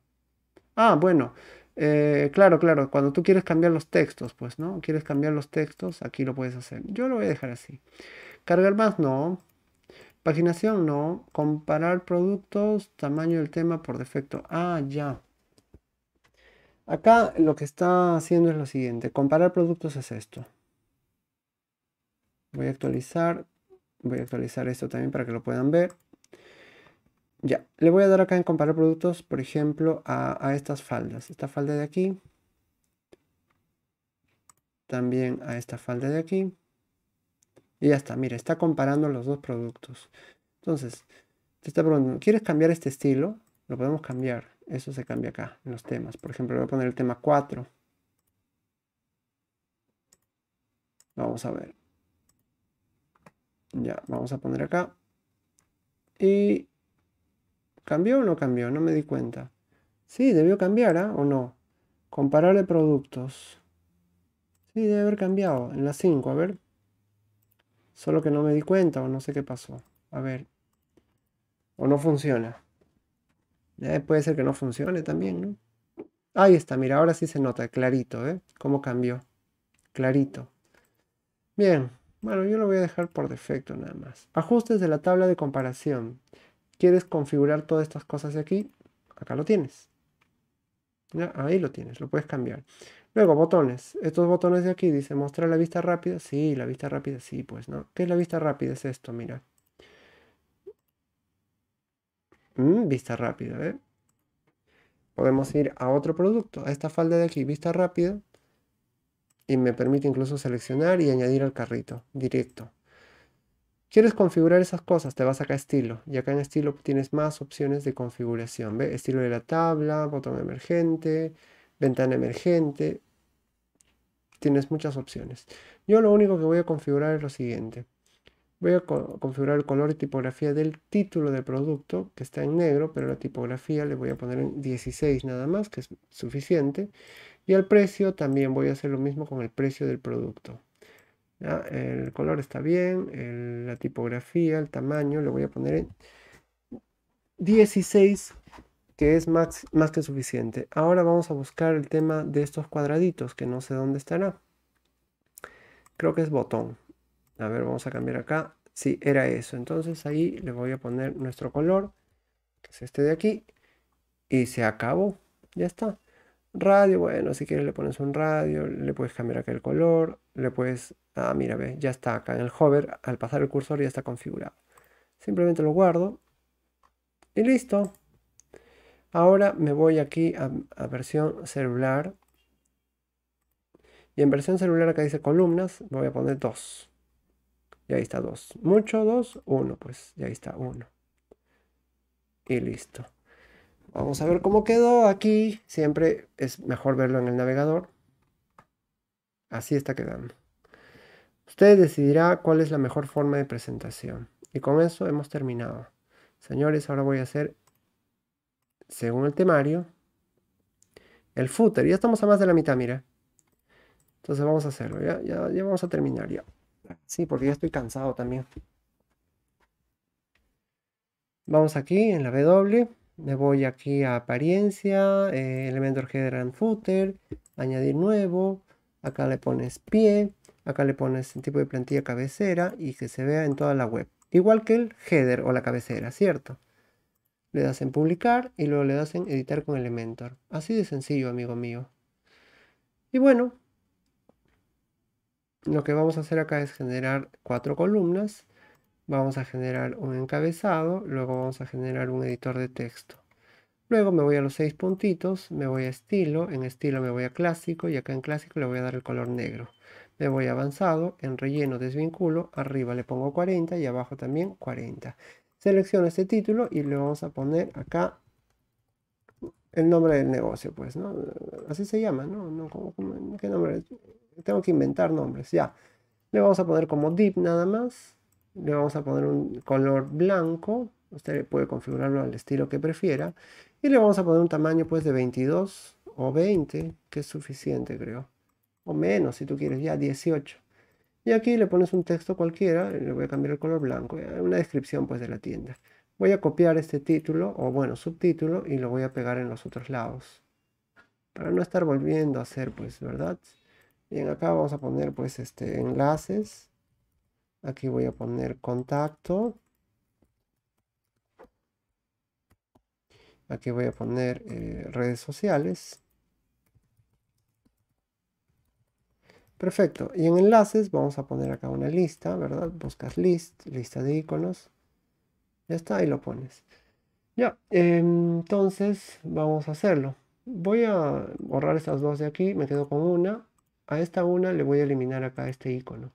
Speaker 1: Ah, bueno. Eh, claro, claro, cuando tú quieres cambiar los textos, pues, ¿no? Quieres cambiar los textos, aquí lo puedes hacer. Yo lo voy a dejar así. Cargar más, no. Paginación, no. Comparar productos, tamaño del tema por defecto. Ah, ya. Acá lo que está haciendo es lo siguiente. Comparar productos es esto. Voy a actualizar. Voy a actualizar esto también para que lo puedan ver. Ya, le voy a dar acá en comparar productos, por ejemplo, a, estas faldas. Esta falda de aquí. También a esta falda de aquí. Y ya está, mira, está comparando los dos productos. Entonces, te está preguntando, ¿quieres cambiar este estilo? Lo podemos cambiar. Eso se cambia acá, en los temas. Por ejemplo, voy a poner el tema 4. Vamos a ver. Ya, vamos a poner acá. Y ¿Cambió o no cambió? No me di cuenta. Sí, debió cambiar, ¿ah? ¿O no? Comparar de productos. Sí, debe haber cambiado. En la 5, a ver. Solo que no me di cuenta o no sé qué pasó. A ver. O no funciona. puede ser que no funcione también, ¿no? Ahí está, mira, ahora sí se nota clarito, ¿eh? Cómo cambió. Clarito. Bien, bueno, yo lo voy a dejar por defecto nada más. Ajustes de la tabla de comparación quieres configurar todas estas cosas de aquí, acá lo tienes. Ahí lo tienes, lo puedes cambiar. Luego, botones. Estos botones de aquí dice mostrar la vista rápida. Sí, la vista rápida, sí, pues no. ¿Qué es la vista rápida? Es esto, mira. Mm, vista rápida, ¿eh? Podemos ir a otro producto, a esta falda de aquí, vista rápida. Y me permite incluso seleccionar y añadir al carrito, directo. Quieres configurar esas cosas, te vas acá a estilo. Y acá en estilo tienes más opciones de configuración. ¿ve? Estilo de la tabla, botón emergente, ventana emergente. Tienes muchas opciones. Yo lo único que voy a configurar es lo siguiente. Voy a configurar el color y tipografía del título del producto, que está en negro, pero la tipografía le voy a poner en 16 nada más, que es suficiente. Y al precio también voy a hacer lo mismo con el precio del producto. El color está bien, la tipografía, el tamaño, le voy a poner en 16, que es más, más que suficiente. Ahora vamos a buscar el tema de estos cuadraditos, que no sé dónde estará. Creo que es botón. A ver, vamos a cambiar acá. Sí, era eso. Entonces ahí le voy a poner nuestro color, que es este de aquí. Y se acabó. Ya está. Radio, bueno, si quieres le pones un radio, le puedes cambiar acá el color, le puedes Ah, mira, ve, ya está acá en el hover, al pasar el cursor ya está configurado. Simplemente lo guardo y listo. Ahora me voy aquí a, a versión celular. Y en versión celular acá dice columnas, voy a poner 2. Y ahí está 2. Mucho 2, 1, pues ya ahí está 1. Y listo. Vamos a ver cómo quedó aquí. Siempre es mejor verlo en el navegador. Así está quedando. Usted decidirá cuál es la mejor forma de presentación. Y con eso hemos terminado. Señores, ahora voy a hacer, según el temario, el footer. Ya estamos a más de la mitad, mira. Entonces vamos a hacerlo. Ya, ya, vamos a terminar ya. Sí, porque ya estoy cansado también. Vamos aquí en la W. Me voy aquí a apariencia, eh, Elementor Header and Footer, añadir nuevo. Acá le pones pie Acá le pones el tipo de plantilla cabecera y que se vea en toda la web. Igual que el header o la cabecera, ¿cierto? Le das en publicar y luego le das en editar con Elementor. Así de sencillo, amigo mío. Y bueno, lo que vamos a hacer acá es generar cuatro columnas. Vamos a generar un encabezado, luego vamos a generar un editor de texto. Luego me voy a los seis puntitos, me voy a estilo, en estilo me voy a clásico y acá en clásico le voy a dar el color negro me voy avanzado, en relleno desvinculo, arriba le pongo 40 y abajo también 40. Selecciono este título y le vamos a poner acá el nombre del negocio, pues, ¿no? Así se llama, ¿no? no no qué nombre? Tengo que inventar nombres, ya. Le vamos a poner como dip nada más. Le vamos a poner un color blanco. Usted puede configurarlo al estilo que prefiera. Y le vamos a poner un tamaño, pues, de 22 o 20, que es suficiente, creo o menos si tú quieres, ya 18. Y aquí le pones un texto cualquiera, le voy a cambiar el color blanco, eh, una descripción pues de la tienda. Voy a copiar este título, o bueno, subtítulo, y lo voy a pegar en los otros lados. Para no estar volviendo a hacer pues, ¿verdad? Bien, acá vamos a poner pues este enlaces. Aquí voy a poner contacto. Aquí voy a poner eh, redes sociales. Perfecto. Y en enlaces vamos a poner acá una lista, ¿verdad? Buscas list, lista de iconos. Ya está, ahí lo pones. Ya, em, entonces vamos a hacerlo. Voy a borrar estas dos de aquí, me quedo con una. A esta una le voy a eliminar acá este icono.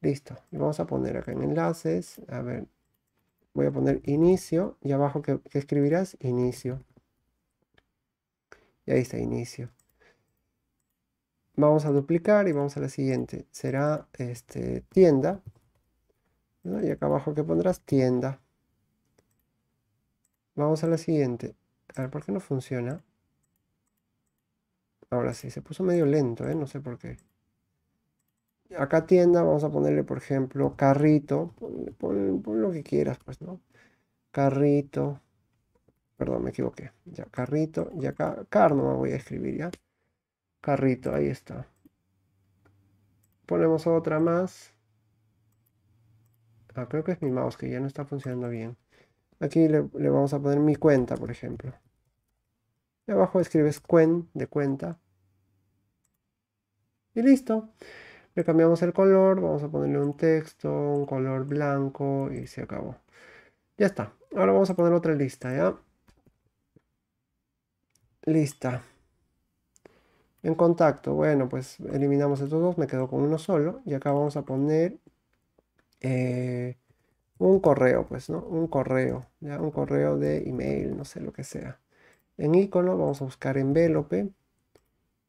Speaker 1: Listo. y vamos a poner acá en enlaces. A ver, voy a poner inicio y abajo que, que escribirás inicio. Y ahí está inicio. Vamos a duplicar y vamos a la siguiente. Será este, tienda. Y acá abajo que pondrás tienda. Vamos a la siguiente. A ver, ¿por qué no funciona? Ahora sí, se puso medio lento, ¿eh? no sé por qué. Acá tienda, vamos a ponerle, por ejemplo, carrito. Pon, lo que quieras, pues, ¿no? Carrito. Perdón, me equivoqué. Ya, carrito. Y acá, car no me voy a escribir, ¿ya? carrito, ahí está. Ponemos otra más. Ah, creo que es mi mouse que ya no está funcionando bien. Aquí le, vamos a poner mi cuenta, por ejemplo. Y abajo escribes cuen de cuenta. Y listo. Le cambiamos el color, vamos a ponerle un texto, un color blanco y se acabó. Ya está. Ahora vamos a poner otra lista, ¿ya? Lista. En contacto, bueno, pues eliminamos estos dos, me quedo con uno solo. Y acá vamos a poner eh, un correo, pues, ¿no? Un correo, ¿ya? Un correo de email, no sé, lo que sea. En icono vamos a buscar envelope.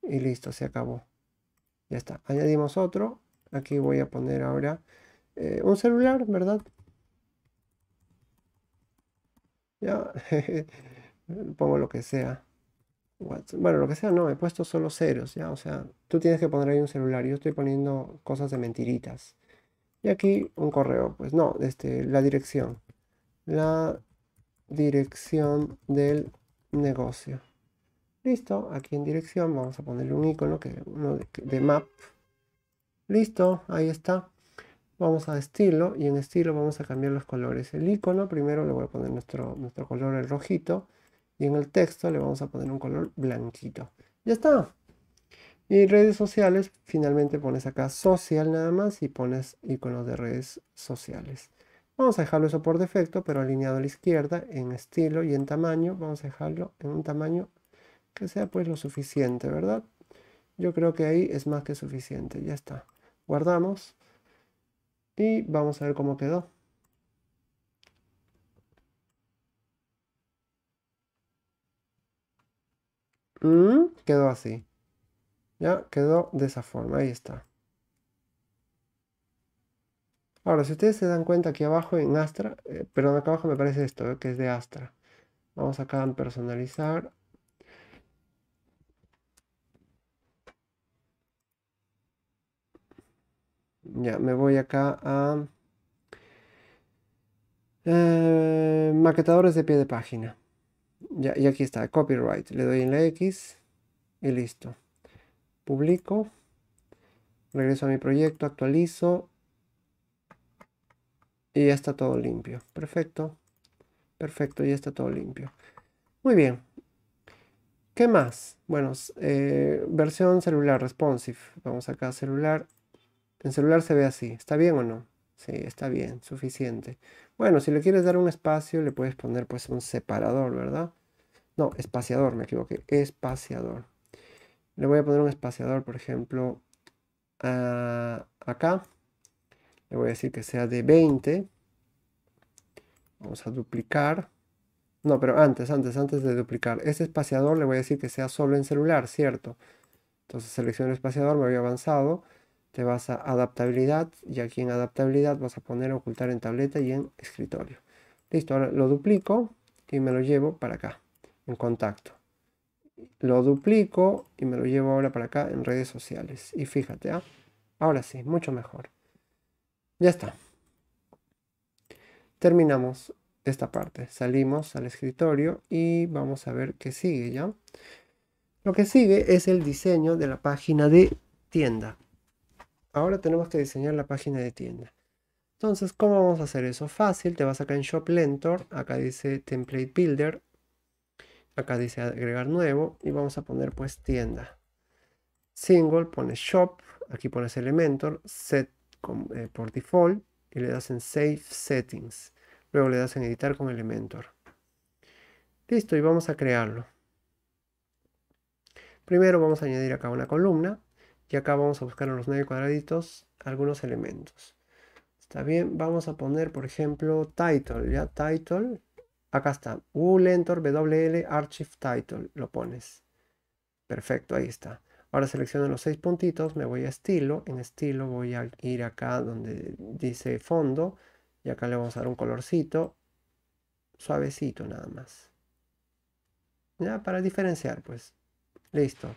Speaker 1: Y listo, se acabó. Ya está. Añadimos otro. Aquí voy a poner ahora eh, un celular, ¿verdad? Ya, pongo lo que sea bueno, lo que sea, no, he puesto solo ceros, ¿ya? O sea, tú tienes que poner ahí un celular, yo estoy poniendo cosas de mentiritas. Y aquí un correo, pues no, este, la dirección. La dirección del negocio. Listo, aquí en dirección vamos a ponerle un icono que uno de, map. Listo, ahí está. Vamos a estilo y en estilo vamos a cambiar los colores. El icono primero le voy a poner nuestro, nuestro color el rojito. Y en el texto le vamos a poner un color blanquito. Ya está. Y redes sociales, finalmente pones acá social nada más y pones iconos de redes sociales. Vamos a dejarlo eso por defecto, pero alineado a la izquierda, en estilo y en tamaño. Vamos a dejarlo en un tamaño que sea pues lo suficiente, ¿verdad? Yo creo que ahí es más que suficiente. Ya está. Guardamos. Y vamos a ver cómo quedó. Mm. Quedó así. Ya quedó de esa forma. Ahí está. Ahora, si ustedes se dan cuenta aquí abajo en Astra, pero eh, perdón, acá abajo me parece esto, eh, que es de Astra. Vamos acá a personalizar. Ya, me voy acá a eh, maquetadores de pie de página y aquí está, copyright. Le doy en la X y listo. Publico. Regreso a mi proyecto, actualizo. Y ya está todo limpio. Perfecto. Perfecto, ya está todo limpio. Muy bien. ¿Qué más? Bueno, eh, versión celular, responsive. Vamos acá a celular. En celular se ve así. ¿Está bien o no? Sí, está bien, suficiente. Bueno, si le quieres dar un espacio, le puedes poner pues un separador, ¿verdad? No, espaciador, me equivoqué. Espaciador. Le voy a poner un espaciador, por ejemplo, acá. Le voy a decir que sea de 20. Vamos a duplicar. No, pero antes, antes, antes de duplicar. Este espaciador le voy a decir que sea solo en celular, ¿cierto? Entonces selecciono el espaciador, me voy avanzado. Te vas a adaptabilidad y aquí en adaptabilidad vas a poner ocultar en tableta y en escritorio. Listo, ahora lo duplico y me lo llevo para acá en contacto. Lo duplico y me lo llevo ahora para acá en redes sociales. Y fíjate, ¿ah? ahora sí, mucho mejor. Ya está. Terminamos esta parte. Salimos al escritorio y vamos a ver qué sigue ya. Lo que sigue es el diseño de la página de tienda. Ahora tenemos que diseñar la página de tienda. Entonces, ¿cómo vamos a hacer eso? Fácil, te vas acá en Shop acá dice Template Builder, Acá dice agregar nuevo y vamos a poner pues tienda. Single, pone shop, aquí pones Elementor, set eh, por default y le das en Save Settings. Luego le das en editar con Elementor. Listo, y vamos a crearlo. Primero vamos a añadir acá una columna y acá vamos a buscar en los nueve cuadraditos algunos elementos. Está bien, vamos a poner por ejemplo title, ya title Acá está. Ulentor WL Archive Title. Lo pones. Perfecto, ahí está. Ahora selecciono los seis puntitos, me voy a estilo. En estilo voy a ir acá donde dice fondo. Y acá le vamos a dar un colorcito. Suavecito nada más. Ya, para diferenciar, pues. Listo.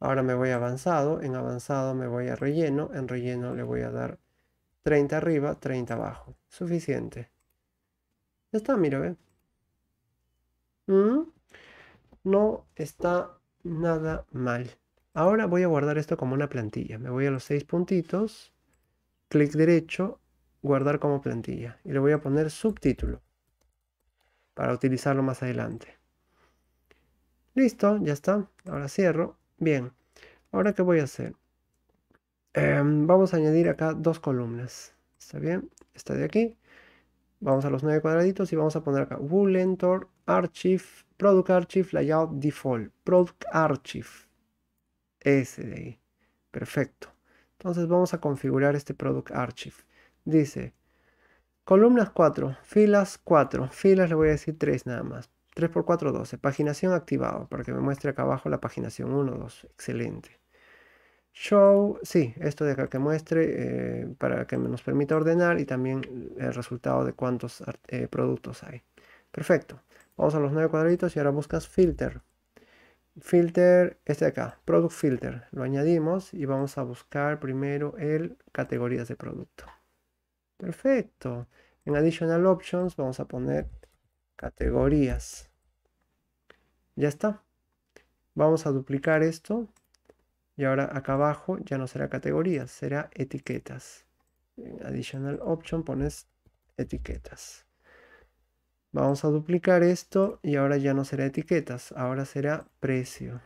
Speaker 1: Ahora me voy a avanzado. En avanzado me voy a relleno. En relleno le voy a dar 30 arriba, 30 abajo. Suficiente. Ya está, mira, ven Mm, no está nada mal. Ahora voy a guardar esto como una plantilla. Me voy a los seis puntitos, clic derecho, guardar como plantilla. Y le voy a poner subtítulo para utilizarlo más adelante. Listo, ya está. Ahora cierro. Bien. Ahora, ¿qué voy a hacer? Em, vamos a añadir acá dos columnas. ¿Está bien? Esta de aquí. Vamos a los nueve cuadraditos y vamos a poner acá Woolentor Archive, Product Archive, Layout Default, Product Archive. Ese Perfecto. Entonces vamos a configurar este Product Archive. Dice, columnas 4, filas 4, filas le voy a decir 3 nada más. 3 por 4, 12. Paginación activado, para que me muestre acá abajo la paginación 1, 2. Excelente. Show, sí, esto de acá que muestre, eh, para que nos permita ordenar y también el resultado de cuántos eh, productos hay. Perfecto. Vamos a los nueve cuadritos y ahora buscas filter. Filter, este de acá, product filter. Lo añadimos y vamos a buscar primero el categorías de producto. Perfecto. En additional options vamos a poner categorías. Ya está. Vamos a duplicar esto. Y ahora acá abajo ya no será categorías, será etiquetas. En additional option pones etiquetas. Vamos a duplicar esto y ahora ya no será etiquetas, ahora será precio.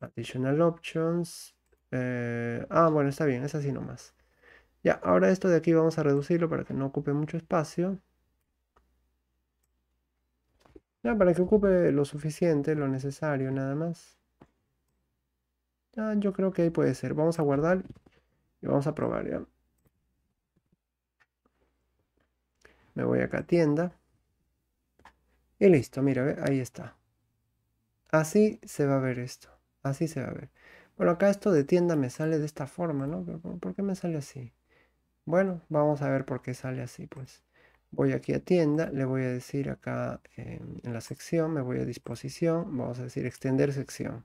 Speaker 1: Additional options. Eh, ah, bueno, está bien, es así nomás. Ya, ahora esto de aquí vamos a reducirlo para que no ocupe mucho espacio. Ya, para que ocupe lo suficiente, lo necesario nada más. yo creo que ahí puede ser. Vamos a guardar y vamos a probar ya. Me voy acá a tienda. Y listo, mira, ahí está. Así se va a ver esto. Así se va a ver. Bueno, acá esto de tienda me sale de esta forma, ¿no? ¿Por qué me sale así? Bueno, vamos a ver por qué sale así, pues. Voy aquí a tienda, le voy a decir acá em, en la sección, me voy a disposición, vamos a decir extender sección.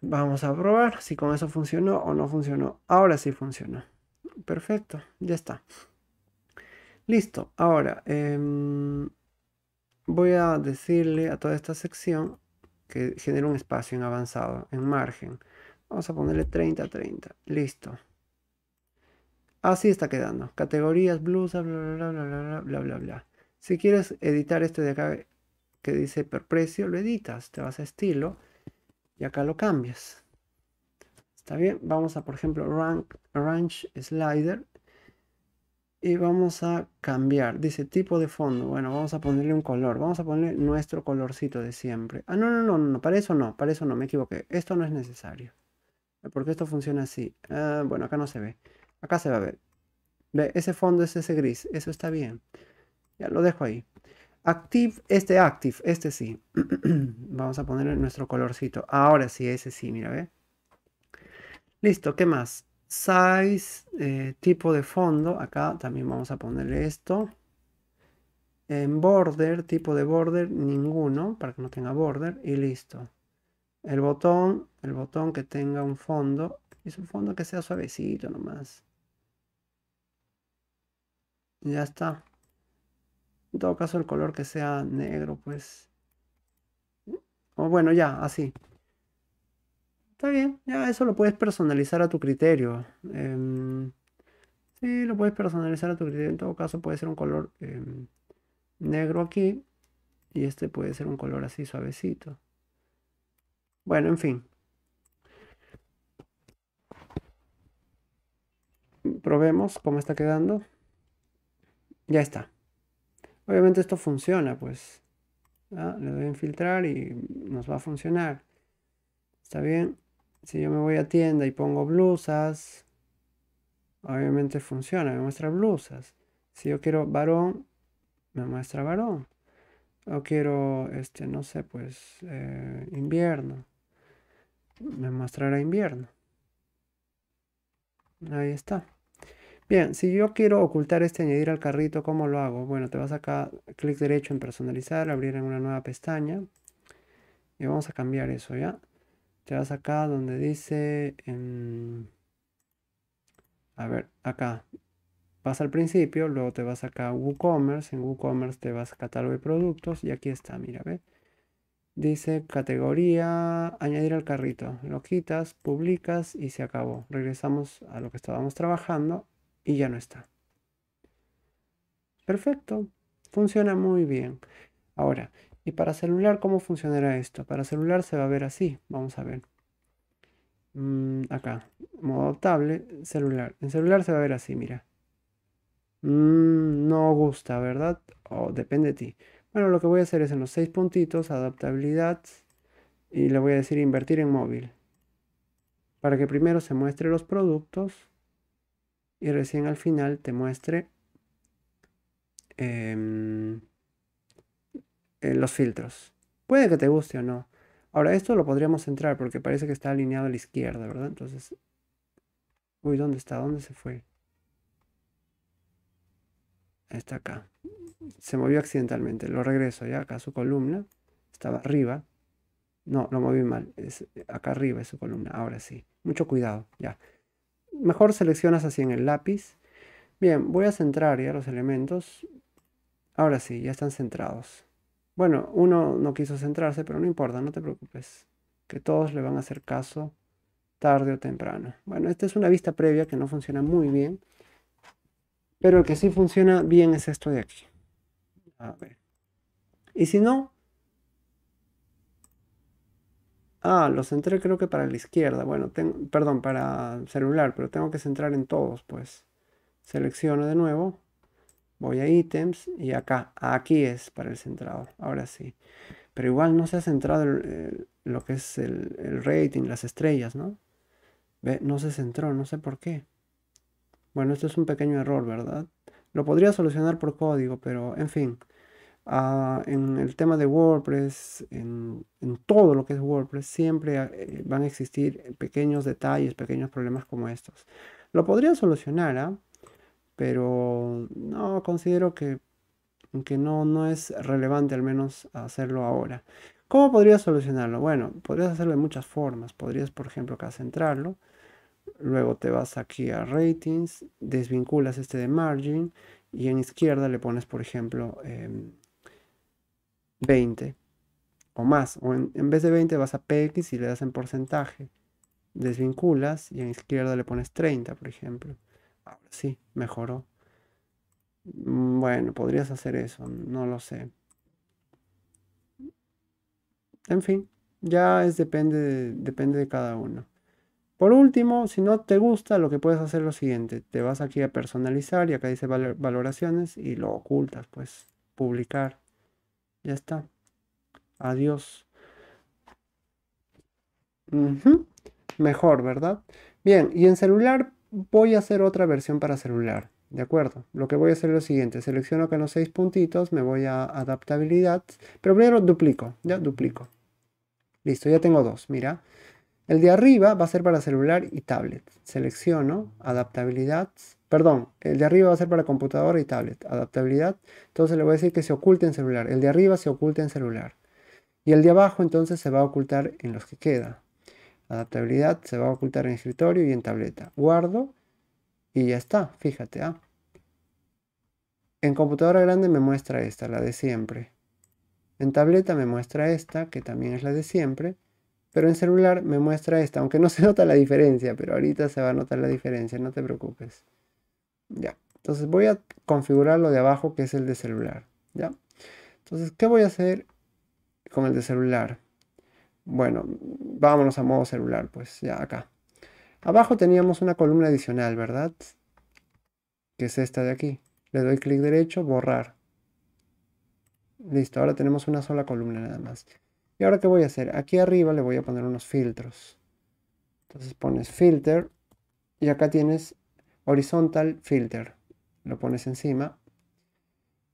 Speaker 1: Vamos a probar si con eso funcionó o no funcionó. Ahora sí funcionó. Perfecto, ya está. Listo, ahora em, voy a decirle a toda esta sección que genere un espacio en avanzado, en margen. Vamos a ponerle 30, 30. Listo. Así está quedando. Categorías, blusa, bla, bla, bla, bla, bla, bla, bla. Si quieres editar este de acá que dice per precio, lo editas. Te vas a estilo y acá lo cambias. Está bien. Vamos a, por ejemplo, rank, range slider y vamos a cambiar. Dice tipo de fondo. Bueno, vamos a ponerle un color. Vamos a ponerle nuestro colorcito de siempre. Ah, no, no, no, no, para eso no, para eso no, me equivoqué. Esto no es necesario. Porque esto funciona así. Ah, bueno, acá no se ve. Acá se va a ver. Ve, ese fondo es ese gris. Eso está bien. Ya lo dejo ahí. Active, este active, este sí. vamos a ponerle nuestro colorcito. Ahora sí, ese sí, mira, ve. Listo, ¿qué más? size, eh, tipo de fondo, acá también vamos a ponerle esto. En border, tipo de border, ninguno, para que no tenga border, y listo. El botón, el botón que tenga un fondo, y un fondo que sea suavecito nomás. Ya está. En todo caso el color que sea negro, pues. O bueno, ya, así. Está bien, ya eso lo puedes personalizar a tu criterio. Em, sí, lo puedes personalizar a tu criterio. En todo caso puede ser un color em, negro aquí. Y este puede ser un color así suavecito. Bueno, en fin. Probemos cómo está quedando. Ya está. Obviamente esto funciona, pues. Ah, le doy en filtrar y nos va a funcionar. Está bien si yo me voy a tienda y pongo blusas, obviamente funciona, me muestra blusas. Si yo quiero varón, me muestra varón. O quiero, este, no sé, pues, eh, invierno. Me mostrará invierno. Ahí está. Bien, si yo quiero ocultar este añadir al carrito, ¿cómo lo hago? Bueno, te vas acá, clic derecho en personalizar, abrir en una nueva pestaña. Y vamos a cambiar eso, ¿ya? te vas acá donde dice... Em, a ver, acá. Vas al principio, luego te vas acá a WooCommerce. En WooCommerce te vas a catálogo de productos y aquí está, mira, ve. Dice categoría, añadir al carrito. Lo quitas, publicas y se acabó. Regresamos a lo que estábamos trabajando y ya no está. Perfecto, funciona muy bien. Ahora, y para celular, ¿cómo funcionará esto? Para celular se va a ver así. Vamos a ver. Mm, acá. Modo tablet, celular. En celular se va a ver así, mira. Mm, no gusta, ¿verdad? O depende de ti. Bueno, lo que voy a hacer es en los seis puntitos, adaptabilidad. Y le voy a decir invertir en móvil. Para que primero se muestre los productos. Y recién al final te muestre... Em, eh, los filtros. Puede que te guste o no. Ahora, esto lo podríamos centrar porque parece que está alineado a la izquierda, ¿verdad? Entonces, uy, ¿dónde está? ¿Dónde se fue? Está acá. Se movió accidentalmente. Lo regreso ya acá a su columna. Estaba arriba. No, lo moví mal. Es acá arriba es su columna. Ahora sí. Mucho cuidado. Ya. Mejor seleccionas así en el lápiz. Bien, voy a centrar ya los elementos. Ahora sí, ya están centrados. Bueno, uno no quiso centrarse, pero no importa, no te preocupes, que todos le van a hacer caso tarde o temprano. Bueno, esta es una vista previa que no funciona muy bien, pero el que sí funciona bien es esto de aquí. A ver. Y si no... Ah, lo centré creo que para la izquierda. Bueno, perdón, para celular, pero tengo que centrar en todos, pues. Selecciono de nuevo. Voy a ítems y acá, aquí es para el centrado, ahora sí. Pero igual no se ha centrado lo que es el, rating, las estrellas, ¿no? Ve, no se centró, no sé por qué. Bueno, esto es un pequeño error, ¿verdad? Lo podría solucionar por código, pero en fin. Ah, en el tema de WordPress, en, todo lo que es WordPress, siempre eh, van a existir pequeños detalles, pequeños problemas como estos. Lo podría solucionar, ¿ah? pero no considero que, no, es relevante al menos hacerlo ahora. ¿Cómo podrías solucionarlo? Bueno, podrías hacerlo de muchas formas. Podrías, por ejemplo, acá centrarlo. Luego te vas aquí a Ratings, desvinculas este de Margin y en izquierda le pones, por ejemplo, 20 em, o más. O en, en, vez de 20 vas a PX y le das en porcentaje. Desvinculas y en izquierda le pones 30, por ejemplo sí, mejoró. Mm, bueno, podrías hacer eso, no lo sé. En fin, ya es depende de, depende de cada uno. Por último, si no te gusta, lo que puedes hacer es lo siguiente. Te vas aquí a personalizar y acá dice valoraciones y lo ocultas, pues publicar. Ya está. Adiós. Mejor, ¿verdad? Bien, y en celular voy a hacer otra versión para celular. De acuerdo, lo que voy a hacer es lo siguiente, selecciono acá los seis puntitos, me voy a adaptabilidad, pero primero duplico, ya duplico. Listo, ya tengo dos, mira. El de arriba va a ser para celular y tablet. Selecciono adaptabilidad, perdón, el de arriba va a ser para computadora y tablet, adaptabilidad. Entonces le voy a decir que se oculte en celular, el de arriba se oculta en celular. Y el de abajo entonces se va a ocultar en los que queda. Adaptabilidad se va a ocultar en escritorio y en tableta. Guardo y ya está, fíjate. ¿ah? En computadora grande me muestra esta, la de siempre. En tableta me muestra esta, que también es la de siempre. Pero en celular me muestra esta, aunque no se nota la diferencia, pero ahorita se va a notar la diferencia, no te preocupes. Ya, entonces voy a configurar lo de abajo que es el de celular. Ya, entonces, ¿qué voy a hacer con el de celular? Bueno, vámonos a modo celular, pues ya acá. Abajo teníamos una columna adicional, ¿verdad? Que es esta de aquí. Le doy clic derecho, borrar. Listo, ahora tenemos una sola columna nada más. ¿Y ahora qué voy a hacer? Aquí arriba le voy a poner unos filtros. Entonces pones filter y acá tienes horizontal filter. Lo pones encima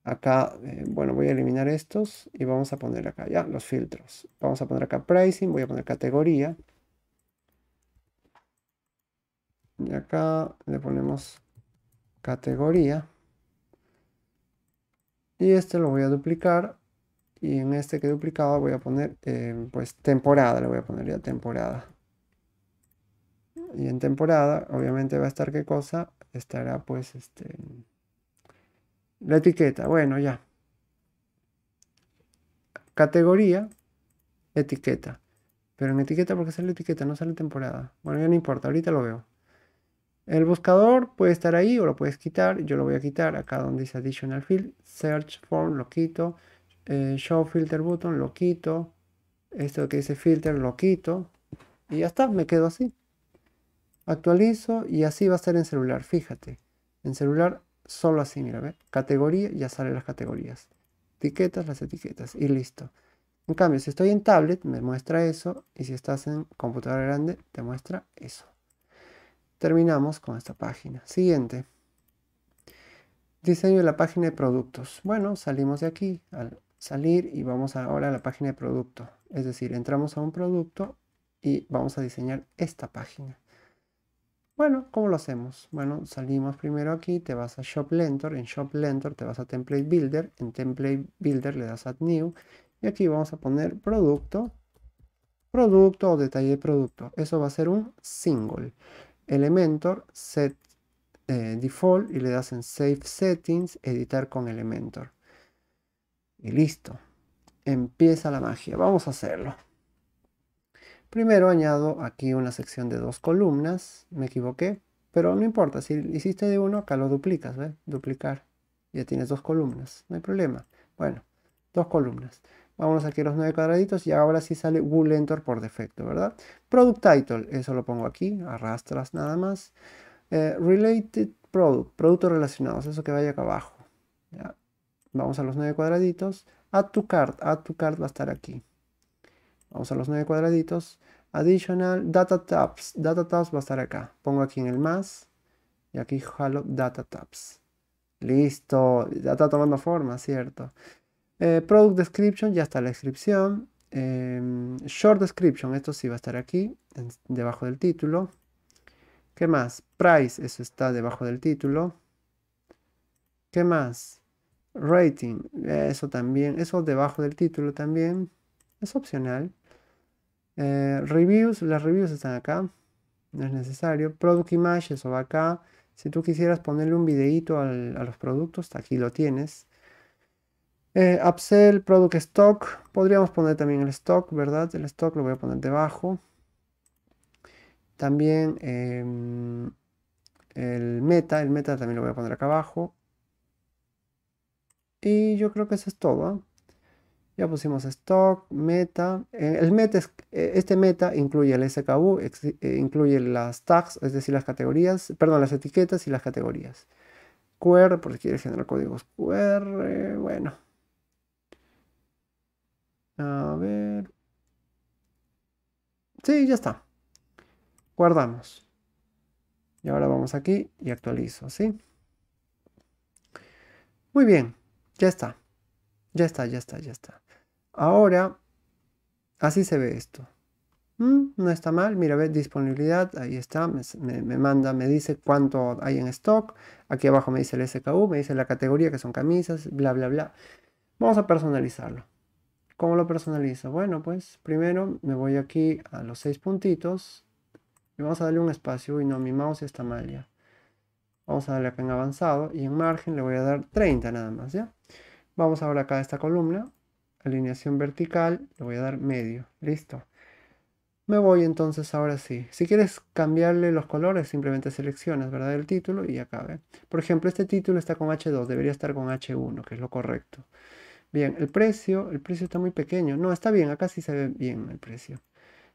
Speaker 1: Acá, eh, bueno, voy a eliminar estos y vamos a poner acá ya los filtros. Vamos a poner acá pricing, voy a poner categoría. Y acá le ponemos categoría. Y este lo voy a duplicar. Y en este que he duplicado voy a poner, eh, pues, temporada. Le voy a poner ya temporada. Y en temporada, obviamente va a estar qué cosa. Estará, pues, este... La etiqueta, bueno, ya. Categoría, etiqueta. Pero en etiqueta, porque sale etiqueta? No sale temporada. Bueno, ya no importa, ahorita lo veo. El buscador puede estar ahí o lo puedes quitar. Yo lo voy a quitar acá donde dice Additional Field. Search Form lo quito. Eh, show Filter Button lo quito. Esto que dice Filter lo quito. Y ya está, me quedo así. Actualizo y así va a ser en celular. Fíjate, en celular Solo así, mira, ¿ve? Categoría, ya salen las categorías. Etiquetas, las etiquetas y listo. En cambio, si estoy en tablet, me muestra eso. Y si estás en computadora grande, te muestra eso. Terminamos con esta página. Siguiente. Diseño de la página de productos. Bueno, salimos de aquí. Al salir y vamos ahora a la página de producto. Es decir, entramos a un producto y vamos a diseñar esta página. Bueno, ¿cómo lo hacemos? Bueno, salimos primero aquí, te vas a Shop Lentor, en Shop Lentor te vas a Template Builder, en Template Builder le das a New y aquí vamos a poner producto, producto o detalle de producto. Eso va a ser un single. Elementor, set eh, default y le das en Save Settings, editar con Elementor. Y listo. Empieza la magia. Vamos a hacerlo. Primero añado aquí una sección de dos columnas, me equivoqué, pero no importa, si hiciste de uno acá lo duplicas, Duplicar, ya tienes dos columnas, no hay problema. Bueno, dos columnas. Vámonos aquí a los nueve cuadraditos y ahora sí sale Enter por defecto, ¿verdad? Product Title, eso lo pongo aquí, arrastras nada más. Eh, related Product, productos relacionados, eso que vaya acá abajo. Vamos a los nueve cuadraditos. Add to cart, add to cart va a estar aquí. Vamos a los nueve cuadraditos. Additional Data Tabs. Data Tabs va a estar acá. Pongo aquí en el más. Y aquí jalo Data Tabs. Listo. Ya está tomando forma, ¿cierto? Eh, product Description. Ya está la descripción. Em, short Description. Esto sí va a estar aquí. debajo del título. ¿Qué más? Price. Eso está debajo del título. ¿Qué más? Rating. Eh, eso también. Eso debajo del título también. Es opcional. Eh, reviews, las reviews están acá, no es necesario. Product Image, eso va acá. Si tú quisieras ponerle un videito a los productos, aquí lo tienes. Eh, upsell, Product Stock. Podríamos poner también el stock, ¿verdad? El stock lo voy a poner debajo. También em, el meta, el meta también lo voy a poner acá abajo. Y yo creo que eso es todo. ¿ah? Ya pusimos stock, meta. Eh, el meta eh, este meta incluye el SKU, eh, incluye las tags, es decir, las categorías, perdón, las etiquetas y las categorías. QR, porque quiere generar códigos QR. Bueno. A ver. Sí, ya está. Guardamos. Y ahora vamos aquí y actualizo, ¿sí? Muy bien, ya está. Ya está, ya está, ya está. Ahora, así se ve esto. Mm, no está mal, mira, ve disponibilidad, ahí está, me, manda, me dice cuánto hay en stock, aquí abajo me dice el SKU, me dice la categoría que son camisas, bla, bla, bla. Vamos a personalizarlo. ¿Cómo lo personalizo? Bueno, pues primero me voy aquí a los seis puntitos y vamos a darle un espacio, y no, mi mouse está mal ya. Vamos a darle acá en avanzado y en margen le voy a dar 30 nada más, ¿ya? Vamos ahora acá a esta columna alineación vertical, le voy a dar medio, listo. Me voy entonces ahora sí. Si quieres cambiarle los colores, simplemente seleccionas, ¿verdad? El título y acabe. Por ejemplo, este título está con H2, debería estar con H1, que es lo correcto. Bien, el precio, el precio está muy pequeño. No, está bien, acá sí se ve bien el precio.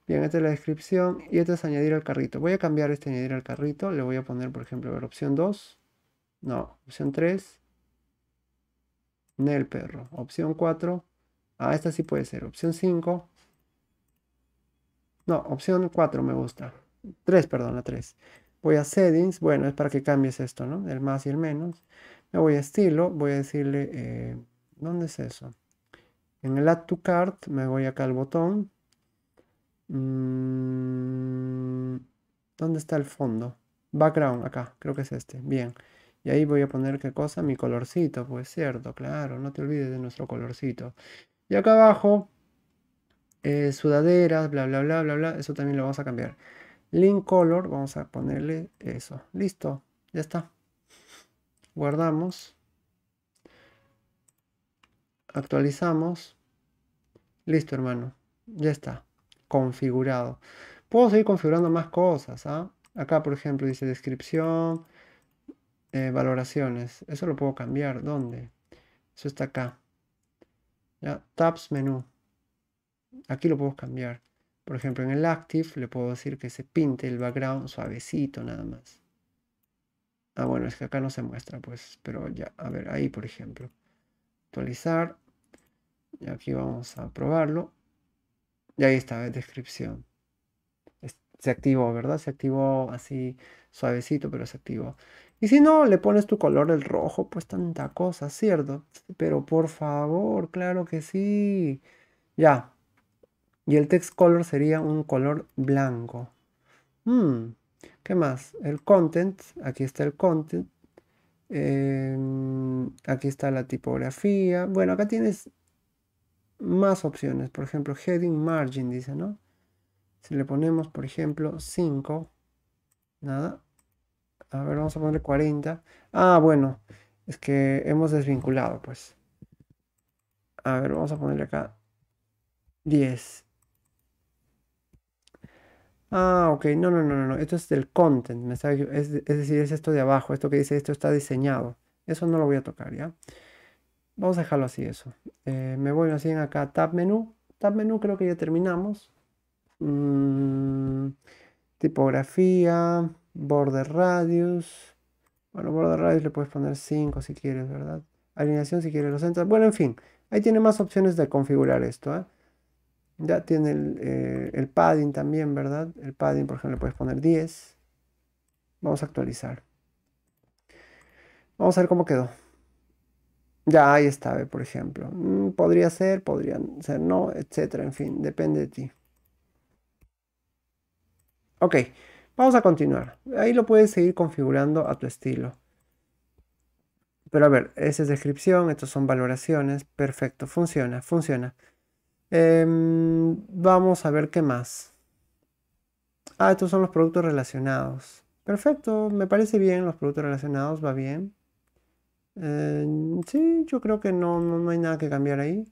Speaker 1: Bien, esta es la descripción y esta es añadir al carrito. Voy a cambiar este añadir al carrito, le voy a poner, por ejemplo, a ver, opción 2. No, opción 3. Nel perro. Opción 4. Ah, esta sí puede ser. Opción 5. No, opción 4 me gusta. 3, perdón, la 3. Voy a settings. Bueno, es para que cambies esto, ¿no? El más y el menos. Me voy a estilo. Voy a decirle, eh, ¿dónde es eso? En el add to cart me voy acá al botón. Mm, ¿Dónde está el fondo? Background, acá, creo que es este. Bien. Y ahí voy a poner qué cosa, mi colorcito, pues cierto, claro, no te olvides de nuestro colorcito. Y acá abajo, eh, sudaderas, bla, bla, bla, bla, bla. Eso también lo vamos a cambiar. Link color, vamos a ponerle eso. Listo, ya está. Guardamos. Actualizamos. Listo, hermano. Ya está. Configurado. Puedo seguir configurando más cosas. ¿ah? Acá, por ejemplo, dice descripción, eh, valoraciones. Eso lo puedo cambiar. ¿Dónde? Eso está acá. ¿ya? Tabs menú. Aquí lo podemos cambiar. Por ejemplo, en el Active le puedo decir que se pinte el background suavecito nada más. Ah, bueno, es que acá no se muestra, pues, pero ya, a ver, ahí por ejemplo. Actualizar. Y aquí vamos a probarlo. Y ahí está, la descripción. se activó, ¿verdad? Se activó así suavecito, pero se activó. Y si no, le pones tu color el rojo, pues tanta cosa, ¿cierto? Pero por favor, claro que sí. Ya. Y el text color sería un color blanco. Hmm. ¿Qué más? El content. Aquí está el content. Em, aquí está la tipografía. Bueno, acá tienes más opciones. Por ejemplo, heading margin, dice, ¿no? Si le ponemos, por ejemplo, 5. Nada. A ver, vamos a ponerle 40. Ah, bueno. Es que hemos desvinculado, pues. A ver, vamos a ponerle acá 10. Ah, ok. No, no, no, no. no. Esto es del content. es, decir, es esto de abajo. Esto que dice esto está diseñado. Eso no lo voy a tocar, ¿ya? Vamos a dejarlo así, eso. Eh, me voy así en acá, tab menú. Tab menú creo que ya terminamos. Mm, tipografía border radius. Bueno, border radius le puedes poner 5 si quieres, ¿verdad? Alineación si quieres los centros. Bueno, en fin, ahí tiene más opciones de configurar esto. ¿ah? Ya tiene eh, el, padding también, ¿verdad? El padding, por ejemplo, le puedes poner 10. Vamos a actualizar. Vamos a ver cómo quedó. Ya, ahí está, por ejemplo. Mm, podría ser, podría ser no, etcétera. En fin, depende de ti. Ok. Vamos a continuar. Ahí lo puedes seguir configurando a tu estilo. Pero a ver, esa es descripción, estas son valoraciones. Perfecto, funciona, funciona. Em, vamos a ver qué más. Ah, estos son los productos relacionados. Perfecto, me parece bien los productos relacionados, va bien. Em, sí, yo creo que no hay nada que cambiar ahí.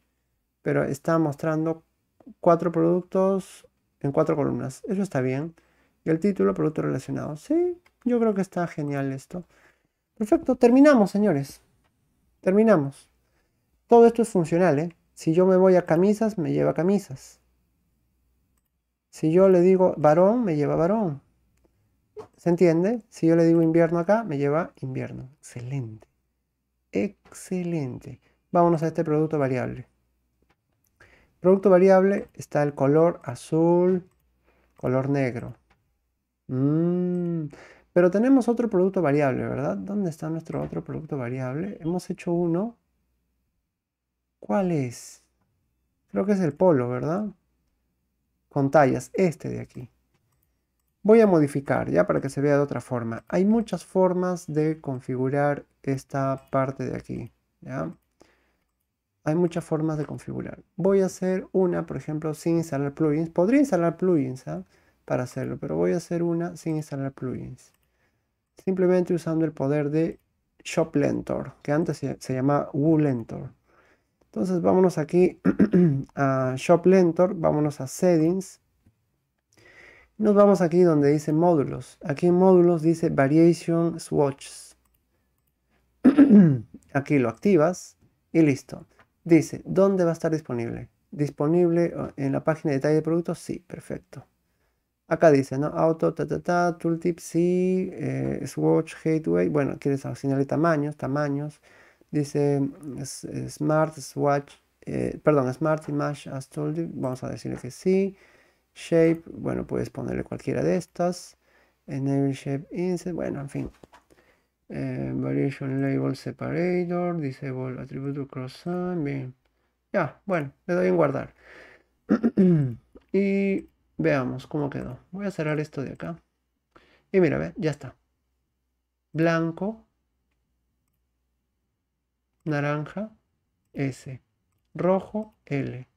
Speaker 1: Pero está mostrando cuatro productos en cuatro columnas. Eso está bien y el título producto relacionado. Sí, yo creo que está genial esto. Perfecto, terminamos, señores. Terminamos. Todo esto es funcional, ¿eh? Si yo me voy a camisas, me lleva camisas. Si yo le digo varón, me lleva varón. ¿Se entiende? Si yo le digo invierno acá, me lleva invierno. Excelente. Excelente. Vámonos a este producto variable. Producto variable está el color azul, color negro. Mm, pero tenemos otro producto variable, ¿verdad? ¿Dónde está nuestro otro producto variable? Hemos hecho uno. ¿Cuál es? Creo que es el polo, ¿verdad? Con tallas, este de aquí. Voy a modificar ya para que se vea de otra forma. Hay muchas formas de configurar esta parte de aquí. Hay muchas formas de configurar. Voy a hacer una, por ejemplo, sin instalar plugins. Podría instalar plugins, ¿ah? para hacerlo, pero voy a hacer una sin instalar plugins. Simplemente usando el poder de Shoplentor, que antes se, llamaba WooLentor. Entonces vámonos aquí a Shoplentor, vámonos a Settings. Nos vamos aquí donde dice módulos. Aquí en módulos dice Variation Swatches. aquí lo activas y listo. Dice, ¿dónde va a estar disponible? ¿Disponible eh, en la página de detalle de productos? Sí, perfecto. Acá dice, ¿no? Auto, ta, ta, ta, tooltip, sí, eh, swatch, gateway, bueno, quieres asignarle tamaños, tamaños. Dice mm, eh, smart, swatch, eh, perdón, smart image as tooltip, vamos a decirle que sí. Shape, bueno, puedes ponerle cualquiera de estas. Enable shape insert, bueno, en fin. variation label separator, disable attribute cross bien. Ya, bueno, le doy en guardar. y Veamos cómo quedó. Voy a cerrar esto de acá. Y mira, ya está. Blanco, naranja, S. Rojo, L.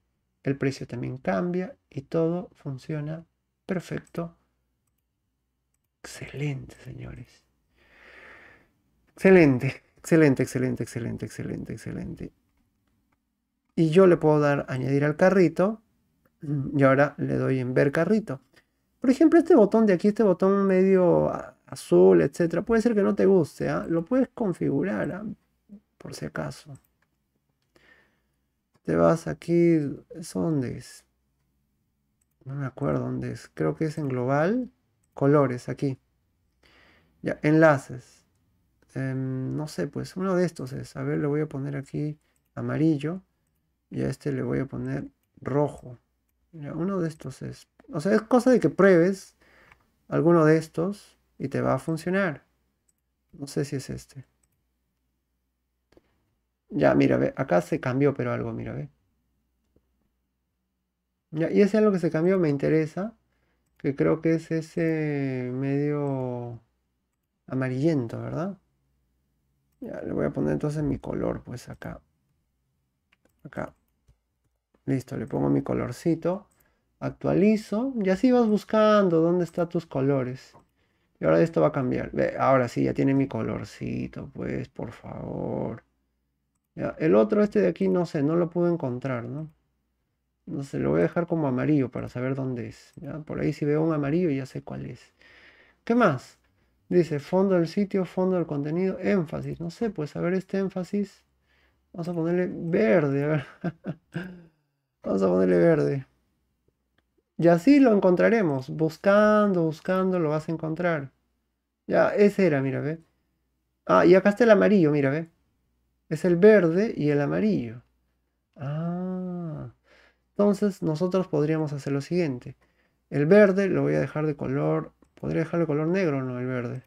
Speaker 1: El precio también cambia y todo funciona perfecto. Excelente, señores. Excelente, excelente, excelente, excelente, excelente, excelente. Y yo le puedo dar añadir al carrito y ahora le doy en ver carrito. Por ejemplo, este botón de aquí, este botón medio azul, etcétera, puede ser que no te guste. ¿ah? Lo puedes configurar ¿ah? por si acaso. Te vas aquí, dónde es? No me acuerdo dónde es. Creo que es en global. Colores, aquí. Ya, enlaces. Em, no sé, pues uno de estos es. A ver, le voy a poner aquí amarillo. Y a este le voy a poner rojo uno de estos es. O sea, es cosa de que pruebes alguno de estos y te va a funcionar. No sé si es este. Ya, mira, ve, acá se cambió, pero algo, mira, ve. Ya, y ese algo que se cambió me interesa, que creo que es ese medio amarillento, ¿verdad? Ya, le voy a poner entonces mi color, pues acá. Acá. Listo, le pongo mi colorcito, actualizo y así vas buscando dónde están tus colores. Y ahora esto va a cambiar. Ve, ahora sí, ya tiene mi colorcito, pues, por favor. el otro, este de aquí, no sé, no lo pude encontrar, ¿no? No sé, lo voy a dejar como amarillo para saber dónde es. ¿ya? Por ahí si veo un amarillo ya sé cuál es. ¿Qué más? Dice fondo del sitio, fondo del contenido, énfasis. No sé, pues a ver este énfasis. Vamos a ponerle verde. A ver. Vamos a ponerle verde. Y así lo encontraremos. Buscando, buscando, lo vas a encontrar. Ya, ese era, mira, ve. Ah, y acá está el amarillo, mira, ve. Es el verde y el amarillo. Ah. Entonces nosotros podríamos hacer lo siguiente. El verde lo voy a dejar de color... ¿Podría dejarlo de color negro o no el verde?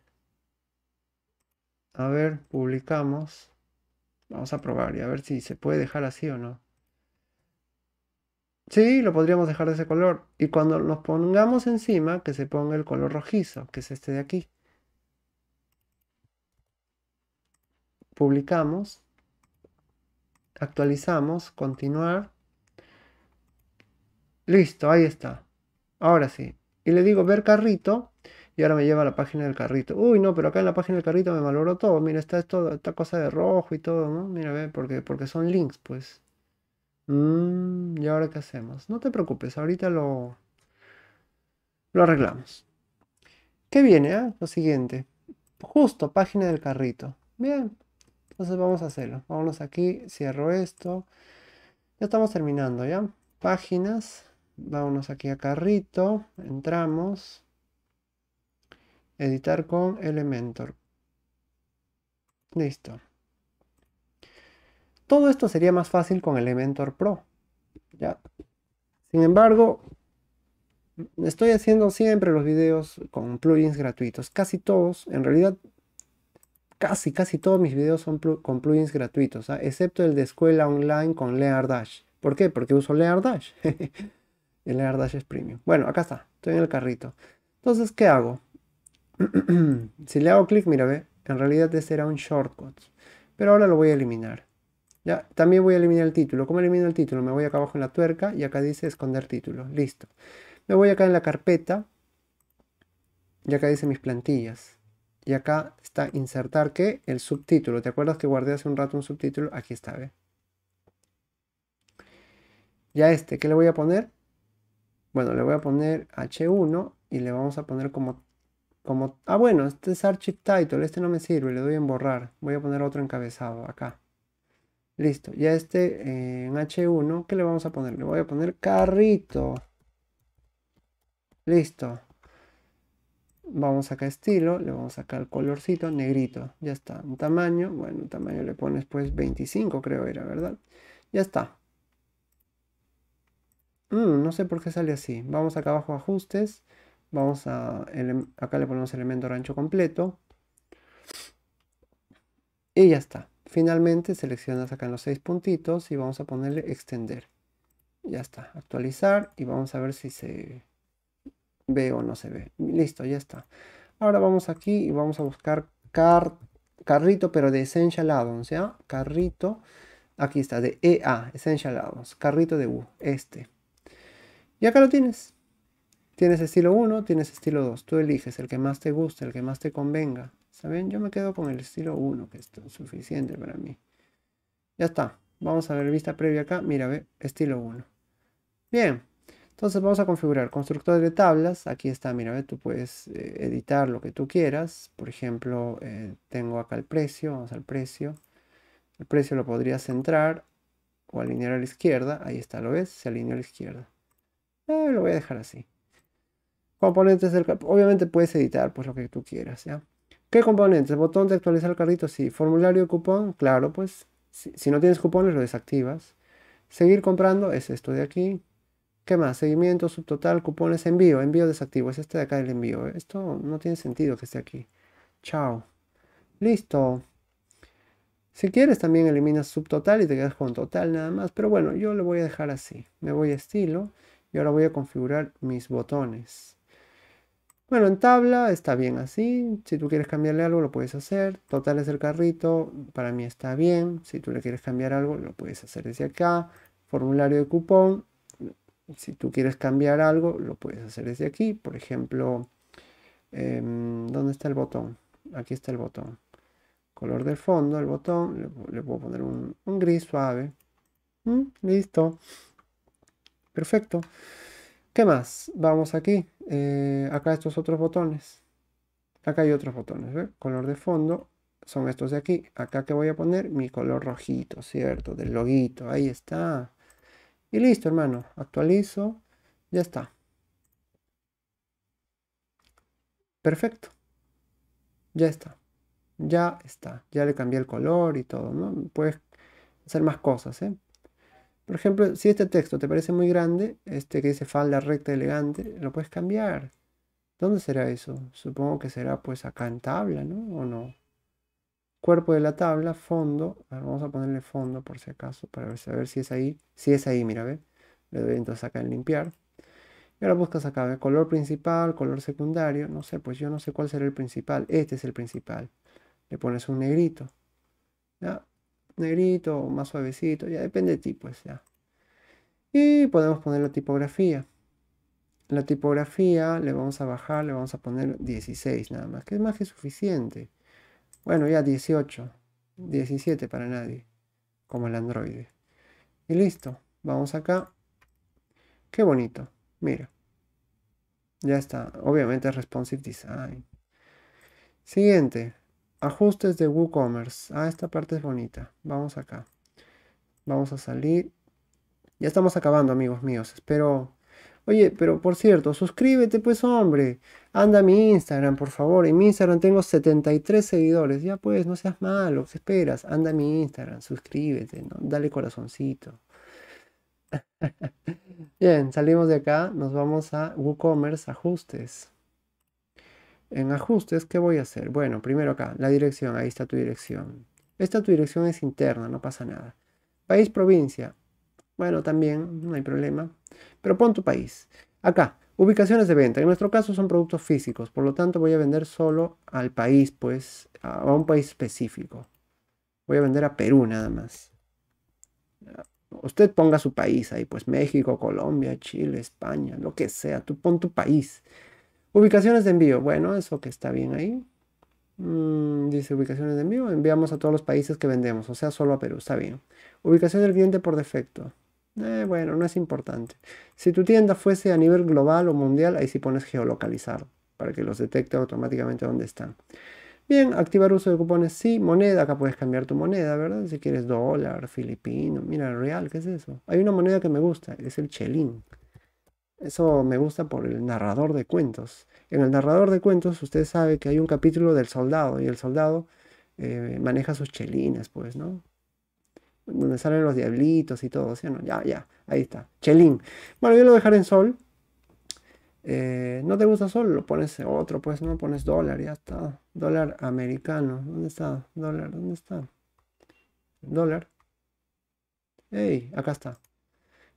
Speaker 1: A ver, publicamos. Vamos a probar y a ver si se puede dejar así o no. Sí, lo podríamos dejar de ese color. Y cuando nos pongamos encima, que se ponga el color rojizo, que es este de aquí. Publicamos. Actualizamos. Continuar. Listo, ahí está. Ahora sí. Y le digo ver carrito. Y ahora me lleva a la página del carrito. Uy, no, pero acá en la página del carrito me malogró todo. Mira, está esto, esta cosa de rojo y todo, ¿no? Mira, ve, porque, porque son links, pues. Mm, ¿Y ahora qué hacemos? No te preocupes, ahorita lo, lo arreglamos. ¿Qué viene? Ah? Lo siguiente. Justo, página del carrito. Bien, entonces vamos a hacerlo. Vámonos aquí, cierro esto. Ya estamos terminando, ¿ya? Páginas. Vámonos aquí a carrito. Entramos. Editar con Elementor. Listo. Todo esto sería más fácil con Elementor Pro. ¿ya? Sin embargo, estoy haciendo siempre los videos con plugins gratuitos. Casi todos, en realidad, casi, casi todos mis videos son con plugins gratuitos, ¿ah? excepto el de escuela online con Dash. ¿Por qué? Porque uso LearDash. el Dash es premium. Bueno, acá está, estoy en el carrito. Entonces, ¿qué hago? si le hago clic, mira, ve, en realidad ese era un shortcut, pero ahora lo voy a eliminar. ¿Ya? También voy a eliminar el título. ¿Cómo elimino el título? Me voy acá abajo en la tuerca y acá dice esconder título. Listo. Me voy acá en la carpeta y acá dice mis plantillas. Y acá está insertar que el subtítulo. ¿Te acuerdas que guardé hace un rato un subtítulo? Aquí está, y Ya este, ¿qué le voy a poner? Bueno, le voy a poner H1 y le vamos a poner como... como ah, bueno, este es Archive Title, este no me sirve, le doy en borrar. Voy a poner otro encabezado acá. Listo, ya este eh, en H1, ¿qué le vamos a poner? Le voy a poner carrito. Listo. Vamos acá estilo, le vamos acá el colorcito negrito. Ya está. Un tamaño, bueno, tamaño le pones pues 25 creo era, ¿verdad? Ya está. Mm, no sé por qué sale así. Vamos acá abajo ajustes. Vamos a... Acá le ponemos elemento rancho completo. Y ya está. Finalmente seleccionas acá en los seis puntitos y vamos a ponerle extender. Ya está, actualizar y vamos a ver si se ve o no se ve. Listo, ya está. Ahora vamos aquí y vamos a buscar carrito, pero de Essential Addons, Carrito, aquí está, de EA, Essential Addons, carrito de U, este. Y acá lo tienes. Tienes estilo 1, tienes estilo 2. Tú eliges el que más te guste, el que más te convenga. ¿Saben? Yo me quedo con el estilo 1, que es suficiente para mí. Ya está. Vamos a ver vista previa acá. Mira, ve, estilo 1. Bien. Entonces vamos a configurar constructor de tablas. Aquí está, mira, ve, tú puedes eh, editar lo que tú quieras. Por ejemplo, eh, tengo acá el precio. Vamos al precio. El precio lo podría centrar o alinear a la izquierda. Ahí está, ¿lo ves? Se alinea a la izquierda. Eh, lo voy a dejar así. Componentes del... Obviamente puedes editar por pues, lo que tú quieras, ¿ya? ¿Qué componentes? Botón de actualizar el carrito, sí. Formulario de cupón, claro, pues si, no tienes cupones lo desactivas. Seguir comprando es esto de aquí. ¿Qué más? Seguimiento, subtotal, cupones, envío. Envío desactivo. Es este de acá el envío. Esto no tiene sentido que esté aquí. Chao. Listo. Si quieres también eliminas subtotal y te quedas con total nada más. Pero bueno, yo lo voy a dejar así. Me voy a estilo y ahora voy a configurar mis botones. Bueno, en tabla está bien así. Si tú quieres cambiarle algo, lo puedes hacer. Total es el carrito, para mí está bien. Si tú le quieres cambiar algo, lo puedes hacer desde acá. Formulario de cupón. Si tú quieres cambiar algo, lo puedes hacer desde aquí. Por ejemplo, em, ¿dónde está el botón? Aquí está el botón. Color del fondo, el botón. Le, puedo poner un, gris suave. ¿Mm? listo. Perfecto. ¿Qué más? Vamos aquí. Eh, acá estos otros botones. Acá hay otros botones. ¿ver? Color de fondo. Son estos de aquí. Acá que voy a poner mi color rojito, ¿cierto? Del loguito. Ahí está. Y listo, hermano. Actualizo. Ya está. Perfecto. Ya está. Ya está. Ya le cambié el color y todo, ¿no? Puedes hacer más cosas, ¿eh? Por ejemplo, si este texto te parece muy grande, este que dice falda recta elegante, lo puedes cambiar. ¿Dónde será eso? Supongo que será pues acá en tabla, ¿no? ¿O no? Cuerpo de la tabla, fondo. vamos a ponerle fondo por si acaso, para ver si es ahí. Si es ahí, mira, ve. Le doy entonces acá en limpiar. Y ahora buscas acá, ¿ve? color principal, color secundario. No sé, pues yo no sé cuál será el principal. Este es el principal. Le pones un negrito. ¿ya? negrito o más suavecito, ya depende de ti, pues ya. Y podemos poner la tipografía. La tipografía le vamos a bajar, le vamos a poner 16 nada más, que es más que suficiente. Bueno, ya 18, 17 para nadie, como el Android. Y listo, vamos acá. Qué bonito, mira. Ya está, obviamente responsive design. Siguiente, Ajustes de WooCommerce. Ah, esta parte es bonita. Vamos acá. Vamos a salir. Ya estamos acabando, amigos míos. Espero. Oye, pero por cierto, suscríbete, pues, hombre. Anda a mi Instagram, por favor. En mi Instagram tengo 73 seguidores. Ya, pues, no seas malo. ¿Qué esperas? Anda a mi Instagram, suscríbete, Dale corazoncito. Bien, salimos de acá. Nos vamos a WooCommerce Ajustes. En ajustes, ¿qué voy a hacer? Bueno, primero acá, la dirección, ahí está tu dirección. Esta tu dirección es interna, no pasa nada. País, provincia. Bueno, también, no hay problema. Pero pon tu país. Acá, ubicaciones de venta. En nuestro caso son productos físicos, por lo tanto voy a vender solo al país, pues, a un país específico. Voy a vender a Perú nada más. Usted ponga su país ahí, pues México, Colombia, Chile, España, lo que sea. Tú pon tu país. Ubicaciones de envío. Bueno, eso que está bien ahí. Mm, dice ubicaciones de envío. Enviamos a todos los países que vendemos, o sea, solo a Perú. Está bien. Ubicación del cliente por defecto. Eh, bueno, no es importante. Si tu tienda fuese a nivel global o mundial, ahí sí pones geolocalizar para que los detecte automáticamente dónde están. Bien, activar uso de cupones, sí. Moneda, acá puedes cambiar tu moneda, ¿verdad? Si quieres dólar, filipino, mira, real, ¿qué es eso? Hay una moneda que me gusta, es el chelín. Eso me gusta por el narrador de cuentos. En el narrador de cuentos usted sabe que hay un capítulo del soldado y el soldado eh, maneja sus chelines pues, ¿no? Donde salen los diablitos y todo, no? Ya, ya, ahí está. Chelín. Bueno, yo lo dejaré en sol. Eh, no te gusta sol, lo pones otro, pues, ¿no? Pones dólar, ya está. Dólar americano. ¿Dónde está? Dólar, ¿dónde está? Dólar. ¡Ey! Acá está.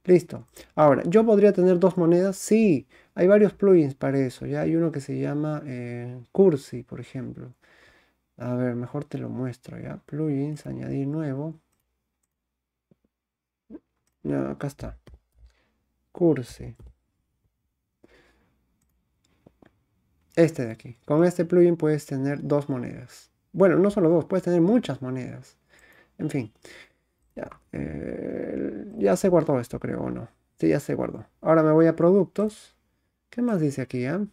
Speaker 1: Listo. Ahora, ¿yo podría tener dos monedas? Sí, hay varios plugins para eso. Ya hay uno que se llama eh, Cursi, por ejemplo. A ver, mejor te lo muestro ya. Plugins, añadir nuevo. acá está. Cursi. Este de aquí. Con este plugin puedes tener dos monedas. Bueno, no solo dos, puedes tener muchas monedas. En fin. Ya, eh, ya se guardó esto, creo, ¿o no? Sí, ya se guardó. Ahora me voy a productos. ¿Qué más dice aquí? Eh?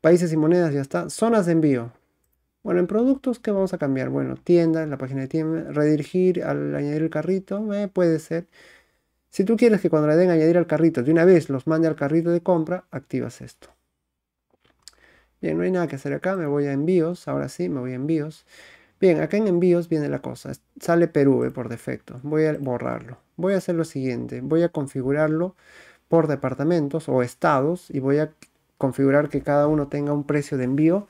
Speaker 1: Países y monedas, ya está. Zonas de envío. Bueno, en productos, ¿qué vamos a cambiar? Bueno, tienda, la página de tienda, redirigir al añadir el carrito, eh, puede ser. Si tú quieres que cuando le den añadir al carrito, de una vez los mande al carrito de compra, activas esto. Bien, no hay nada que hacer acá, me voy a envíos, ahora sí, me voy a envíos. Bien, acá en envíos viene la cosa. Sale Perú eh, por defecto. Voy a borrarlo. Voy a hacer lo siguiente. Voy a configurarlo por departamentos o estados y voy a configurar que cada uno tenga un precio de envío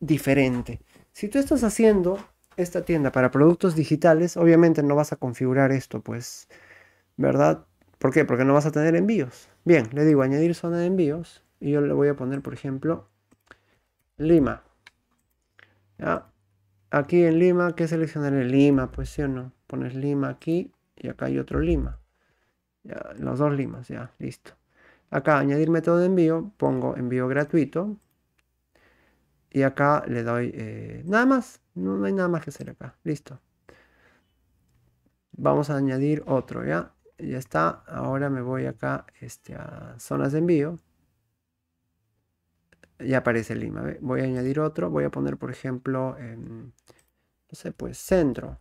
Speaker 1: diferente. Si tú estás haciendo esta tienda para productos digitales, obviamente no vas a configurar esto, pues, ¿verdad? ¿Por qué? Porque no vas a tener envíos. Bien, le digo añadir zona de envíos y yo le voy a poner, por ejemplo, Lima. ¿Ya? Aquí en Lima, ¿qué seleccionaré? Lima, pues sí o no. Pones Lima aquí y acá hay otro Lima. los dos Limas, ya, listo. Acá añadir método de envío, pongo envío gratuito. Y acá le doy eh, nada más, no, hay nada más que hacer acá, listo. Vamos a añadir otro, ya, ya está. Ahora me voy acá este, a zonas de envío ya aparece Lima. Voy a añadir otro, voy a poner por ejemplo, em, no sé, pues centro,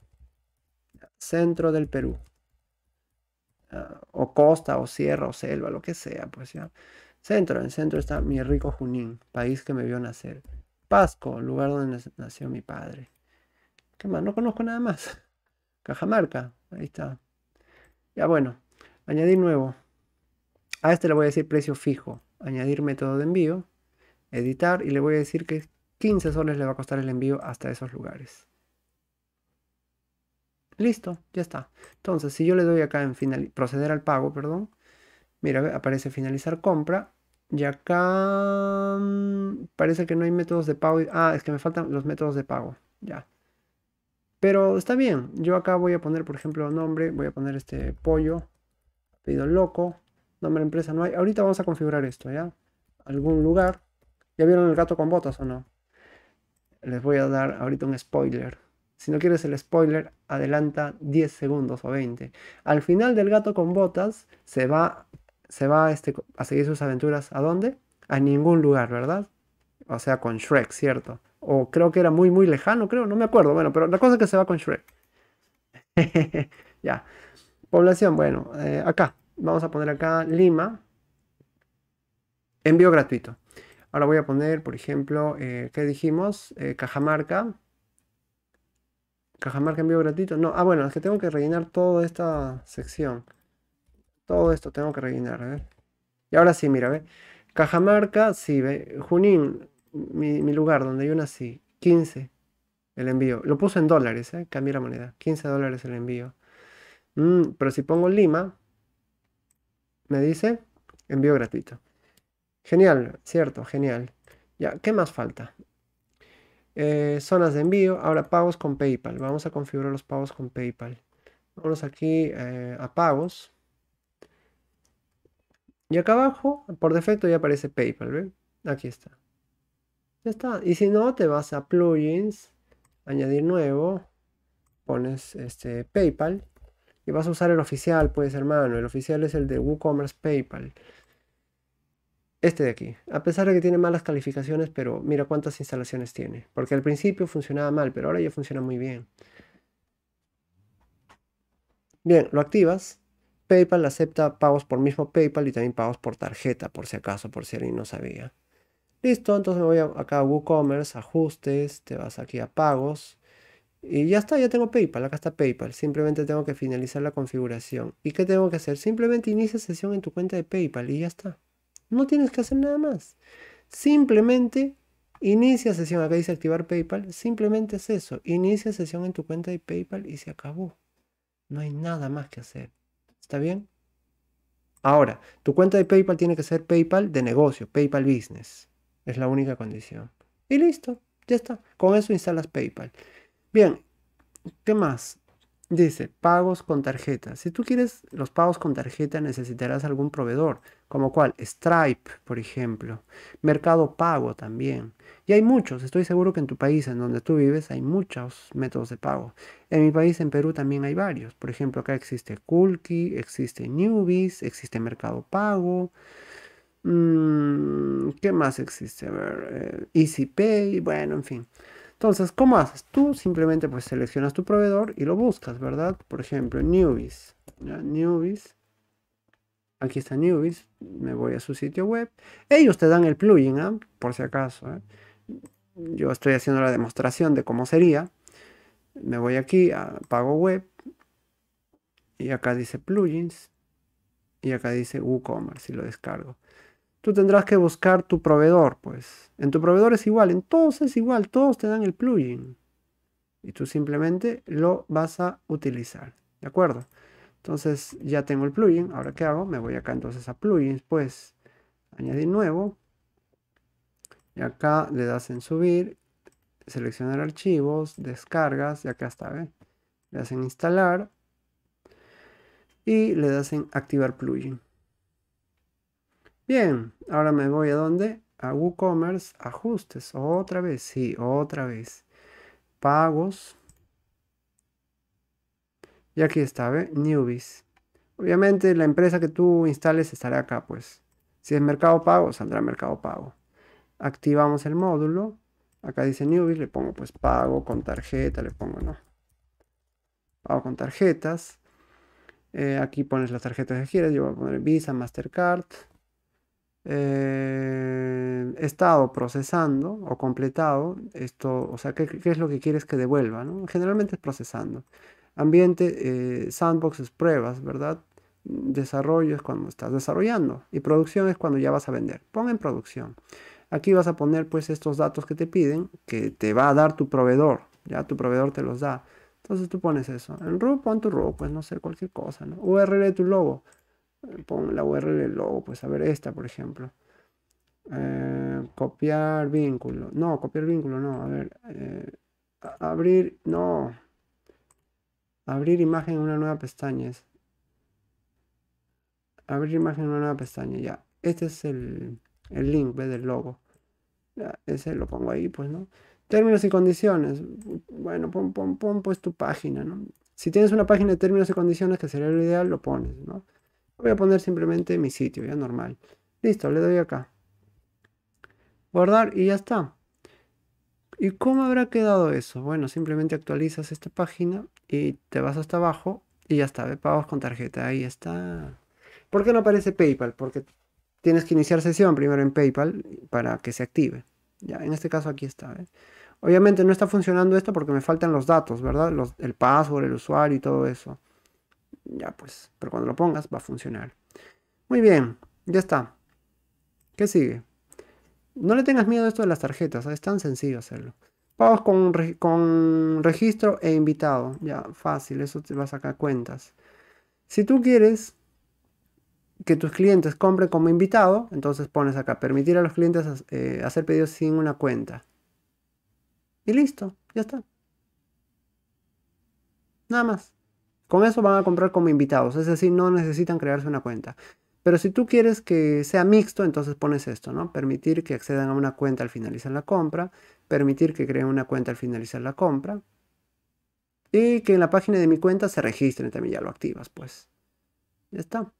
Speaker 1: centro del Perú, ah, o costa, o sierra, o selva, lo que sea, pues ya. Centro, en centro está mi rico Junín, país que me vio nacer. Pasco, lugar donde nació mi padre. ¿Qué más? No conozco nada más. Cajamarca, ahí está. Ya bueno, añadir nuevo. A este le voy a decir precio fijo. Añadir método de envío editar y le voy a decir que 15 soles le va a costar el envío hasta esos lugares. Listo, ya está. Entonces, si yo le doy acá en final, proceder al pago, perdón, mira, aparece finalizar compra. Y acá mm, parece que no hay métodos de pago. Ah, es que me faltan los métodos de pago. Ya. Pero está bien. Yo acá voy a poner, por ejemplo, nombre. Voy a poner este pollo. Pedido loco. Nombre de empresa no hay. Ahorita vamos a configurar esto, ¿ya? Algún lugar. ¿Ya vieron el gato con botas o no? Les voy a dar ahorita un spoiler. Si no quieres el spoiler, adelanta 10 segundos o 20. Al final del gato con botas se va, se va este, a seguir sus aventuras. ¿A dónde? A ningún lugar, ¿verdad? O sea, con Shrek, ¿cierto? O creo que era muy, muy lejano, creo, no me acuerdo. Bueno, pero la cosa es que se va con Shrek. ya. Población, bueno, eh, acá. Vamos a poner acá Lima. Envío gratuito. Ahora voy a poner, por ejemplo, eh, ¿qué dijimos? Eh, cajamarca. Cajamarca envío gratuito. No, ah, bueno, es que tengo que rellenar toda esta sección. Todo esto tengo que rellenar, Y ahora sí, mira, ve. Cajamarca, sí, Junín, mi, lugar donde yo nací, 15 el envío. Lo puse en dólares, ¿eh? cambié la moneda. 15 dólares el envío. Mm, pero si pongo Lima, me dice envío gratuito. Genial, cierto, genial. Ya, ¿qué más falta? Eh, zonas de envío, ahora pagos con PayPal. Vamos a configurar los pagos con PayPal. Vamos aquí eh, a pagos. Y acá abajo, por defecto ya aparece PayPal, Aquí está. Ya está. Y si no, te vas a plugins, añadir nuevo, pones este PayPal y vas a usar el oficial, pues hermano. El oficial es el de WooCommerce PayPal. Este de aquí, a pesar de que tiene malas calificaciones, pero mira cuántas instalaciones tiene. Porque al principio funcionaba mal, pero ahora ya funciona muy bien. Bien, lo activas. PayPal acepta pagos por mismo PayPal y también pagos por tarjeta, por si acaso, por si alguien no sabía. Listo, entonces me voy acá a WooCommerce, ajustes, te vas aquí a pagos. Y ya está, ya tengo PayPal, acá está PayPal. Simplemente tengo que finalizar la configuración. ¿Y qué tengo que hacer? Simplemente inicia sesión en tu cuenta de PayPal y ya está. No tienes que hacer nada más. Simplemente inicia sesión. Acá dice activar PayPal. Simplemente es eso. Inicia sesión en tu cuenta de PayPal y se acabó. No hay nada más que hacer. ¿Está bien? Ahora, tu cuenta de PayPal tiene que ser PayPal de negocio, PayPal Business. Es la única condición. Y listo, ya está. Con eso instalas PayPal. Bien, ¿qué más? Dice, pagos con tarjeta. Si tú quieres los pagos con tarjeta, necesitarás algún proveedor, como cual Stripe, por ejemplo. Mercado Pago también. Y hay muchos, estoy seguro que en tu país, en donde tú vives, hay muchos métodos de pago. En mi país, en Perú, también hay varios. Por ejemplo, acá existe Kulki, existe Newbies, existe Mercado Pago. Mm, ¿Qué más existe? A ver, eh, EasyPay, bueno, en fin. Entonces, ¿cómo haces? Tú simplemente pues seleccionas tu proveedor y lo buscas, ¿verdad? Por ejemplo, Newbies. Aquí está Newbies. Me voy a su sitio web. Ellos te dan el plugin, ¿ah? por si acaso. ¿eh? Yo estoy haciendo la demostración de cómo sería. Me voy aquí a pago web. Y acá dice plugins. Y acá dice WooCommerce y lo descargo tú tendrás que buscar tu proveedor, pues. En tu proveedor es igual, en todos es igual, todos te dan el plugin. Y tú simplemente lo vas a utilizar, ¿de acuerdo? Entonces ya tengo el plugin, ahora qué hago? Me voy acá entonces a plugins, pues añadir nuevo. Y acá le das en subir, seleccionar archivos, descargas, y acá está, ¿ves? Le das en instalar y le das en activar plugin. Bien, ahora me voy a dónde? A WooCommerce, ajustes, otra vez, sí, otra vez. Pagos. Y aquí está, ¿ve? Newbies. Obviamente la empresa que tú instales estará acá, pues. Si es Mercado Pago, saldrá Mercado Pago. Activamos el módulo. Acá dice Newbies, le pongo pues pago con tarjeta, le pongo no. Pago con tarjetas. Eh, aquí pones las tarjetas que quieres. yo voy a poner Visa, Mastercard. Eh, estado procesando o completado, esto, o sea, ¿qué, es lo que quieres que devuelva? Generalmente es procesando. Ambiente, sandboxes, eh, sandbox es pruebas, ¿verdad? Desarrollo es cuando estás desarrollando y producción es cuando ya vas a vender. Pon en producción. Aquí vas a poner pues estos datos que te piden, que te va a dar tu proveedor, ya tu proveedor te los da. Entonces tú pones eso. En root pon tu root, pues no sé, cualquier cosa, ¿no? URL de tu logo. Eh, pon la URL del logo, pues a ver esta, por ejemplo. Eh, copiar vínculo. No, copiar vínculo, no. A ver. Eh, abrir. No. Abrir imagen en una nueva pestaña. Abrir imagen en una nueva pestaña, ya. Este es el, link del logo. ese lo pongo ahí, pues, ¿no? Términos y condiciones. Bueno, pon, pon, pon pues tu página, ¿no? Si tienes una página de términos y condiciones, que sería lo ideal, lo pones, ¿no? Voy a poner simplemente mi sitio, ya normal. Listo, le doy acá. Guardar y ya está. ¿Y cómo habrá quedado eso? Bueno, simplemente actualizas esta página y te vas hasta abajo y ya está. Pagos con tarjeta, ahí está. ¿Por qué no aparece PayPal? Porque tienes que iniciar sesión primero en PayPal para que se active. Ya, en este caso aquí está. Obviamente no está funcionando esto porque me faltan los datos, ¿verdad? el password, el usuario y todo eso. Ya pues, pero cuando lo pongas va a funcionar. Muy bien, ya está. ¿Qué sigue? No le tengas miedo a esto de las tarjetas, es tan sencillo hacerlo. Pagos con, registro e invitado. Ya, fácil, eso te va a sacar cuentas. Si tú quieres que tus clientes compren como invitado, entonces pones acá, permitir a los clientes eh, hacer pedidos sin una cuenta. Y listo, ya está. Nada más. Con eso van a comprar como invitados, es decir, no necesitan crearse una cuenta. Pero si tú quieres que sea mixto, entonces pones esto, ¿no? Permitir que accedan a una cuenta al finalizar la compra, permitir que creen una cuenta al finalizar la compra y que en la página de mi cuenta se registren, también ya lo activas, pues. Ya está.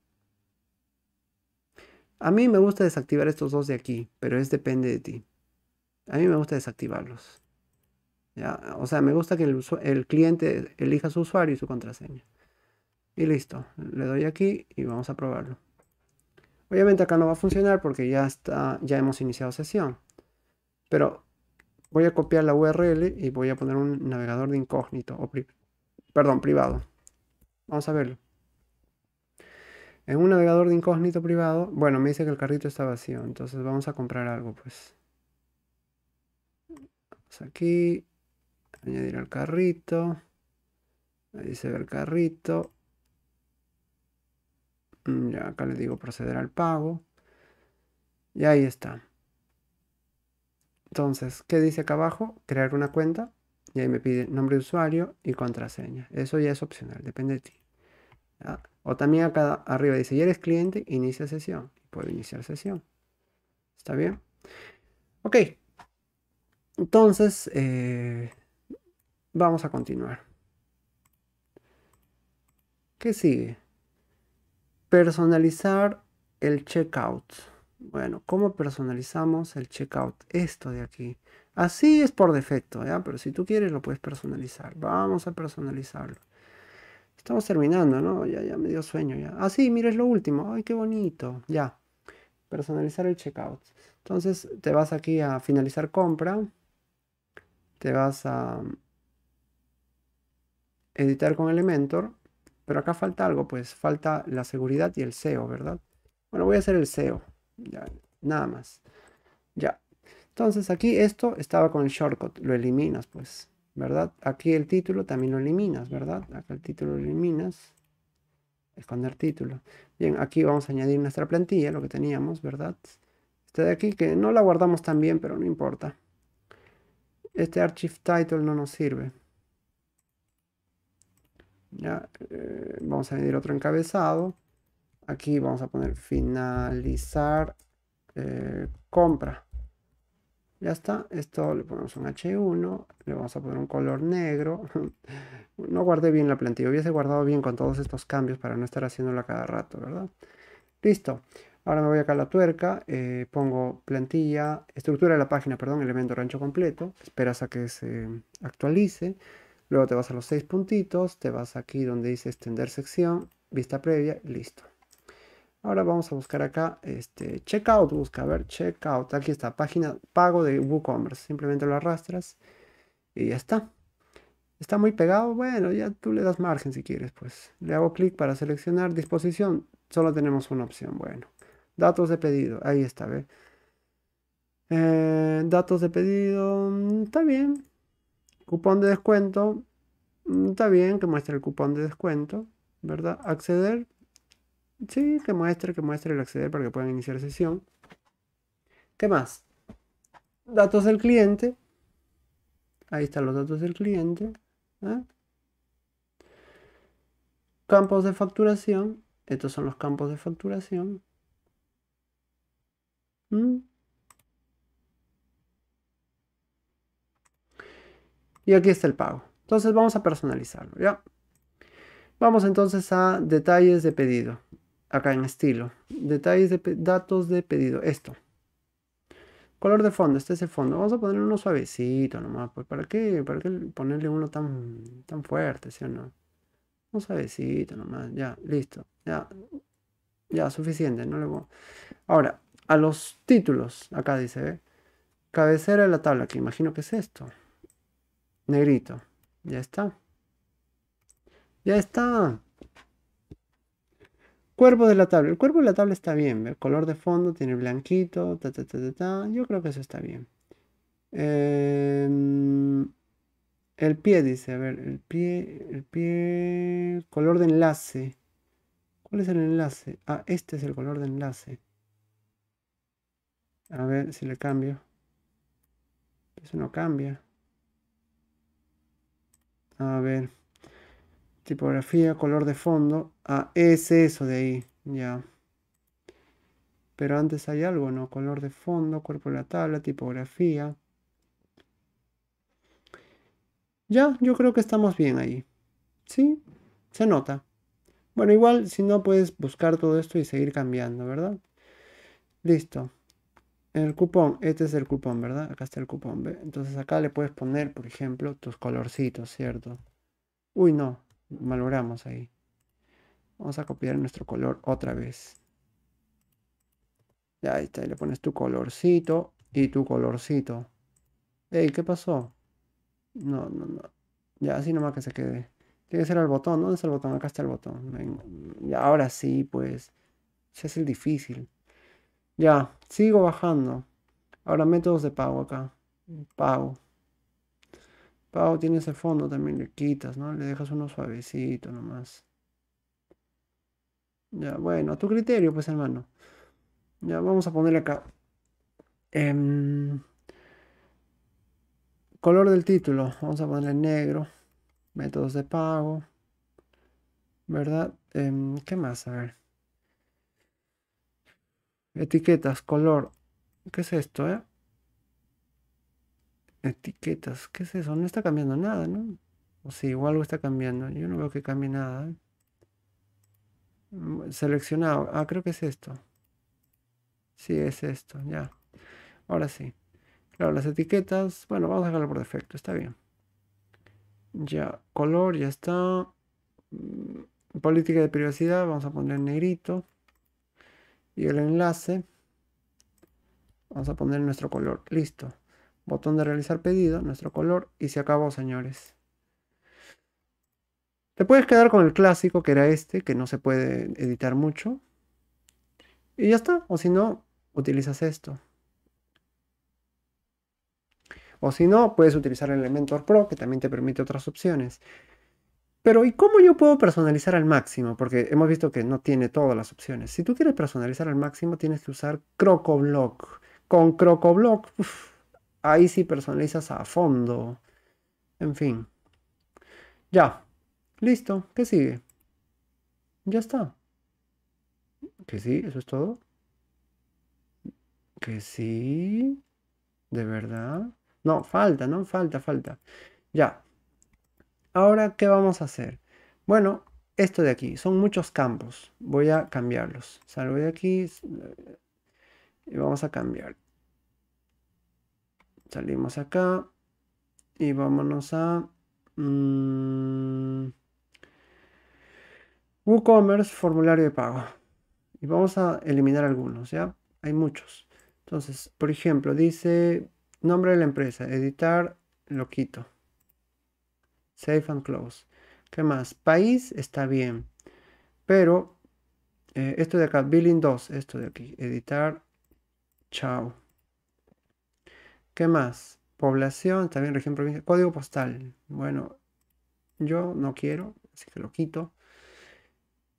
Speaker 1: A mí me gusta desactivar estos dos de aquí, pero es depende de ti. A mí me gusta desactivarlos. O sea, me gusta que el, cliente elija su usuario y su contraseña. Y listo, le doy aquí y vamos a probarlo. Obviamente acá no va a funcionar porque ya, está, ya hemos iniciado sesión. Pero voy a copiar la URL y voy a poner un navegador de incógnito, o perdón, privado. Vamos a verlo. En un navegador de incógnito privado, bueno, me dice que el carrito está vacío, entonces vamos a comprar algo, pues. Vamos aquí, añadir al carrito. Ahí se ve el carrito. Mm, ya acá le digo proceder al pago. Y ahí está. Entonces, ¿qué dice acá abajo? Crear una cuenta. Y ahí me pide nombre de usuario y contraseña. Eso ya es opcional, depende de ti. O también acá arriba dice, ya eres cliente, inicia sesión. Puedo iniciar sesión. ¿Está bien? Ok. Entonces, eh, Vamos a continuar. ¿Qué sigue? Personalizar el checkout. Bueno, ¿cómo personalizamos el checkout? Esto de aquí. Así es por defecto, ¿ya? Pero si tú quieres lo puedes personalizar. Vamos a personalizarlo. Estamos terminando, ¿no? Ya, ya me dio sueño ya. Ah, sí, mira, es lo último. Ay, qué bonito. Ya. Personalizar el checkout. Entonces te vas aquí a finalizar compra. Te vas a editar con Elementor, pero acá falta algo, pues falta la seguridad y el SEO, ¿verdad? Bueno, voy a hacer el SEO, nada más. Ya, entonces aquí esto estaba con el shortcut, lo eliminas pues, ¿verdad? Aquí el título también lo eliminas, ¿verdad? Acá el título lo eliminas, esconder título. Bien, aquí vamos a añadir nuestra plantilla, lo que teníamos, ¿verdad? Este de aquí, que no la guardamos tan bien, pero no importa. Este archive title no nos sirve. ¿ya? Eh, vamos a añadir otro encabezado. Aquí vamos a poner finalizar eh, compra. Ya está, esto le ponemos un H1, le vamos a poner un color negro. no guardé bien la plantilla, hubiese guardado bien con todos estos cambios para no estar haciéndola cada rato, ¿verdad? Listo. Ahora me voy acá a la tuerca, eh, pongo plantilla, estructura de la página, perdón, elemento rancho completo, esperas a que se actualice. Luego te vas a los seis puntitos, te vas aquí donde dice extender sección, vista previa, listo. Ahora vamos a buscar acá, este, checkout, busca, a ver, checkout, aquí está, página pago de WooCommerce, simplemente lo arrastras y ya está. Está muy pegado, bueno, ya tú le das margen si quieres, pues. Le hago clic para seleccionar disposición, solo tenemos una opción, bueno. Datos de pedido, ahí está, ve. Eh, datos de pedido, mm, está bien, Cupón de descuento. Mm, está bien que muestre el cupón de descuento, ¿verdad? Acceder. Sí, que muestre, que muestre el acceder para que puedan iniciar sesión. ¿Qué más? Datos del cliente. Ahí están los datos del cliente. ¿eh? Campos de facturación. Estos son los campos de facturación. ¿Mm? Y aquí está el pago. Entonces vamos a personalizarlo, ¿ya? Vamos entonces a detalles de pedido. Acá en estilo. Detalles de datos de pedido. Esto. Color de fondo, este es el fondo. Vamos a poner uno suavecito nomás. Pues ¿para qué? ¿Para ponerle uno tan, tan fuerte, sí o no? Un suavecito nomás. Ya, listo. Ya, ya, suficiente. No le voy... Ahora, a los títulos. Acá dice, ¿eh? Cabecera de la tabla, que imagino que es esto negrito. Ya está. Ya está. Cuervo de la tabla. El cuerpo de la tabla está bien. El color de fondo tiene blanquito. Yo creo que eso está bien. Em, el pie, dice. A ver, el pie. El pie. Color de enlace. ¿Cuál es el enlace? Ah, este es el color de enlace. A ver si le cambio. Eso no cambia. A ver. Tipografía, color de fondo. Ah, es eso de ahí. Ya. Pero antes hay algo, ¿no? Color de fondo, cuerpo de la tabla, tipografía. Ya, yo creo que estamos bien ahí. ¿Sí? Se nota. Bueno, igual si no puedes buscar todo esto y seguir cambiando, ¿verdad? Listo el cupón, este es el cupón, ¿verdad? Acá está el cupón, ¿ve? Entonces acá le puedes poner, por ejemplo, tus colorcitos, ¿cierto? Uy, no, malogramos ahí. Vamos a copiar nuestro color otra vez. Ya, ahí está, y le pones tu colorcito y tu colorcito. Ey, ¿qué pasó? No, no, no. Ya, así nomás que se quede. Tiene que ser el botón. ¿Dónde está el botón? Acá está el botón. ahora sí, pues. Se es el difícil. Ya, sigo bajando. Ahora métodos de pago acá. Pago. Pago tiene ese fondo también, le quitas, ¿no? Le dejas uno suavecito nomás. Ya, bueno, a tu criterio, pues hermano. Ya, vamos a ponerle acá. Em, color del título. Vamos a ponerle negro. Métodos de pago. ¿Verdad? Em, ¿Qué más? A ver. Etiquetas, color. ¿Qué es esto, eh? Etiquetas, ¿qué es eso? No está cambiando nada, ¿no? O sí, igual algo está cambiando. Yo no veo que cambie nada. ¿eh? Mm, seleccionado. Ah, creo que es esto. Sí, es esto, ya. Ahora sí. Claro, las etiquetas. Bueno, vamos a dejarlo por defecto, está bien. Ya, color, ya está. Mm, política de privacidad, vamos a poner negrito y el enlace. Vamos a poner nuestro color. Listo. Botón de realizar pedido, nuestro color y se acabó, señores. Te puedes quedar con el clásico que era este, que no se puede editar mucho. Y ya está. O si no, utilizas esto. O si no, puedes utilizar el Elementor Pro, que también te permite otras opciones. Pero ¿y cómo yo puedo personalizar al máximo? Porque hemos visto que no tiene todas las opciones. Si tú quieres personalizar al máximo, tienes que usar CrocoBlock. Con CrocoBlock, ahí sí personalizas a fondo. En fin. Ya. Listo. ¿Qué sigue? Ya está. Que sí, eso es todo. Que sí. De verdad. No, falta, ¿no? Falta, falta. Ya, Ahora, ¿qué vamos a hacer? Bueno, esto de aquí, son muchos campos. Voy a cambiarlos. Salgo de aquí y vamos a cambiar. Salimos acá y vámonos a... Mm, WooCommerce, formulario de pago. Y vamos a eliminar algunos, ¿ya? Hay muchos. Entonces, por ejemplo, dice nombre de la empresa, editar, lo quito. Safe and close. ¿Qué más? País está bien. Pero eh, esto de acá, billing 2, esto de aquí, editar, chao. ¿Qué más? Población, también región, provincia, código postal. Bueno, yo no quiero, así que lo quito.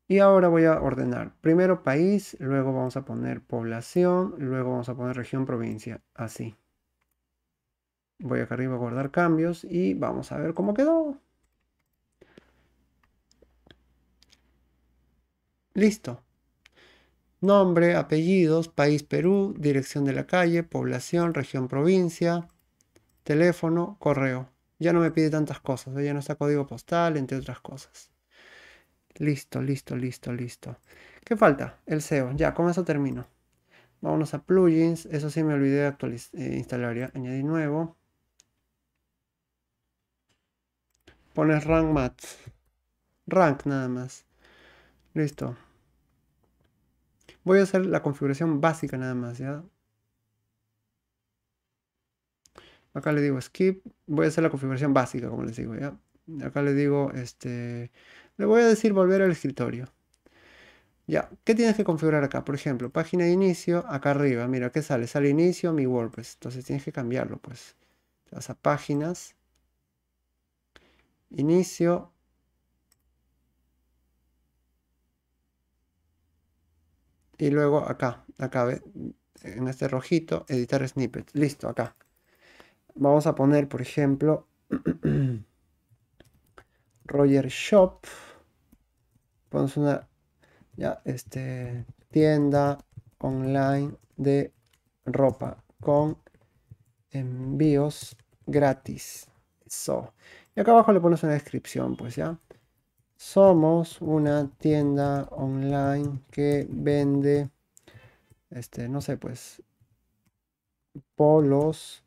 Speaker 1: Y ahora voy a ordenar. Primero país, luego vamos a poner población, luego vamos a poner región, provincia, así. Voy acá arriba a guardar cambios y vamos a ver cómo quedó. Listo. Nombre, apellidos, país Perú, dirección de la calle, población, región, provincia, teléfono, correo. Ya no me pide tantas cosas, ¿eh? ya no está código postal, entre otras cosas. Listo, listo, listo, listo. ¿Qué falta? El SEO. Ya, con eso termino. Vámonos a plugins. Eso sí me olvidé de actualizar, eh, instalar. Añadir nuevo. pones rank mat Rank nada más. Listo. Voy a hacer la configuración básica nada más, ¿ya? Acá le digo skip. Voy a hacer la configuración básica, como les digo, ¿ya? Acá le digo, este... Le voy a decir volver al escritorio. Ya, ¿qué tienes que configurar acá? Por ejemplo, página de inicio, acá arriba, mira, ¿qué sale? Sale inicio, mi WordPress. Entonces tienes que cambiarlo, pues. vas a páginas, inicio. Y luego acá, acá, en este rojito, editar snippets. Listo, acá. Vamos a poner, por ejemplo, Roger Shop. Ponemos una ya, este, tienda online de ropa con envíos gratis. Eso. Y acá abajo le pones una descripción, pues ya. Somos una tienda online que vende, este, no sé, pues, polos,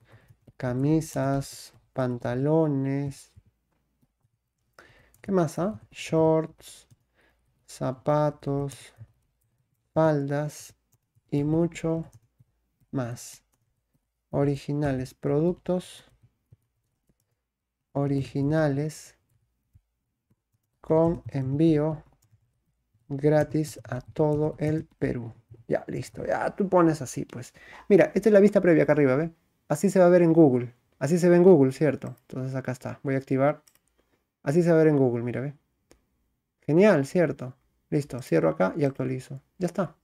Speaker 1: camisas, pantalones. ¿Qué más? Ah? Shorts, zapatos, faldas y mucho más. Originales, productos originales con envío gratis a todo el Perú. Ya, listo. Ya, tú pones así, pues. Mira, esta es la vista previa acá arriba, ¿ve? Así se va a ver en Google. Así se ve en Google, ¿cierto? Entonces acá está. Voy a activar. Así se va a ver en Google, mira, ¿ve? Genial, ¿cierto? Listo, cierro acá y actualizo. Ya está.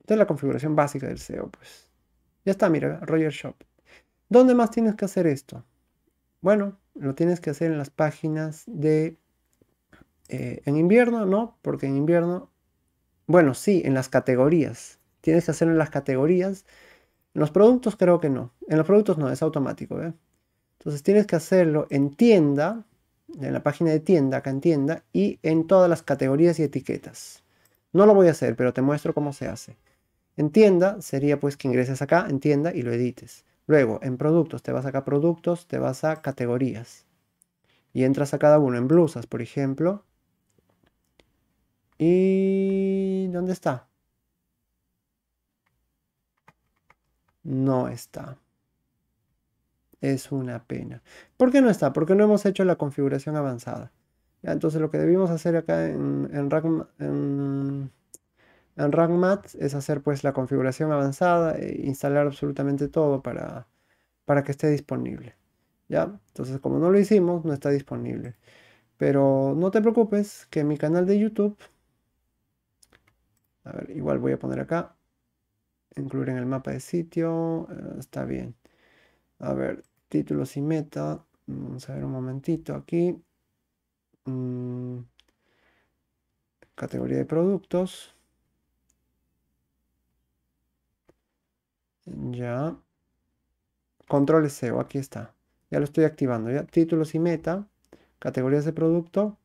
Speaker 1: Esta es la configuración básica del SEO, pues. Ya está, mira, Roger Shop. ¿Dónde más tienes que hacer esto? Bueno, lo tienes que hacer en las páginas de... Eh, en invierno, ¿no? Porque en invierno... Bueno, sí, en las categorías. Tienes que hacerlo en las categorías. En los productos creo que no. En los productos no, es automático. ¿eh? Entonces tienes que hacerlo en tienda, en la página de tienda, acá en tienda, y en todas las categorías y etiquetas. No lo voy a hacer, pero te muestro cómo se hace. En tienda sería pues que ingreses acá en tienda y lo edites. Luego, en productos, te vas acá a productos, te vas a categorías. Y entras a cada uno en blusas, por ejemplo. ¿Y dónde está? No está. Es una pena. ¿Por qué no está? Porque no hemos hecho la configuración avanzada. Entonces lo que debimos hacer acá en, en, en en Math es hacer pues la configuración avanzada e instalar absolutamente todo para, para que esté disponible. ¿Ya? Entonces como no lo hicimos, no está disponible. Pero no te preocupes que mi canal de YouTube, a ver, igual voy a poner acá, incluir en el mapa de sitio, eh, está bien. A ver, títulos y meta, vamos a ver un momentito aquí. Mm, categoría de productos. Ya. Control SEO, oh, aquí está. Ya lo estoy activando. ¿ya? Títulos y meta, categorías de producto,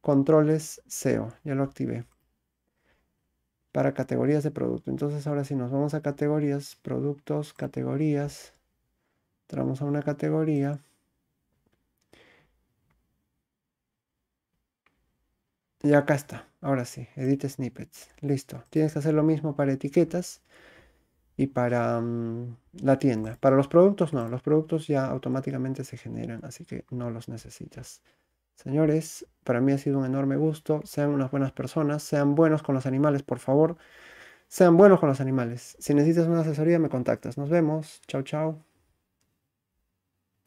Speaker 1: controles SEO. Oh, ya lo activé. Para categorías de producto. Entonces ahora sí nos vamos a categorías, productos, categorías. Entramos a una categoría. Y acá está. Ahora sí, edite snippets. Listo. Tienes que hacer lo mismo para etiquetas y para mm, la tienda. Para los productos no, los productos ya automáticamente se generan, así que no los necesitas. Señores, para mí ha sido un enorme gusto. Sean unas buenas personas, sean buenos con los animales, por favor. Sean buenos con los animales. Si necesitas una asesoría, me contactas. Nos vemos. Chao, chao.